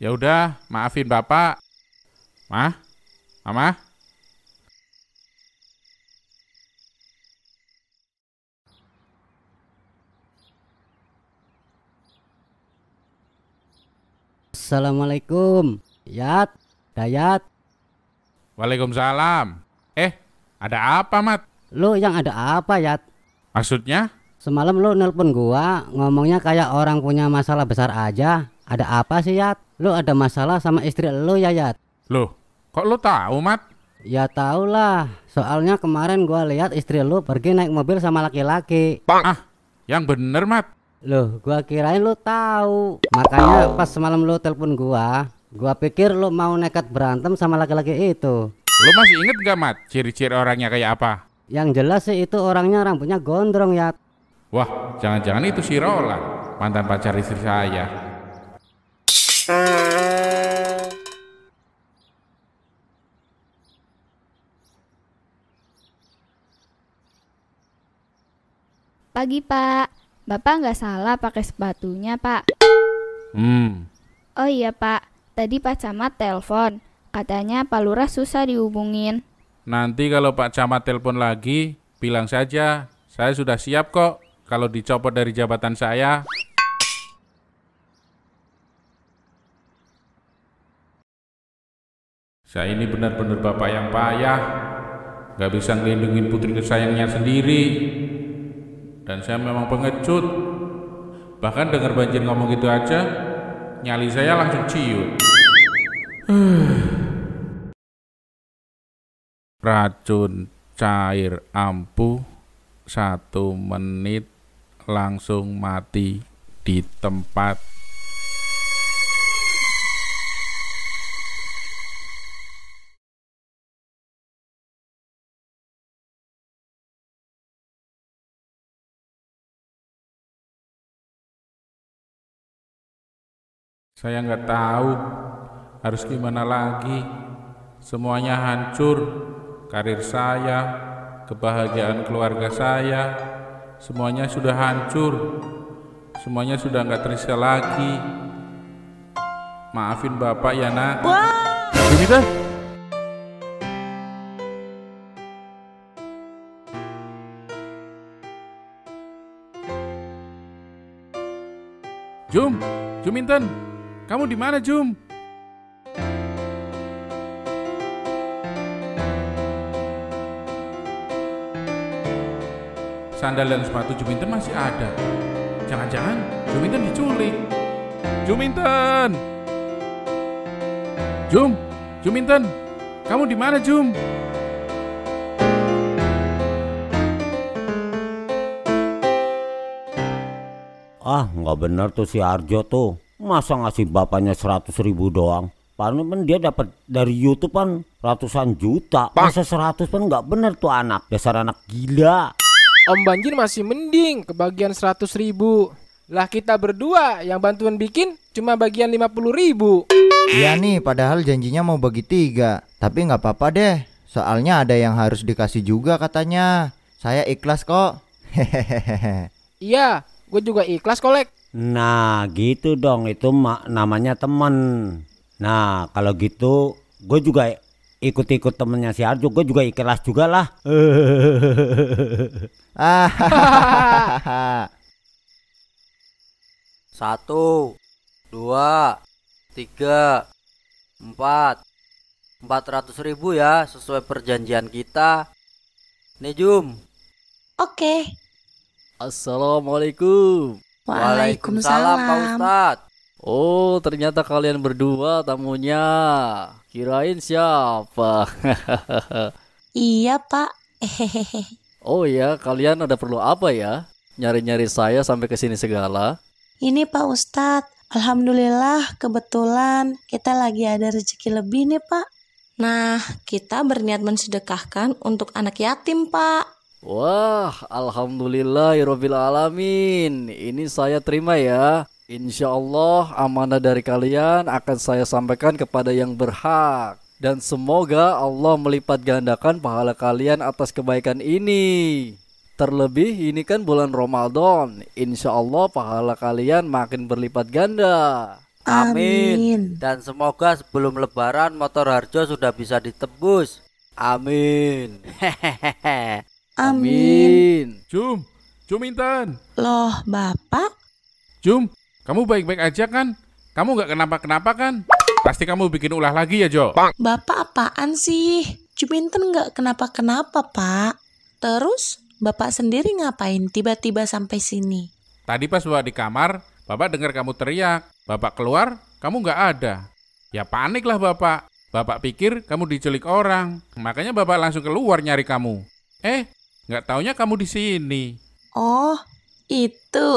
Ya udah, maafin bapak. Ma? mama. Assalamualaikum, Yat. Dayat. Waalaikumsalam. Eh, ada apa, Mat? Lu yang ada apa, Yat? Maksudnya? Semalam lu nelpon gua, ngomongnya kayak orang punya masalah besar aja. Ada apa sih, Yat? Lu ada masalah sama istri lu, ya, Yat? Loh, kok lu tahu, Mat? Ya tau lah, soalnya kemarin gua lihat istri lu pergi naik mobil sama laki-laki. Ah, yang bener, Mat. Loh, gua kirain lu tahu. Makanya pas semalam lu telpon gua, Gua pikir lu mau nekat berantem sama laki-laki itu. Lu masih inget gak Mat ciri-ciri orangnya kayak apa? Yang jelas sih itu orangnya rambutnya gondrong ya. Wah, jangan-jangan itu si Rola, mantan pacar istri saya. Pagi pak, bapak nggak salah pakai sepatunya pak. Hmm. Oh iya pak, Tadi Pak Camat telepon, katanya Pak Lurah susah dihubungin. Nanti kalau Pak Camat telepon lagi, bilang saja, saya sudah siap kok kalau dicopot dari jabatan saya. Saya ini benar-benar bapak yang payah. Gak bisa ngelindungin putri kesayangnya sendiri. Dan saya memang pengecut. Bahkan dengar banjir ngomong gitu aja, Nyali saya langsung ciut. Racun cair ampuh satu menit langsung mati di tempat Saya nggak tahu harus gimana lagi. Semuanya hancur, karir saya, kebahagiaan keluarga saya, semuanya sudah hancur. Semuanya sudah nggak terisi lagi. Maafin Bapak ya, Nak. Wow. Ini dah. Jum, Juminten. Kamu di mana, Jum? Sandal dan sepatu Juminten masih ada. Jangan-jangan Juminten diculik. Juminten! Jum, Juminten, kamu di mana, Jum? Ah, nggak benar tuh si Arjo tuh masa ngasih bapaknya seratus ribu doang paling kan dia dapat dari YouTube kan ratusan juta masa seratus pun nggak bener tuh anak dasar anak gila Om Banjir masih mending kebagian seratus ribu lah kita berdua yang bantuan bikin cuma bagian lima puluh ribu Iya nih padahal janjinya mau bagi tiga Tapi nggak apa-apa deh Soalnya ada yang harus dikasih juga katanya Saya ikhlas kok Hehehe. Iya gue juga ikhlas kolek Nah gitu dong itu namanya temen. Nah kalau gitu gue juga ikut-ikut temennya si Arjo gue juga ikhlas juga lah satu dua tiga empat empat ratus ribu ya sesuai perjanjian kita Nih, Jum. oke okay. Assalamualaikum Waalaikumsalam, Pak Ustadz. Oh, ternyata kalian berdua tamunya. Kirain siapa? iya, Pak. Oh ya, kalian ada perlu apa ya? Nyari-nyari saya sampai ke sini segala. Ini Pak Ustadz, Alhamdulillah kebetulan kita lagi ada rezeki lebih nih Pak. Nah, kita berniat mensedekahkan untuk anak yatim Pak. Wah, alhamdulillah, alhamdulillahirabbil alamin. Ini saya terima ya. Insya Allah amanah dari kalian akan saya sampaikan kepada yang berhak dan semoga Allah melipat gandakan pahala kalian atas kebaikan ini. Terlebih ini kan bulan Ramadan, insya Allah pahala kalian makin berlipat ganda. Amin. Amin. Dan semoga sebelum Lebaran motor Harjo sudah bisa ditebus. Amin. Hehehe. Amin. Jum, Jum Intan. Loh, Bapak? Jum, kamu baik-baik aja kan? Kamu nggak kenapa-kenapa kan? Pasti kamu bikin ulah lagi ya, Jo. Pak, Bapak apaan sih? Juminten nggak kenapa-kenapa, Pak. Terus, Bapak sendiri ngapain tiba-tiba sampai sini? Tadi pas Bapak di kamar, Bapak dengar kamu teriak. Bapak keluar, kamu nggak ada. Ya paniklah Bapak. Bapak pikir kamu diculik orang. Makanya Bapak langsung keluar nyari kamu. Eh, Nggak taunya kamu di sini. Oh, itu.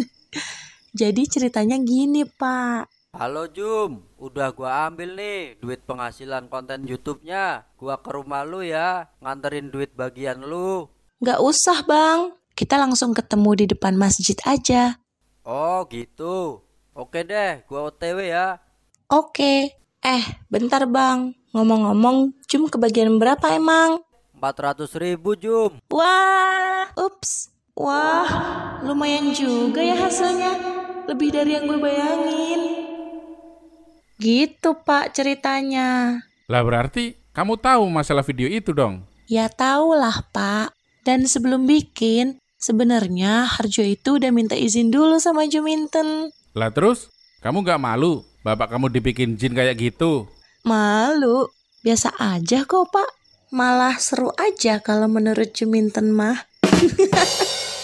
Jadi ceritanya gini, Pak. Halo Jum, udah gua ambil nih duit penghasilan konten YouTube-nya. Gua ke rumah lu ya, nganterin duit bagian lu. Nggak usah, Bang. Kita langsung ketemu di depan masjid aja. Oh, gitu. Oke deh, gua OTW ya. Oke. Eh, bentar, Bang. Ngomong-ngomong, Jum kebagian berapa emang? 400 ribu Jum Wah, ups Wah, lumayan juga ya hasilnya Lebih dari yang gue bayangin Gitu pak ceritanya Lah berarti kamu tahu masalah video itu dong? Ya lah pak Dan sebelum bikin Sebenarnya Harjo itu udah minta izin dulu sama Juminten Lah terus? Kamu gak malu? Bapak kamu dibikin jin kayak gitu? Malu? Biasa aja kok pak malah seru aja kalau menurut Juminten mah.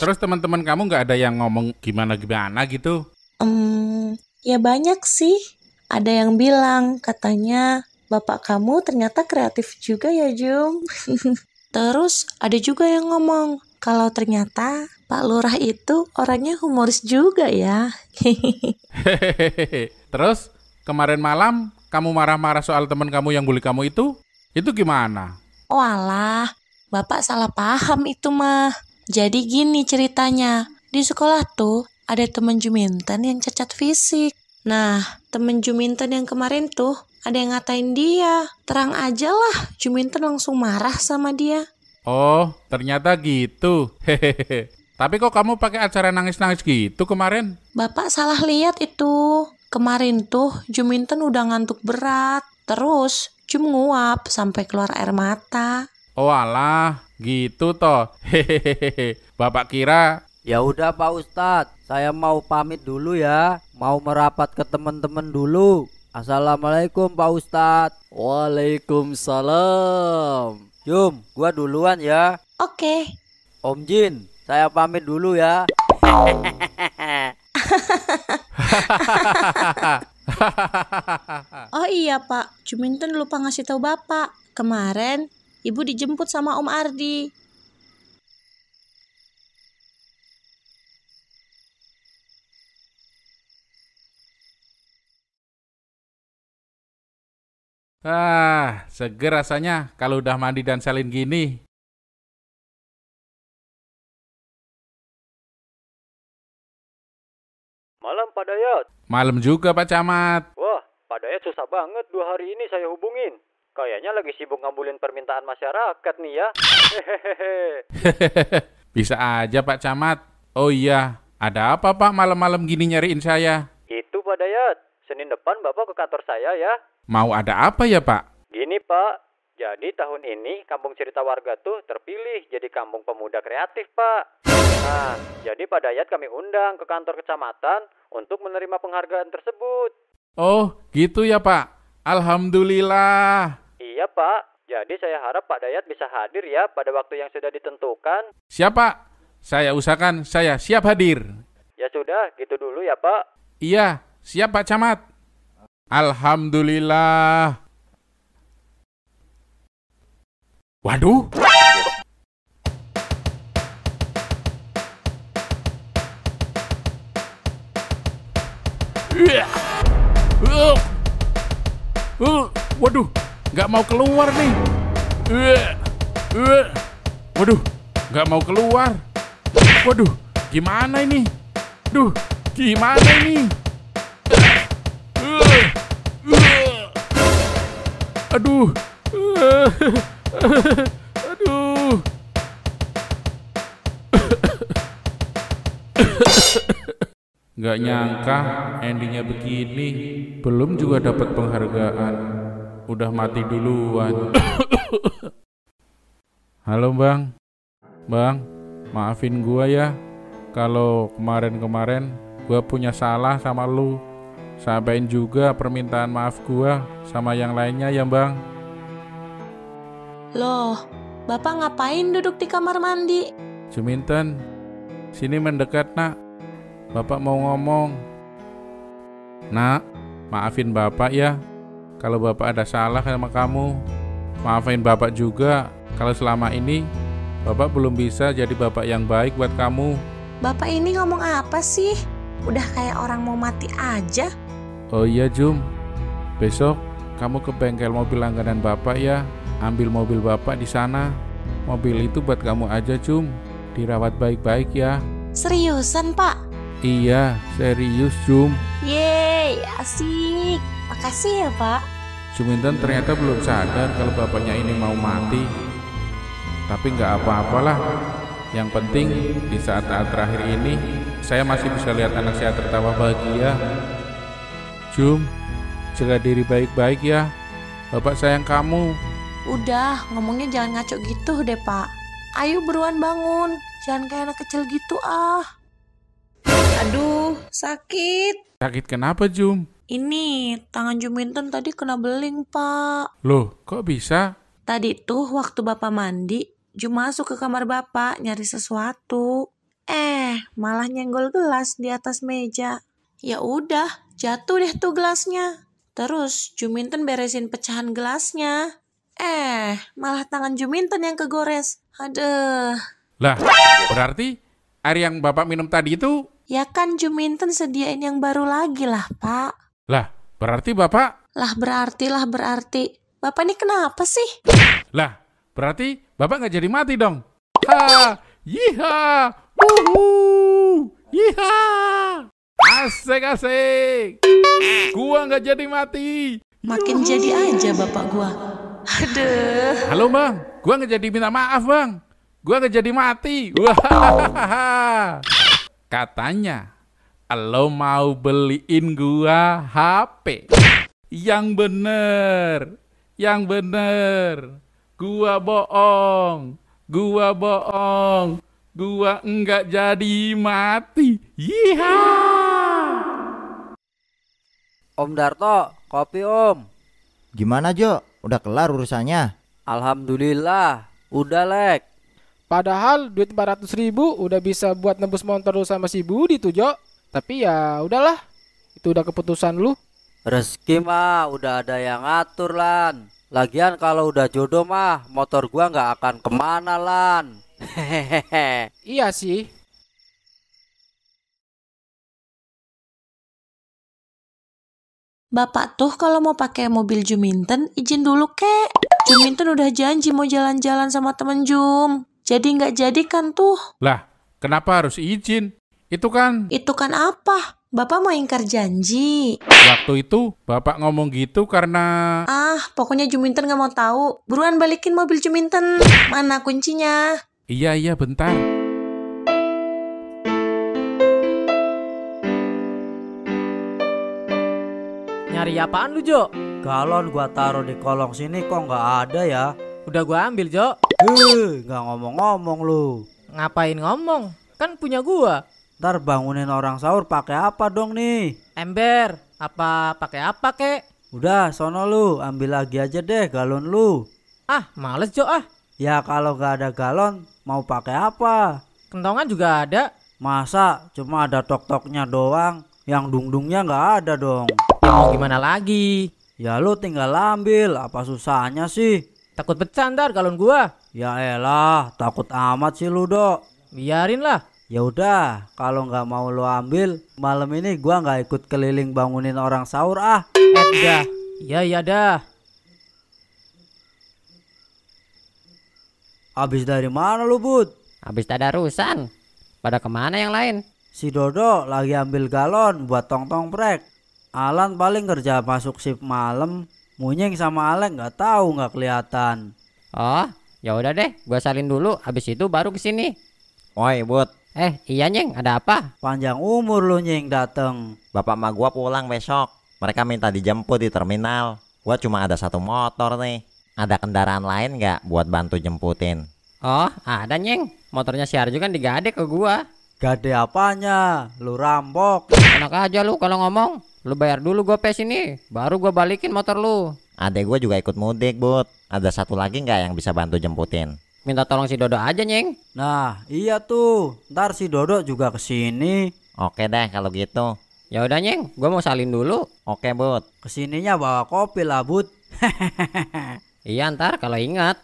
Terus teman-teman kamu nggak ada yang ngomong gimana-gimana gitu? Um, ya banyak sih. Ada yang bilang katanya bapak kamu ternyata kreatif juga ya Jum. Terus ada juga yang ngomong kalau ternyata Pak Lurah itu orangnya humoris juga ya. Terus kemarin malam kamu marah-marah soal teman kamu yang bully kamu itu, itu gimana? Walah, oh, Bapak salah paham itu mah. Jadi gini ceritanya, di sekolah tuh ada temen Juminten yang cacat fisik. Nah, temen Juminten yang kemarin tuh ada yang ngatain dia. Terang aja lah, Juminten langsung marah sama dia. Oh, ternyata gitu. Hehehe. Tapi kok kamu pakai acara nangis-nangis gitu kemarin? Bapak salah lihat itu. Kemarin tuh Juminten udah ngantuk berat. Terus cium nguap sampai keluar air mata. Oh alah, gitu toh. Hehehe. Bapak kira Ya udah Pak Ustadz, saya mau pamit dulu ya. Mau merapat ke teman-teman dulu. Assalamualaikum Pak Ustadz. Waalaikumsalam. Cium, gua duluan ya. Oke. Okay. Om Jin, saya pamit dulu ya. Hahaha. oh iya pak, Juminten lupa ngasih tahu bapak. Kemarin ibu dijemput sama Om Ardi. Ah, seger rasanya kalau udah mandi dan salin gini. Dayat. Malam juga Pak Camat. Wah, Pak Dayat susah banget dua hari ini saya hubungin. Kayaknya lagi sibuk ngabulin permintaan masyarakat nih ya. Hehehe, Bisa aja Pak Camat. Oh iya, ada apa Pak malam-malam gini nyariin saya? Itu Pak Dayat, Senin depan Bapak ke kantor saya ya. Mau ada apa ya Pak? Gini Pak, jadi tahun ini kampung cerita warga tuh terpilih jadi kampung pemuda kreatif, Pak. Nah, jadi pada ayat kami undang ke kantor kecamatan untuk menerima penghargaan tersebut. Oh, gitu ya, Pak. Alhamdulillah. Iya, Pak. Jadi saya harap Pak Dayat bisa hadir ya pada waktu yang sudah ditentukan. Siap, Pak. Saya usahakan saya siap hadir. Ya sudah, gitu dulu ya, Pak. Iya, siap Pak Camat. Alhamdulillah. Waduh. Uh, uh, waduh, nggak mau keluar nih. Uh, uh, waduh, nggak mau keluar. Waduh, gimana ini? Duh, gimana ini? Uh, uh, aduh. Uh, Aduh. Gak nyangka endingnya begini. Belum juga dapat penghargaan. Udah mati duluan. Halo bang. Bang, maafin gua ya. Kalau kemarin-kemarin gua punya salah sama lu. Sampaikan juga permintaan maaf gua sama yang lainnya ya bang. Loh, Bapak ngapain duduk di kamar mandi? Juminten, sini mendekat nak. Bapak mau ngomong. Nak, maafin Bapak ya. Kalau Bapak ada salah sama kamu. Maafin Bapak juga kalau selama ini Bapak belum bisa jadi Bapak yang baik buat kamu. Bapak ini ngomong apa sih? Udah kayak orang mau mati aja. Oh iya Jum, besok kamu ke bengkel mobil langganan Bapak ya ambil mobil bapak di sana. Mobil itu buat kamu aja, Cum. Dirawat baik-baik ya. Seriusan, Pak? Iya, serius, Cum. Yeay, asik. Makasih ya, Pak. Juminten ternyata belum sadar kalau bapaknya ini mau mati. Tapi nggak apa-apalah. Yang penting, di saat-saat terakhir ini, saya masih bisa lihat anak saya tertawa bahagia. Cum jaga diri baik-baik ya. Bapak sayang kamu. Udah, ngomongnya jangan ngaco gitu deh, Pak. Ayo buruan bangun. Jangan kayak anak kecil gitu, ah. Aduh, sakit. Sakit kenapa, Jum? Ini, tangan Juminten tadi kena beling, Pak. Loh, kok bisa? Tadi tuh waktu Bapak mandi, Jum masuk ke kamar Bapak nyari sesuatu. Eh, malah nyenggol gelas di atas meja. Ya udah, jatuh deh tuh gelasnya. Terus Juminten beresin pecahan gelasnya. Eh, malah tangan Juminten yang kegores. Aduh. Lah, berarti air yang Bapak minum tadi itu... Ya kan Juminten sediain yang baru lagi lah, Pak. Lah, berarti Bapak... Lah, berarti lah, berarti. Bapak ini kenapa sih? Lah, berarti Bapak nggak jadi mati dong. Ha, yiha, wuhu, yiha. Asik, asik. Gua nggak jadi mati. Makin jadi aja Bapak gua. Aduh. Halo bang, gua nggak jadi minta maaf bang. Gua nggak jadi mati. Katanya, lo mau beliin gua HP. Yang bener, yang bener. Gua bohong, gua bohong, gua enggak jadi mati. Iya. Om Darto, kopi om. Gimana Jo? Udah kelar urusannya? Alhamdulillah, udah lek. Padahal duit 400 ribu udah bisa buat nebus motor lu sama si Budi tuh Jo. Tapi ya udahlah, itu udah keputusan lu. Rezeki mah udah ada yang ngatur lan. Lagian kalau udah jodoh mah motor gua nggak akan kemana lan. Hehehe. Iya sih, Bapak tuh kalau mau pakai mobil Juminten, izin dulu kek. Juminten udah janji mau jalan-jalan sama temen Jum. Jadi nggak jadi kan tuh. Lah, kenapa harus izin? Itu kan... Itu kan apa? Bapak mau ingkar janji. Waktu itu, Bapak ngomong gitu karena... Ah, pokoknya Juminten nggak mau tahu. Buruan balikin mobil Juminten. Mana kuncinya? Iya, iya, bentar. Nyari apaan lu Jo? Galon gua taruh di kolong sini kok nggak ada ya? Udah gua ambil Jo. Heh, nggak ngomong-ngomong lu. Ngapain ngomong? Kan punya gua. Ntar bangunin orang sahur pakai apa dong nih? Ember. Apa pakai apa kek? Udah, sono lu, ambil lagi aja deh galon lu. Ah, males Jo ah. Ya kalau nggak ada galon, mau pakai apa? Kentongan juga ada. Masa cuma ada tok-toknya doang, yang dung-dungnya nggak ada dong mau gimana lagi? Ya lu tinggal ambil, apa susahnya sih? Takut pecah ntar galon gua. Ya elah, takut amat sih lu, Dok. Biarin lah. Ya udah, kalau nggak mau lu ambil, malam ini gua nggak ikut keliling bangunin orang sahur ah. Eh Ya ya dah. Iya, iya, abis dari mana lu, Bud? Habis tadarusan. Pada kemana yang lain? Si Dodo lagi ambil galon buat tong-tong prek. Alan paling kerja masuk shift malam, Munyeng sama Alek nggak tahu nggak kelihatan. Oh, ya udah deh, gua salin dulu, habis itu baru ke kesini. Woi, buat. Eh, iya Nyeng, ada apa? Panjang umur lu Nying dateng. Bapak ma gua pulang besok. Mereka minta dijemput di terminal. Gua cuma ada satu motor nih. Ada kendaraan lain nggak buat bantu jemputin? Oh, ada Nying. Motornya si juga kan digade ke gua. Gade apanya? Lu rampok. Enak aja lu kalau ngomong. Lu bayar dulu gue pes ini, baru gue balikin motor lu. Adek gue juga ikut mudik, Bud. Ada satu lagi nggak yang bisa bantu jemputin? Minta tolong si Dodo aja, Nying. Nah, iya tuh. Ntar si Dodo juga kesini. Oke deh kalau gitu. Ya udah, Nying, Gue mau salin dulu. Oke, Bud. Kesininya bawa kopi lah, Bud. iya, ntar kalau ingat.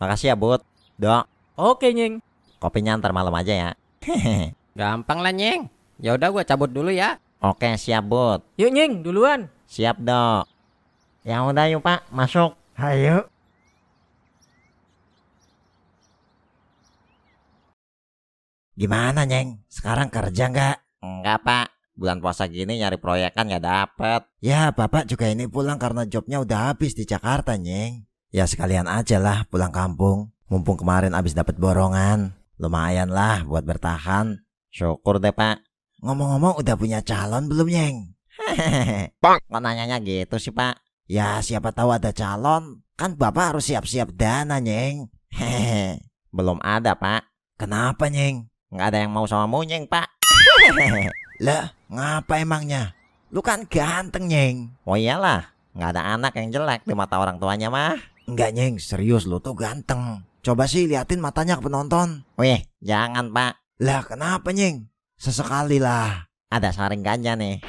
Makasih ya, Bud. Dok. Oke, Nying. Kopinya ntar malam aja ya. Gampang lah Nying. yaudah udah gua cabut dulu ya. Oke, siap, Bud. Yuk Nying, duluan. Siap, Dok. Ya udah yuk, Pak, masuk. ayo Gimana, Nying? Sekarang kerja nggak? Enggak, Pak. Bulan puasa gini nyari proyek kan nggak dapet. Ya, Bapak juga ini pulang karena jobnya udah habis di Jakarta, Nying. Ya sekalian aja lah pulang kampung. Mumpung kemarin abis dapat borongan. Lumayan lah buat bertahan. Syukur deh pak. Ngomong-ngomong udah punya calon belum Yeng? Pak, kok nanyanya gitu sih pak? Ya siapa tahu ada calon. Kan bapak harus siap-siap dana Yeng. Hehehe. Belum ada pak. Kenapa Yeng? Nggak ada yang mau sama mu Yeng pak. lah ngapa emangnya? Lu kan ganteng Yeng. Oh iyalah. Nggak ada anak yang jelek di mata orang tuanya mah. Enggak Yeng, serius lu tuh ganteng. Coba sih liatin matanya ke penonton. Weh, jangan pak. Lah kenapa nyeng? Sesekali lah. Ada saring ganja nih.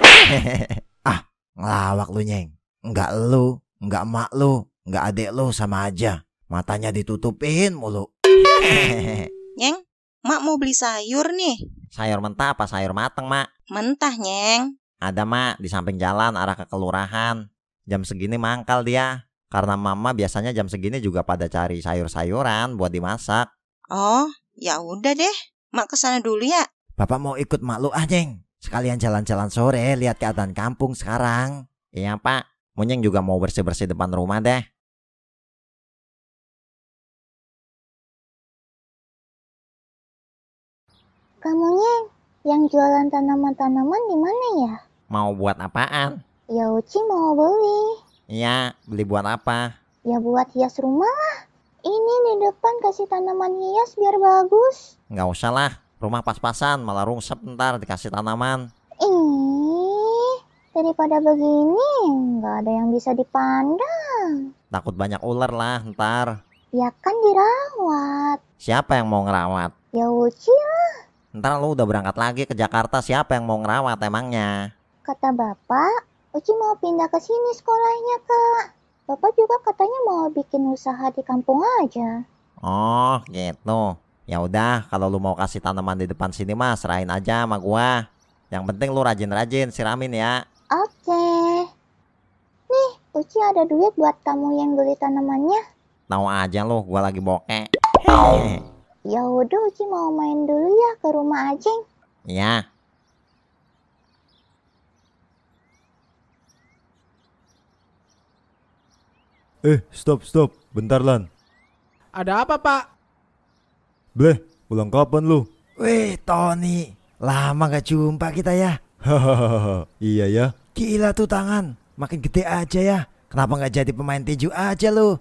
ah, ngelawak lu nyeng. Enggak lu, enggak emak lu, enggak adik lu sama aja. Matanya ditutupin mulu. nyeng, mak mau beli sayur nih. Sayur mentah apa sayur mateng mak? Mentah nyeng. Ada mak di samping jalan arah ke kelurahan. Jam segini mangkal dia. Karena mama biasanya jam segini juga pada cari sayur-sayuran buat dimasak. Oh, ya udah deh. Mak kesana dulu ya. Bapak mau ikut mak lu ah, Neng. Sekalian jalan-jalan sore, lihat keadaan kampung sekarang. Iya, Pak. Munyeng juga mau bersih-bersih depan rumah deh. Kamunya yang jualan tanaman-tanaman di mana ya? Mau buat apaan? Ya Uci mau beli. Iya, beli buat apa? Ya buat hias rumah Ini di depan kasih tanaman hias biar bagus. Nggak usah lah, rumah pas-pasan malah rungsep ntar dikasih tanaman. Ih, daripada begini nggak ada yang bisa dipandang. Takut banyak ular lah ntar. Ya kan dirawat. Siapa yang mau ngerawat? Ya Uci lah. Ntar lu udah berangkat lagi ke Jakarta siapa yang mau ngerawat emangnya? Kata bapak Uci mau pindah ke sini sekolahnya, Kak. Bapak juga katanya mau bikin usaha di kampung aja. Oh, gitu. Ya udah, kalau lu mau kasih tanaman di depan sini mah serahin aja sama gua. Yang penting lu rajin-rajin siramin ya. Oke. Okay. Nih, Uci ada duit buat kamu yang beli tanamannya. Tahu aja lu, gua lagi bokeh. Ya udah, Uci mau main dulu ya ke rumah Ajeng. Iya. Eh, stop, stop. Bentar, Lan. Ada apa, Pak? Bleh, pulang kapan lu? Weh, Tony. Lama gak jumpa kita ya. Hahaha, iya ya. Gila tuh tangan. Makin gede aja ya. Kenapa gak jadi pemain tinju aja lu?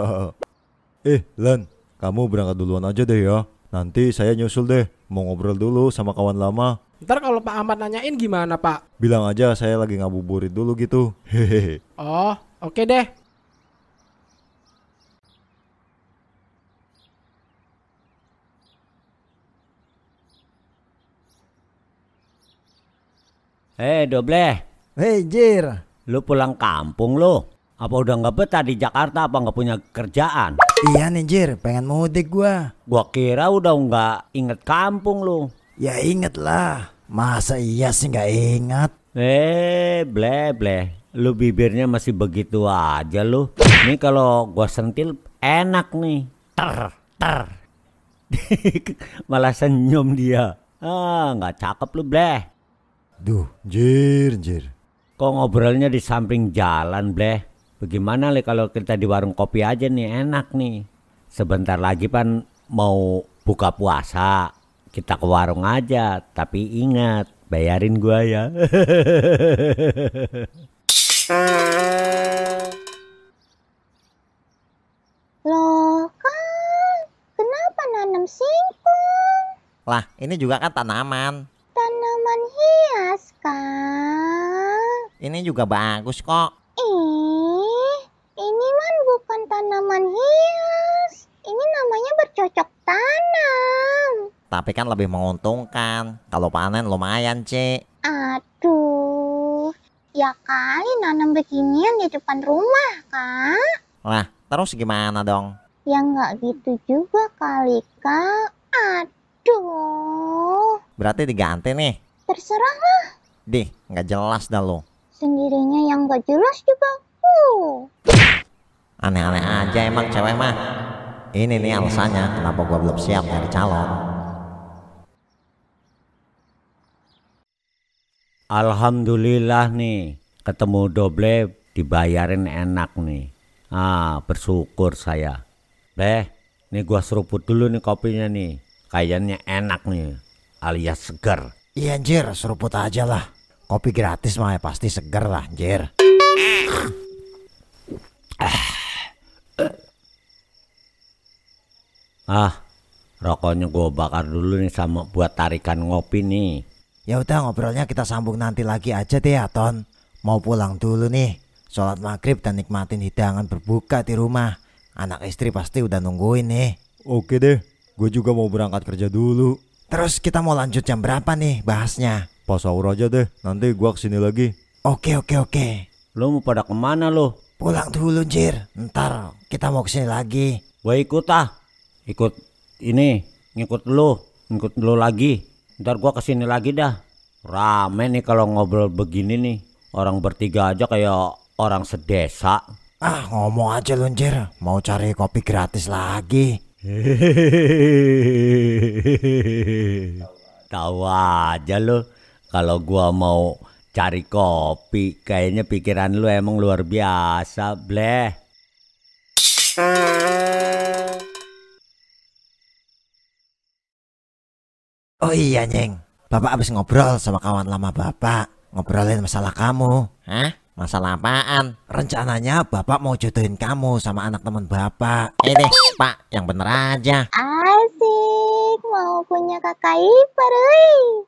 eh, Lan. Kamu berangkat duluan aja deh ya. Nanti saya nyusul deh. Mau ngobrol dulu sama kawan lama. Ntar kalau Pak Ahmad nanyain gimana, Pak? Bilang aja saya lagi ngabuburit dulu gitu. Hehehe. Oh, oke okay deh. Eh, hey, Doble. Hei, Jir. Lu pulang kampung lu? Apa udah nggak betah di Jakarta apa nggak punya kerjaan? Iya nih Jir, pengen mudik gua. Gua kira udah nggak inget kampung lu. Ya inget lah. Masa iya sih nggak inget? Eh, hey, ble ble. Lu bibirnya masih begitu aja lu. Ini kalau gua sentil enak nih. Ter, ter. Malah senyum dia. Ah, nggak cakep lu, bleh. Duh, jir, jir. Kok ngobrolnya di samping jalan, bleh? Bagaimana le kalau kita di warung kopi aja nih, enak nih. Sebentar lagi pan mau buka puasa, kita ke warung aja. Tapi ingat, bayarin gua ya. Loh kan, kenapa nanam singkong? Lah, ini juga kan tanaman. Kak. Ini juga bagus kok. Eh, ini man bukan tanaman hias. Ini namanya bercocok tanam. Tapi kan lebih menguntungkan. Kalau panen lumayan, cek Aduh. Ya kali nanam beginian di depan rumah, Kak. Lah, terus gimana dong? Ya nggak gitu juga kali, Kak. Aduh. Berarti diganti nih. Terserah lah deh nggak jelas dah lo. Sendirinya yang nggak jelas juga. Aneh-aneh uh. aja emang cewek mah. Ini nih alasannya kenapa gua belum siap nyari calon. Alhamdulillah nih, ketemu Doble dibayarin enak nih. Ah, bersyukur saya. Beh, nih gua seruput dulu nih kopinya nih. Kayaknya enak nih, alias segar. Iya anjir, seruput aja lah. Kopi gratis mah ya pasti seger lah anjir. Ah, rokoknya gue bakar dulu nih sama buat tarikan ngopi nih. Ya udah ngobrolnya kita sambung nanti lagi aja deh ya Ton. Mau pulang dulu nih. Sholat maghrib dan nikmatin hidangan berbuka di rumah. Anak istri pasti udah nungguin nih. Oke deh, gue juga mau berangkat kerja dulu. Terus kita mau lanjut jam berapa nih bahasnya? pas sahur aja deh. Nanti gua kesini lagi. Oke, oke, oke. Lo mau pada kemana lo? Pulang dulu, Jir. Ntar kita mau kesini lagi. Gua ikut ah. Ikut ini, ngikut lo, ngikut lo lagi. Ntar gua kesini lagi dah. Rame nih kalau ngobrol begini nih. Orang bertiga aja kayak orang sedesa. Ah, ngomong aja lu, Jir. Mau cari kopi gratis lagi. Tahu aja lo kalau gua mau cari kopi kayaknya pikiran lu emang luar biasa bleh Oh iya Nyeng Bapak habis ngobrol sama kawan lama Bapak Ngobrolin masalah kamu Hah? Masalah apaan? Rencananya bapak mau jodohin kamu sama anak teman bapak. Ini, eh, pak, yang bener aja. Asik, mau punya kakak ipar,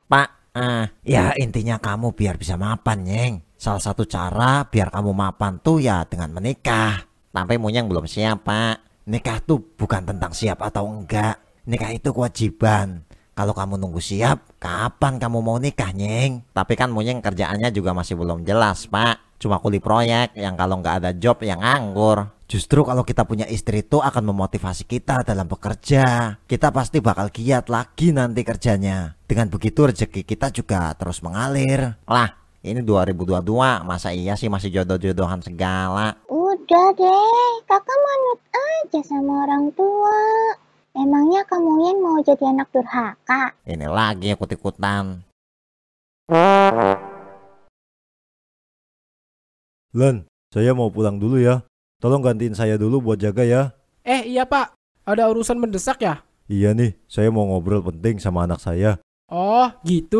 Pak, ah ya intinya kamu biar bisa mapan, Nyeng. Salah satu cara biar kamu mapan tuh ya dengan menikah. Tapi Munyang belum siap, Pak. Nikah tuh bukan tentang siap atau enggak. Nikah itu kewajiban. Kalau kamu nunggu siap, kapan kamu mau nikah, Nyeng? Tapi kan Munyeng kerjaannya juga masih belum jelas, Pak. Cuma kuli proyek yang kalau nggak ada job yang nganggur. Justru kalau kita punya istri itu akan memotivasi kita dalam bekerja. Kita pasti bakal giat lagi nanti kerjanya. Dengan begitu rezeki kita juga terus mengalir. Lah, ini 2022 masa iya sih masih jodoh-jodohan segala? Udah deh, kakak manut aja sama orang tua. Emangnya kamu yang mau jadi anak durhaka? Ini lagi ikut-ikutan. Len, saya mau pulang dulu ya. Tolong gantiin saya dulu buat jaga ya. Eh iya pak, ada urusan mendesak ya? Iya nih, saya mau ngobrol penting sama anak saya. Oh gitu.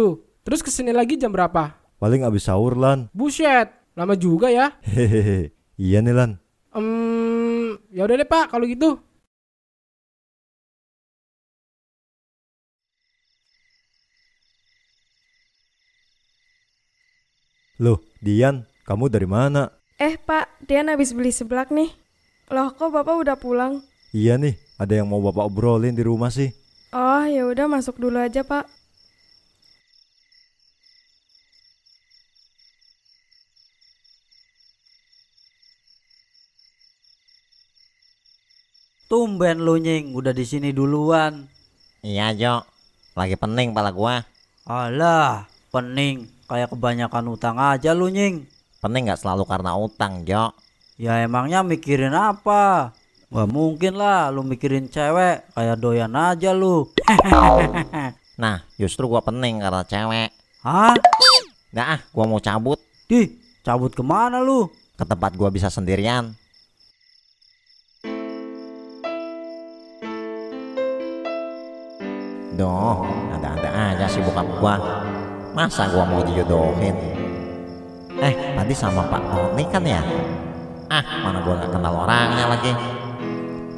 Terus kesini lagi jam berapa? Paling abis sahur Lan. Buset, lama juga ya. Hehehe, iya nih Lan. Hmm, um, ya udah deh pak kalau gitu. Loh, Dian, kamu dari mana? Eh pak, Dian habis beli seblak nih. Loh kok bapak udah pulang? Iya nih, ada yang mau bapak obrolin di rumah sih. Oh ya udah masuk dulu aja pak. Tumben lu nying, udah di sini duluan. Iya Jok, lagi pening pala gua. Alah, pening, kayak kebanyakan utang aja lu nying. Penting nggak selalu karena utang, Jo. Ya emangnya mikirin apa? Gak mungkin lah lu mikirin cewek, kayak doyan aja lu. nah, justru gua pening karena cewek. Hah? ah? gua mau cabut. Di? cabut kemana lu? Ke tempat gua bisa sendirian. Doh, ada-ada aja sih bokap gua. Masa gua mau dijodohin? Eh tadi sama Pak Tony kan ya Ah mana gua gak kenal orangnya lagi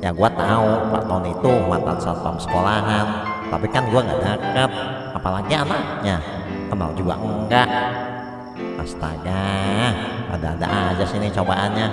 Ya gua tahu Pak Tony itu mantan satpam sekolahan Tapi kan gua gak deket Apalagi anaknya Kenal juga enggak Astaga Ada-ada aja sini cobaannya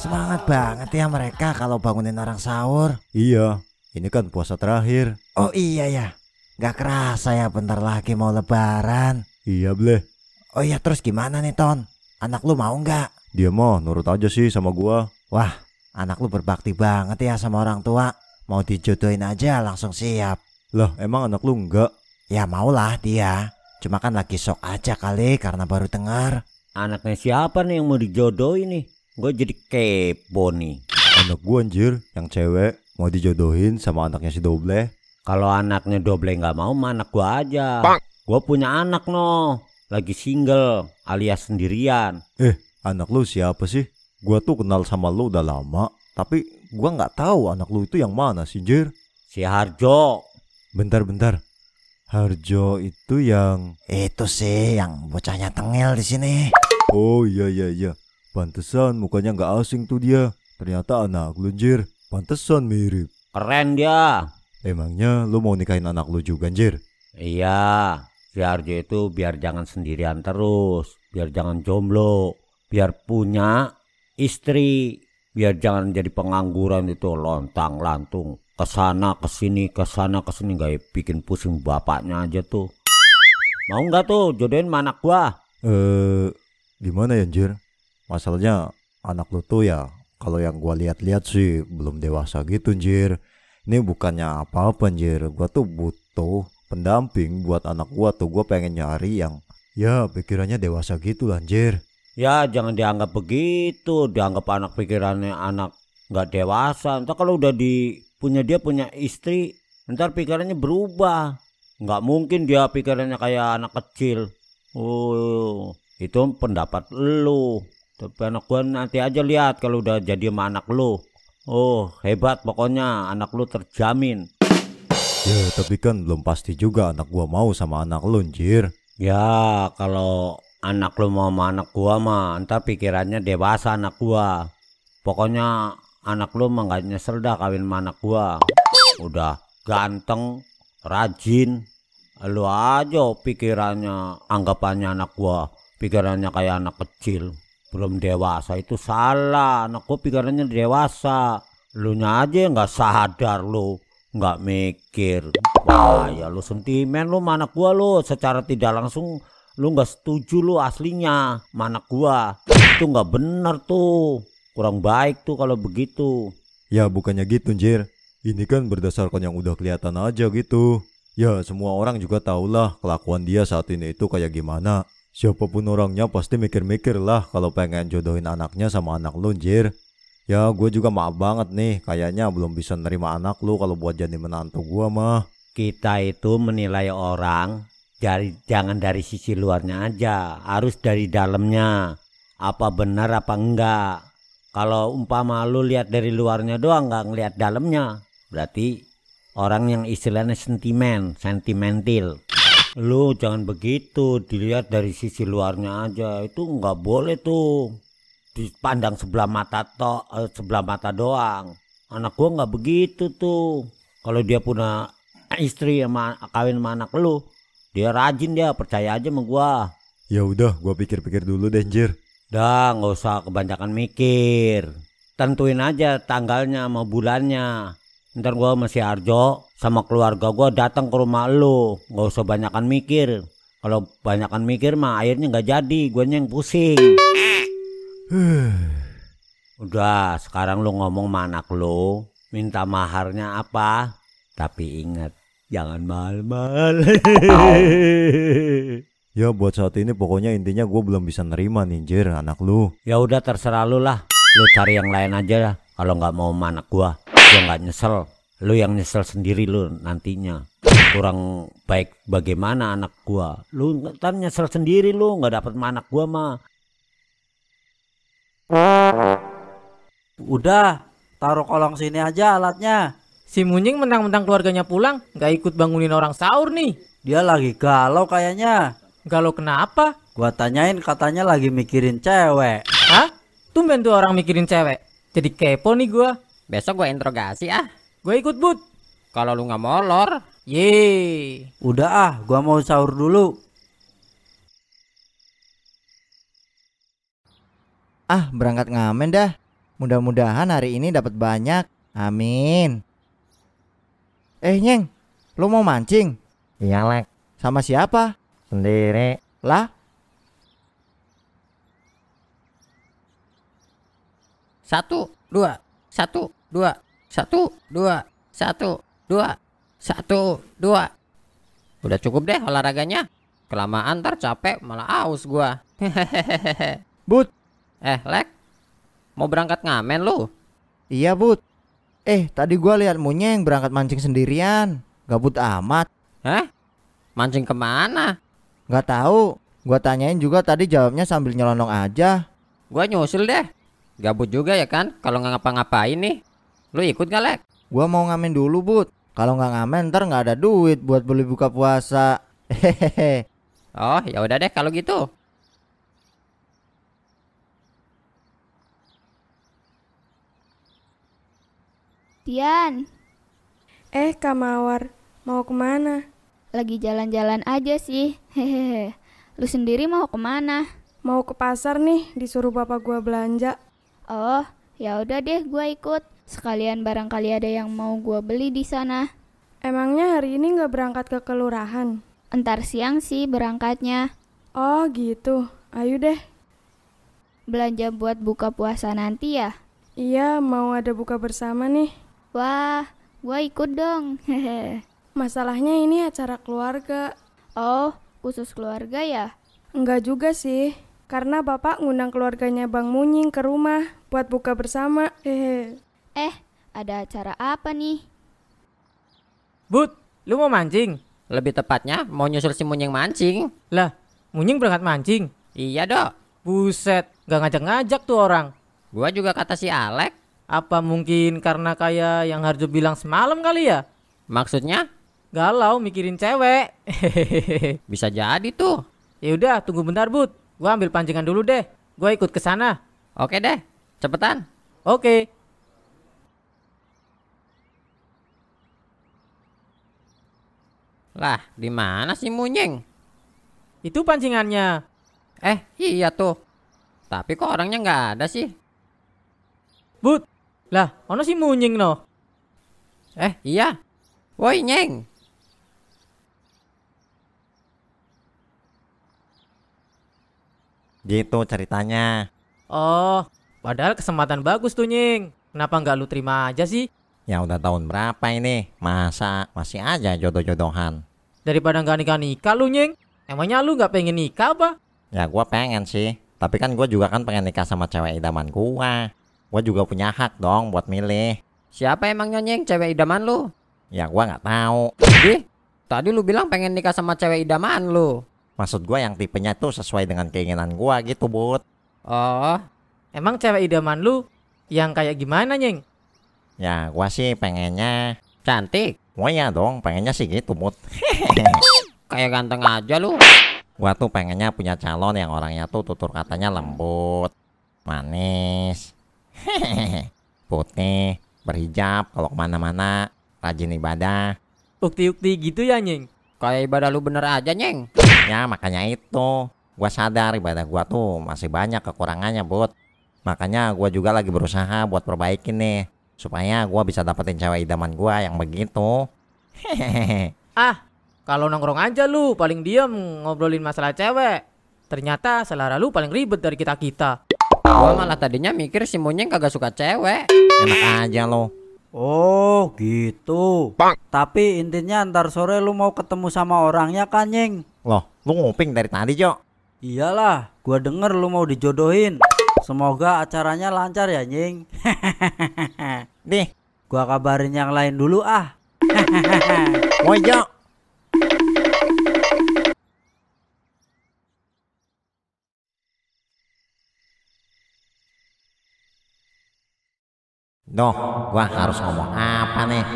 Semangat banget ya mereka kalau bangunin orang sahur Iya ini kan puasa terakhir. Oh iya ya. Gak kerasa ya bentar lagi mau lebaran. Iya bleh. Oh iya terus gimana nih Ton? Anak lu mau nggak? Dia mau nurut aja sih sama gua. Wah anak lu berbakti banget ya sama orang tua. Mau dijodohin aja langsung siap. Lah emang anak lu enggak? Ya maulah dia. Cuma kan lagi sok aja kali karena baru dengar. Anaknya siapa nih yang mau dijodohin nih? Gue jadi kepo nih. Anak gua anjir, yang cewek mau dijodohin sama anaknya si Doble? Kalau anaknya Doble nggak mau, mah anak gua aja. Bang. Gua punya anak no, lagi single, alias sendirian. Eh, anak lu siapa sih? Gua tuh kenal sama lu udah lama, tapi gua nggak tahu anak lu itu yang mana sih, Jir? Si Harjo. Bentar-bentar. Harjo itu yang itu sih yang bocahnya tengil di sini. Oh iya iya iya. Pantesan mukanya nggak asing tuh dia. Ternyata anak lunjir. Pantesan mirip. Keren dia. Emangnya lu mau nikahin anak lu juga anjir? Iya, si Arjo itu biar jangan sendirian terus, biar jangan jomblo, biar punya istri, biar jangan jadi pengangguran itu lontang lantung kesana kesini kesana kesini Gak bikin pusing bapaknya aja tuh. Mau nggak tuh jodohin sama anak gua? Eh, gimana ya anjir? Masalahnya anak lu tuh ya kalau yang gua lihat-lihat sih belum dewasa gitu anjir. Ini bukannya apa-apa anjir. Gua tuh butuh pendamping buat anak gua tuh. Gua pengen nyari yang ya pikirannya dewasa gitu anjir. Ya jangan dianggap begitu, dianggap anak pikirannya anak nggak dewasa. Entar kalau udah di punya dia punya istri, ntar pikirannya berubah. Nggak mungkin dia pikirannya kayak anak kecil. Oh, itu pendapat lu. Tapi anak gue nanti aja lihat kalau udah jadi sama anak lu. Oh, hebat pokoknya anak lu terjamin. Ya, tapi kan belum pasti juga anak gua mau sama anak lu, anjir. Ya, kalau anak lu mau sama anak gua mah, entar pikirannya dewasa anak gua. Pokoknya anak lu mah gak nyesel dah kawin sama anak gua. Udah ganteng, rajin. Lu aja pikirannya, anggapannya anak gua, pikirannya kayak anak kecil belum dewasa itu salah anak gue pikirannya dewasa lu nya aja nggak sadar lu nggak mikir wah ya lu sentimen lu mana gua lu secara tidak langsung lu nggak setuju lu aslinya mana gua itu nggak bener tuh kurang baik tuh kalau begitu ya bukannya gitu Jir ini kan berdasarkan yang udah kelihatan aja gitu ya semua orang juga tahulah kelakuan dia saat ini itu kayak gimana Siapapun orangnya pasti mikir-mikir lah kalau pengen jodohin anaknya sama anak lu, jir. Ya, gue juga maaf banget nih, kayaknya belum bisa nerima anak lu kalau buat jadi menantu gue mah. Kita itu menilai orang dari jangan dari sisi luarnya aja, harus dari dalamnya. Apa benar apa enggak? Kalau umpama lu lihat dari luarnya doang nggak ngelihat dalamnya, berarti orang yang istilahnya sentimen, sentimental. Lu jangan begitu, dilihat dari sisi luarnya aja. Itu nggak boleh tuh. Dipandang sebelah mata to, eh, sebelah mata doang. Anak gua nggak begitu tuh. Kalau dia punya istri sama kawin sama anak lu, dia rajin dia, percaya aja sama gua. Ya udah, gua pikir-pikir dulu deh, anjir. Dah, nggak usah kebanyakan mikir. Tentuin aja tanggalnya sama bulannya. Ntar gue masih Arjo sama keluarga gue datang ke rumah lu. Gak usah banyakan mikir. Kalau banyakan mikir mah airnya nggak jadi. Gue yang pusing. Udah, sekarang lu ngomong sama anak lu. Minta maharnya apa? Tapi ingat, jangan mahal-mahal. ya buat saat ini pokoknya intinya gue belum bisa nerima ninjir anak lu. Ya udah terserah lu lah. Lu cari yang lain aja lah. Kalau nggak mau sama anak gue gua nggak nyesel lu yang nyesel sendiri lu nantinya kurang baik bagaimana anak gua lu kan nyesel sendiri lu nggak dapet sama anak gua mah udah taruh kolong sini aja alatnya si munying mentang-mentang keluarganya pulang nggak ikut bangunin orang sahur nih dia lagi galau kayaknya galau kenapa gua tanyain katanya lagi mikirin cewek hah tumben tuh orang mikirin cewek jadi kepo nih gua Besok gue interogasi ah. Gue ikut but. Kalau lu nggak molor. Ye. Udah ah, gue mau sahur dulu. Ah, berangkat ngamen dah. Mudah-mudahan hari ini dapat banyak. Amin. Eh, Nyeng, lu mau mancing? Iya, Lek. Sama siapa? Sendiri. Lah, satu dua satu dua satu dua satu dua satu dua udah cukup deh olahraganya kelamaan ntar capek malah aus gua hehehe but eh lek mau berangkat ngamen lu iya but eh tadi gua lihat yang berangkat mancing sendirian gabut amat heh mancing kemana Gak tahu gua tanyain juga tadi jawabnya sambil nyelonong aja gua nyusul deh gabut juga ya kan kalau nggak ngapa-ngapain nih Lu ikut gak, Lek? Gua mau ngamen dulu, Bud. Kalau nggak ngamen ntar nggak ada duit buat beli buka puasa. Hehehe. Oh, ya udah deh kalau gitu. Dian. Eh, Kak Mawar, mau kemana? Lagi jalan-jalan aja sih. Hehehe. Lu sendiri mau kemana? Mau ke pasar nih, disuruh bapak gua belanja. Oh, ya udah deh, gua ikut. Sekalian barangkali ada yang mau gue beli di sana. Emangnya hari ini nggak berangkat ke kelurahan? Entar siang sih berangkatnya. Oh gitu, ayo deh. Belanja buat buka puasa nanti ya? Iya, mau ada buka bersama nih. Wah, gue ikut dong. Hehe. Masalahnya ini acara keluarga. Oh, khusus keluarga ya? Enggak juga sih, karena bapak ngundang keluarganya Bang Munying ke rumah buat buka bersama. Hehe. Eh, ada acara apa nih? But, lu mau mancing? Lebih tepatnya mau nyusul si Munying mancing. Lah, Munying berangkat mancing? Iya dok. Buset, gak ngajak-ngajak tuh orang. Gua juga kata si Alek. Apa mungkin karena kayak yang Harjo bilang semalam kali ya? Maksudnya? Galau mikirin cewek. Bisa jadi tuh. Ya udah, tunggu bentar, But. Gua ambil pancingan dulu deh. Gua ikut ke sana. Oke deh, cepetan. Oke. Lah, di mana sih Munyeng? Itu pancingannya. Eh, iya tuh. Tapi kok orangnya nggak ada sih? But, lah, mana si Munyeng no. Eh, iya. Woi, Nyeng. Gitu ceritanya. Oh, padahal kesempatan bagus tuh, Nying. Kenapa nggak lu terima aja sih? Ya udah tahun berapa ini? Masa masih aja jodoh-jodohan? Daripada nggak nikah-nikah lu nying Emangnya lu nggak pengen nikah apa? Ya gua pengen sih. Tapi kan gua juga kan pengen nikah sama cewek idaman gua. Gua juga punya hak dong buat milih. Siapa emangnya nyeng cewek idaman lu? Ya gua nggak tahu. jadi tadi lu bilang pengen nikah sama cewek idaman lu. Maksud gua yang tipenya tuh sesuai dengan keinginan gua gitu, Bud. Oh, emang cewek idaman lu yang kayak gimana, Nyeng? Ya, gua sih pengennya cantik, Oh dong, pengennya sih gitu, Mut. Kayak ganteng aja lu. Gua tuh pengennya punya calon yang orangnya tuh tutur katanya lembut, manis, putih, berhijab kalau kemana-mana, rajin ibadah. Ukti-ukti gitu ya, Nying? Kayak ibadah lu bener aja, Nying. Ya, makanya itu. Gua sadar ibadah gua tuh masih banyak kekurangannya, Bud. Makanya gua juga lagi berusaha buat perbaikin nih supaya gua bisa dapetin cewek idaman gua yang begitu. Hehehe. Ah, kalau nongkrong aja lu paling diem ngobrolin masalah cewek. Ternyata selera lu paling ribet dari kita-kita. Gua malah tadinya mikir si Monyeng kagak suka cewek. Enak aja lo. Oh gitu. Bang. Tapi intinya ntar sore lu mau ketemu sama orangnya kan, Nyeng? Loh, lu nguping dari tadi, Jo. Iyalah, gua denger lu mau dijodohin. Semoga acaranya lancar ya, Nying. Nih, gua kabarin yang lain dulu ah. Mojo. Noh, gua harus ngomong apa nih?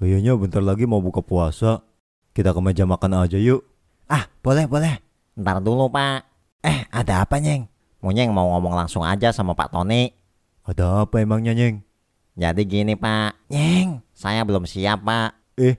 Kayaknya bentar lagi mau buka puasa. Kita ke meja makan aja yuk. Ah, boleh, boleh. Ntar dulu, Pak. Eh, ada apa, Nyeng? Munyeng mau ngomong langsung aja sama Pak Tony. Ada apa emangnya Nyeng? Jadi gini Pak, Nyeng, saya belum siap Pak. Eh?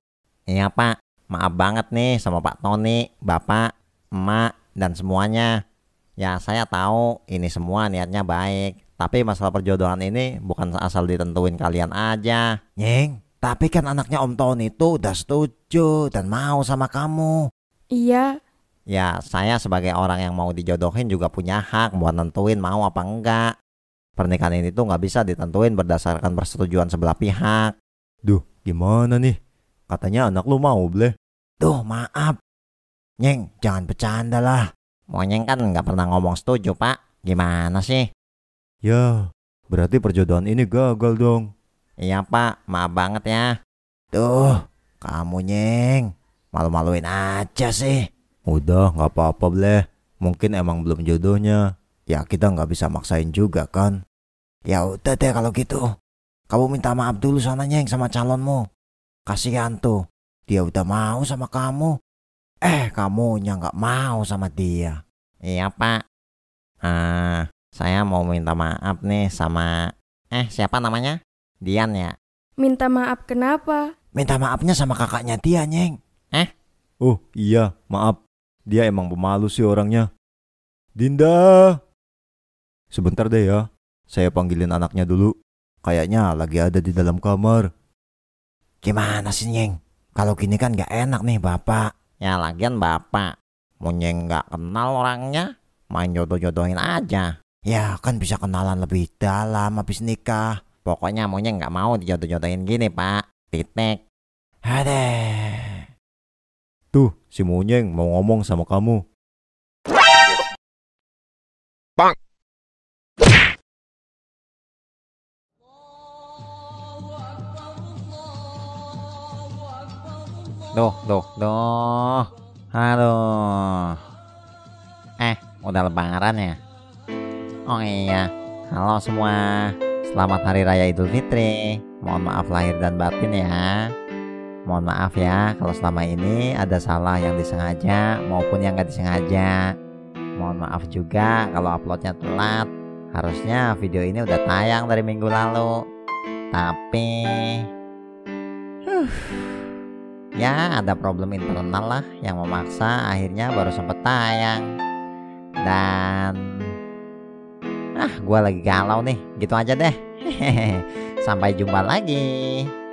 Iya Pak, maaf banget nih sama Pak Tony, Bapak, Emak, dan semuanya. Ya saya tahu ini semua niatnya baik, tapi masalah perjodohan ini bukan asal ditentuin kalian aja. Nyeng, tapi kan anaknya Om Tony itu udah setuju dan mau sama kamu. Iya, ya saya sebagai orang yang mau dijodohin juga punya hak buat nentuin mau apa enggak. Pernikahan ini tuh nggak bisa ditentuin berdasarkan persetujuan sebelah pihak. Duh, gimana nih? Katanya anak lu mau, bleh. Duh, maaf. Nyeng, jangan bercanda lah. Monyeng kan nggak pernah ngomong setuju, Pak. Gimana sih? Ya, berarti perjodohan ini gagal dong. Iya, Pak. Maaf banget ya. Duh, kamu, Nyeng. Malu-maluin aja sih. Udah nggak apa-apa bleh, mungkin emang belum jodohnya. Ya kita nggak bisa maksain juga kan. Ya udah deh kalau gitu. Kamu minta maaf dulu sana yang sama calonmu. Kasihan tuh, dia udah mau sama kamu. Eh kamunya nggak mau sama dia. Iya pak. Ah, saya mau minta maaf nih sama... Eh siapa namanya? Dian ya? Minta maaf kenapa? Minta maafnya sama kakaknya dia, Nyeng. Eh? Oh, iya, maaf. Dia emang pemalu sih orangnya. Dinda! Sebentar deh ya, saya panggilin anaknya dulu. Kayaknya lagi ada di dalam kamar. Gimana sih, Nyeng? Kalau gini kan gak enak nih, Bapak. Ya lagian Bapak, mau Nyeng gak kenal orangnya, main jodoh-jodohin aja. Ya kan bisa kenalan lebih dalam habis nikah. Pokoknya maunya nggak mau dijodoh-jodohin gini, Pak. Titik. Adeh si Monyeng mau ngomong sama kamu. Bang. Duh, duh, duh. Halo. Eh, udah lebaran ya? Oh iya. Halo semua. Selamat Hari Raya Idul Fitri. Mohon maaf lahir dan batin ya. Mohon maaf ya kalau selama ini ada salah yang disengaja maupun yang gak disengaja. Mohon maaf juga kalau uploadnya telat. Harusnya video ini udah tayang dari minggu lalu. Tapi huh, Ya ada problem internal lah yang memaksa akhirnya baru sempet tayang Dan Ah gue lagi galau nih gitu aja deh Sampai jumpa lagi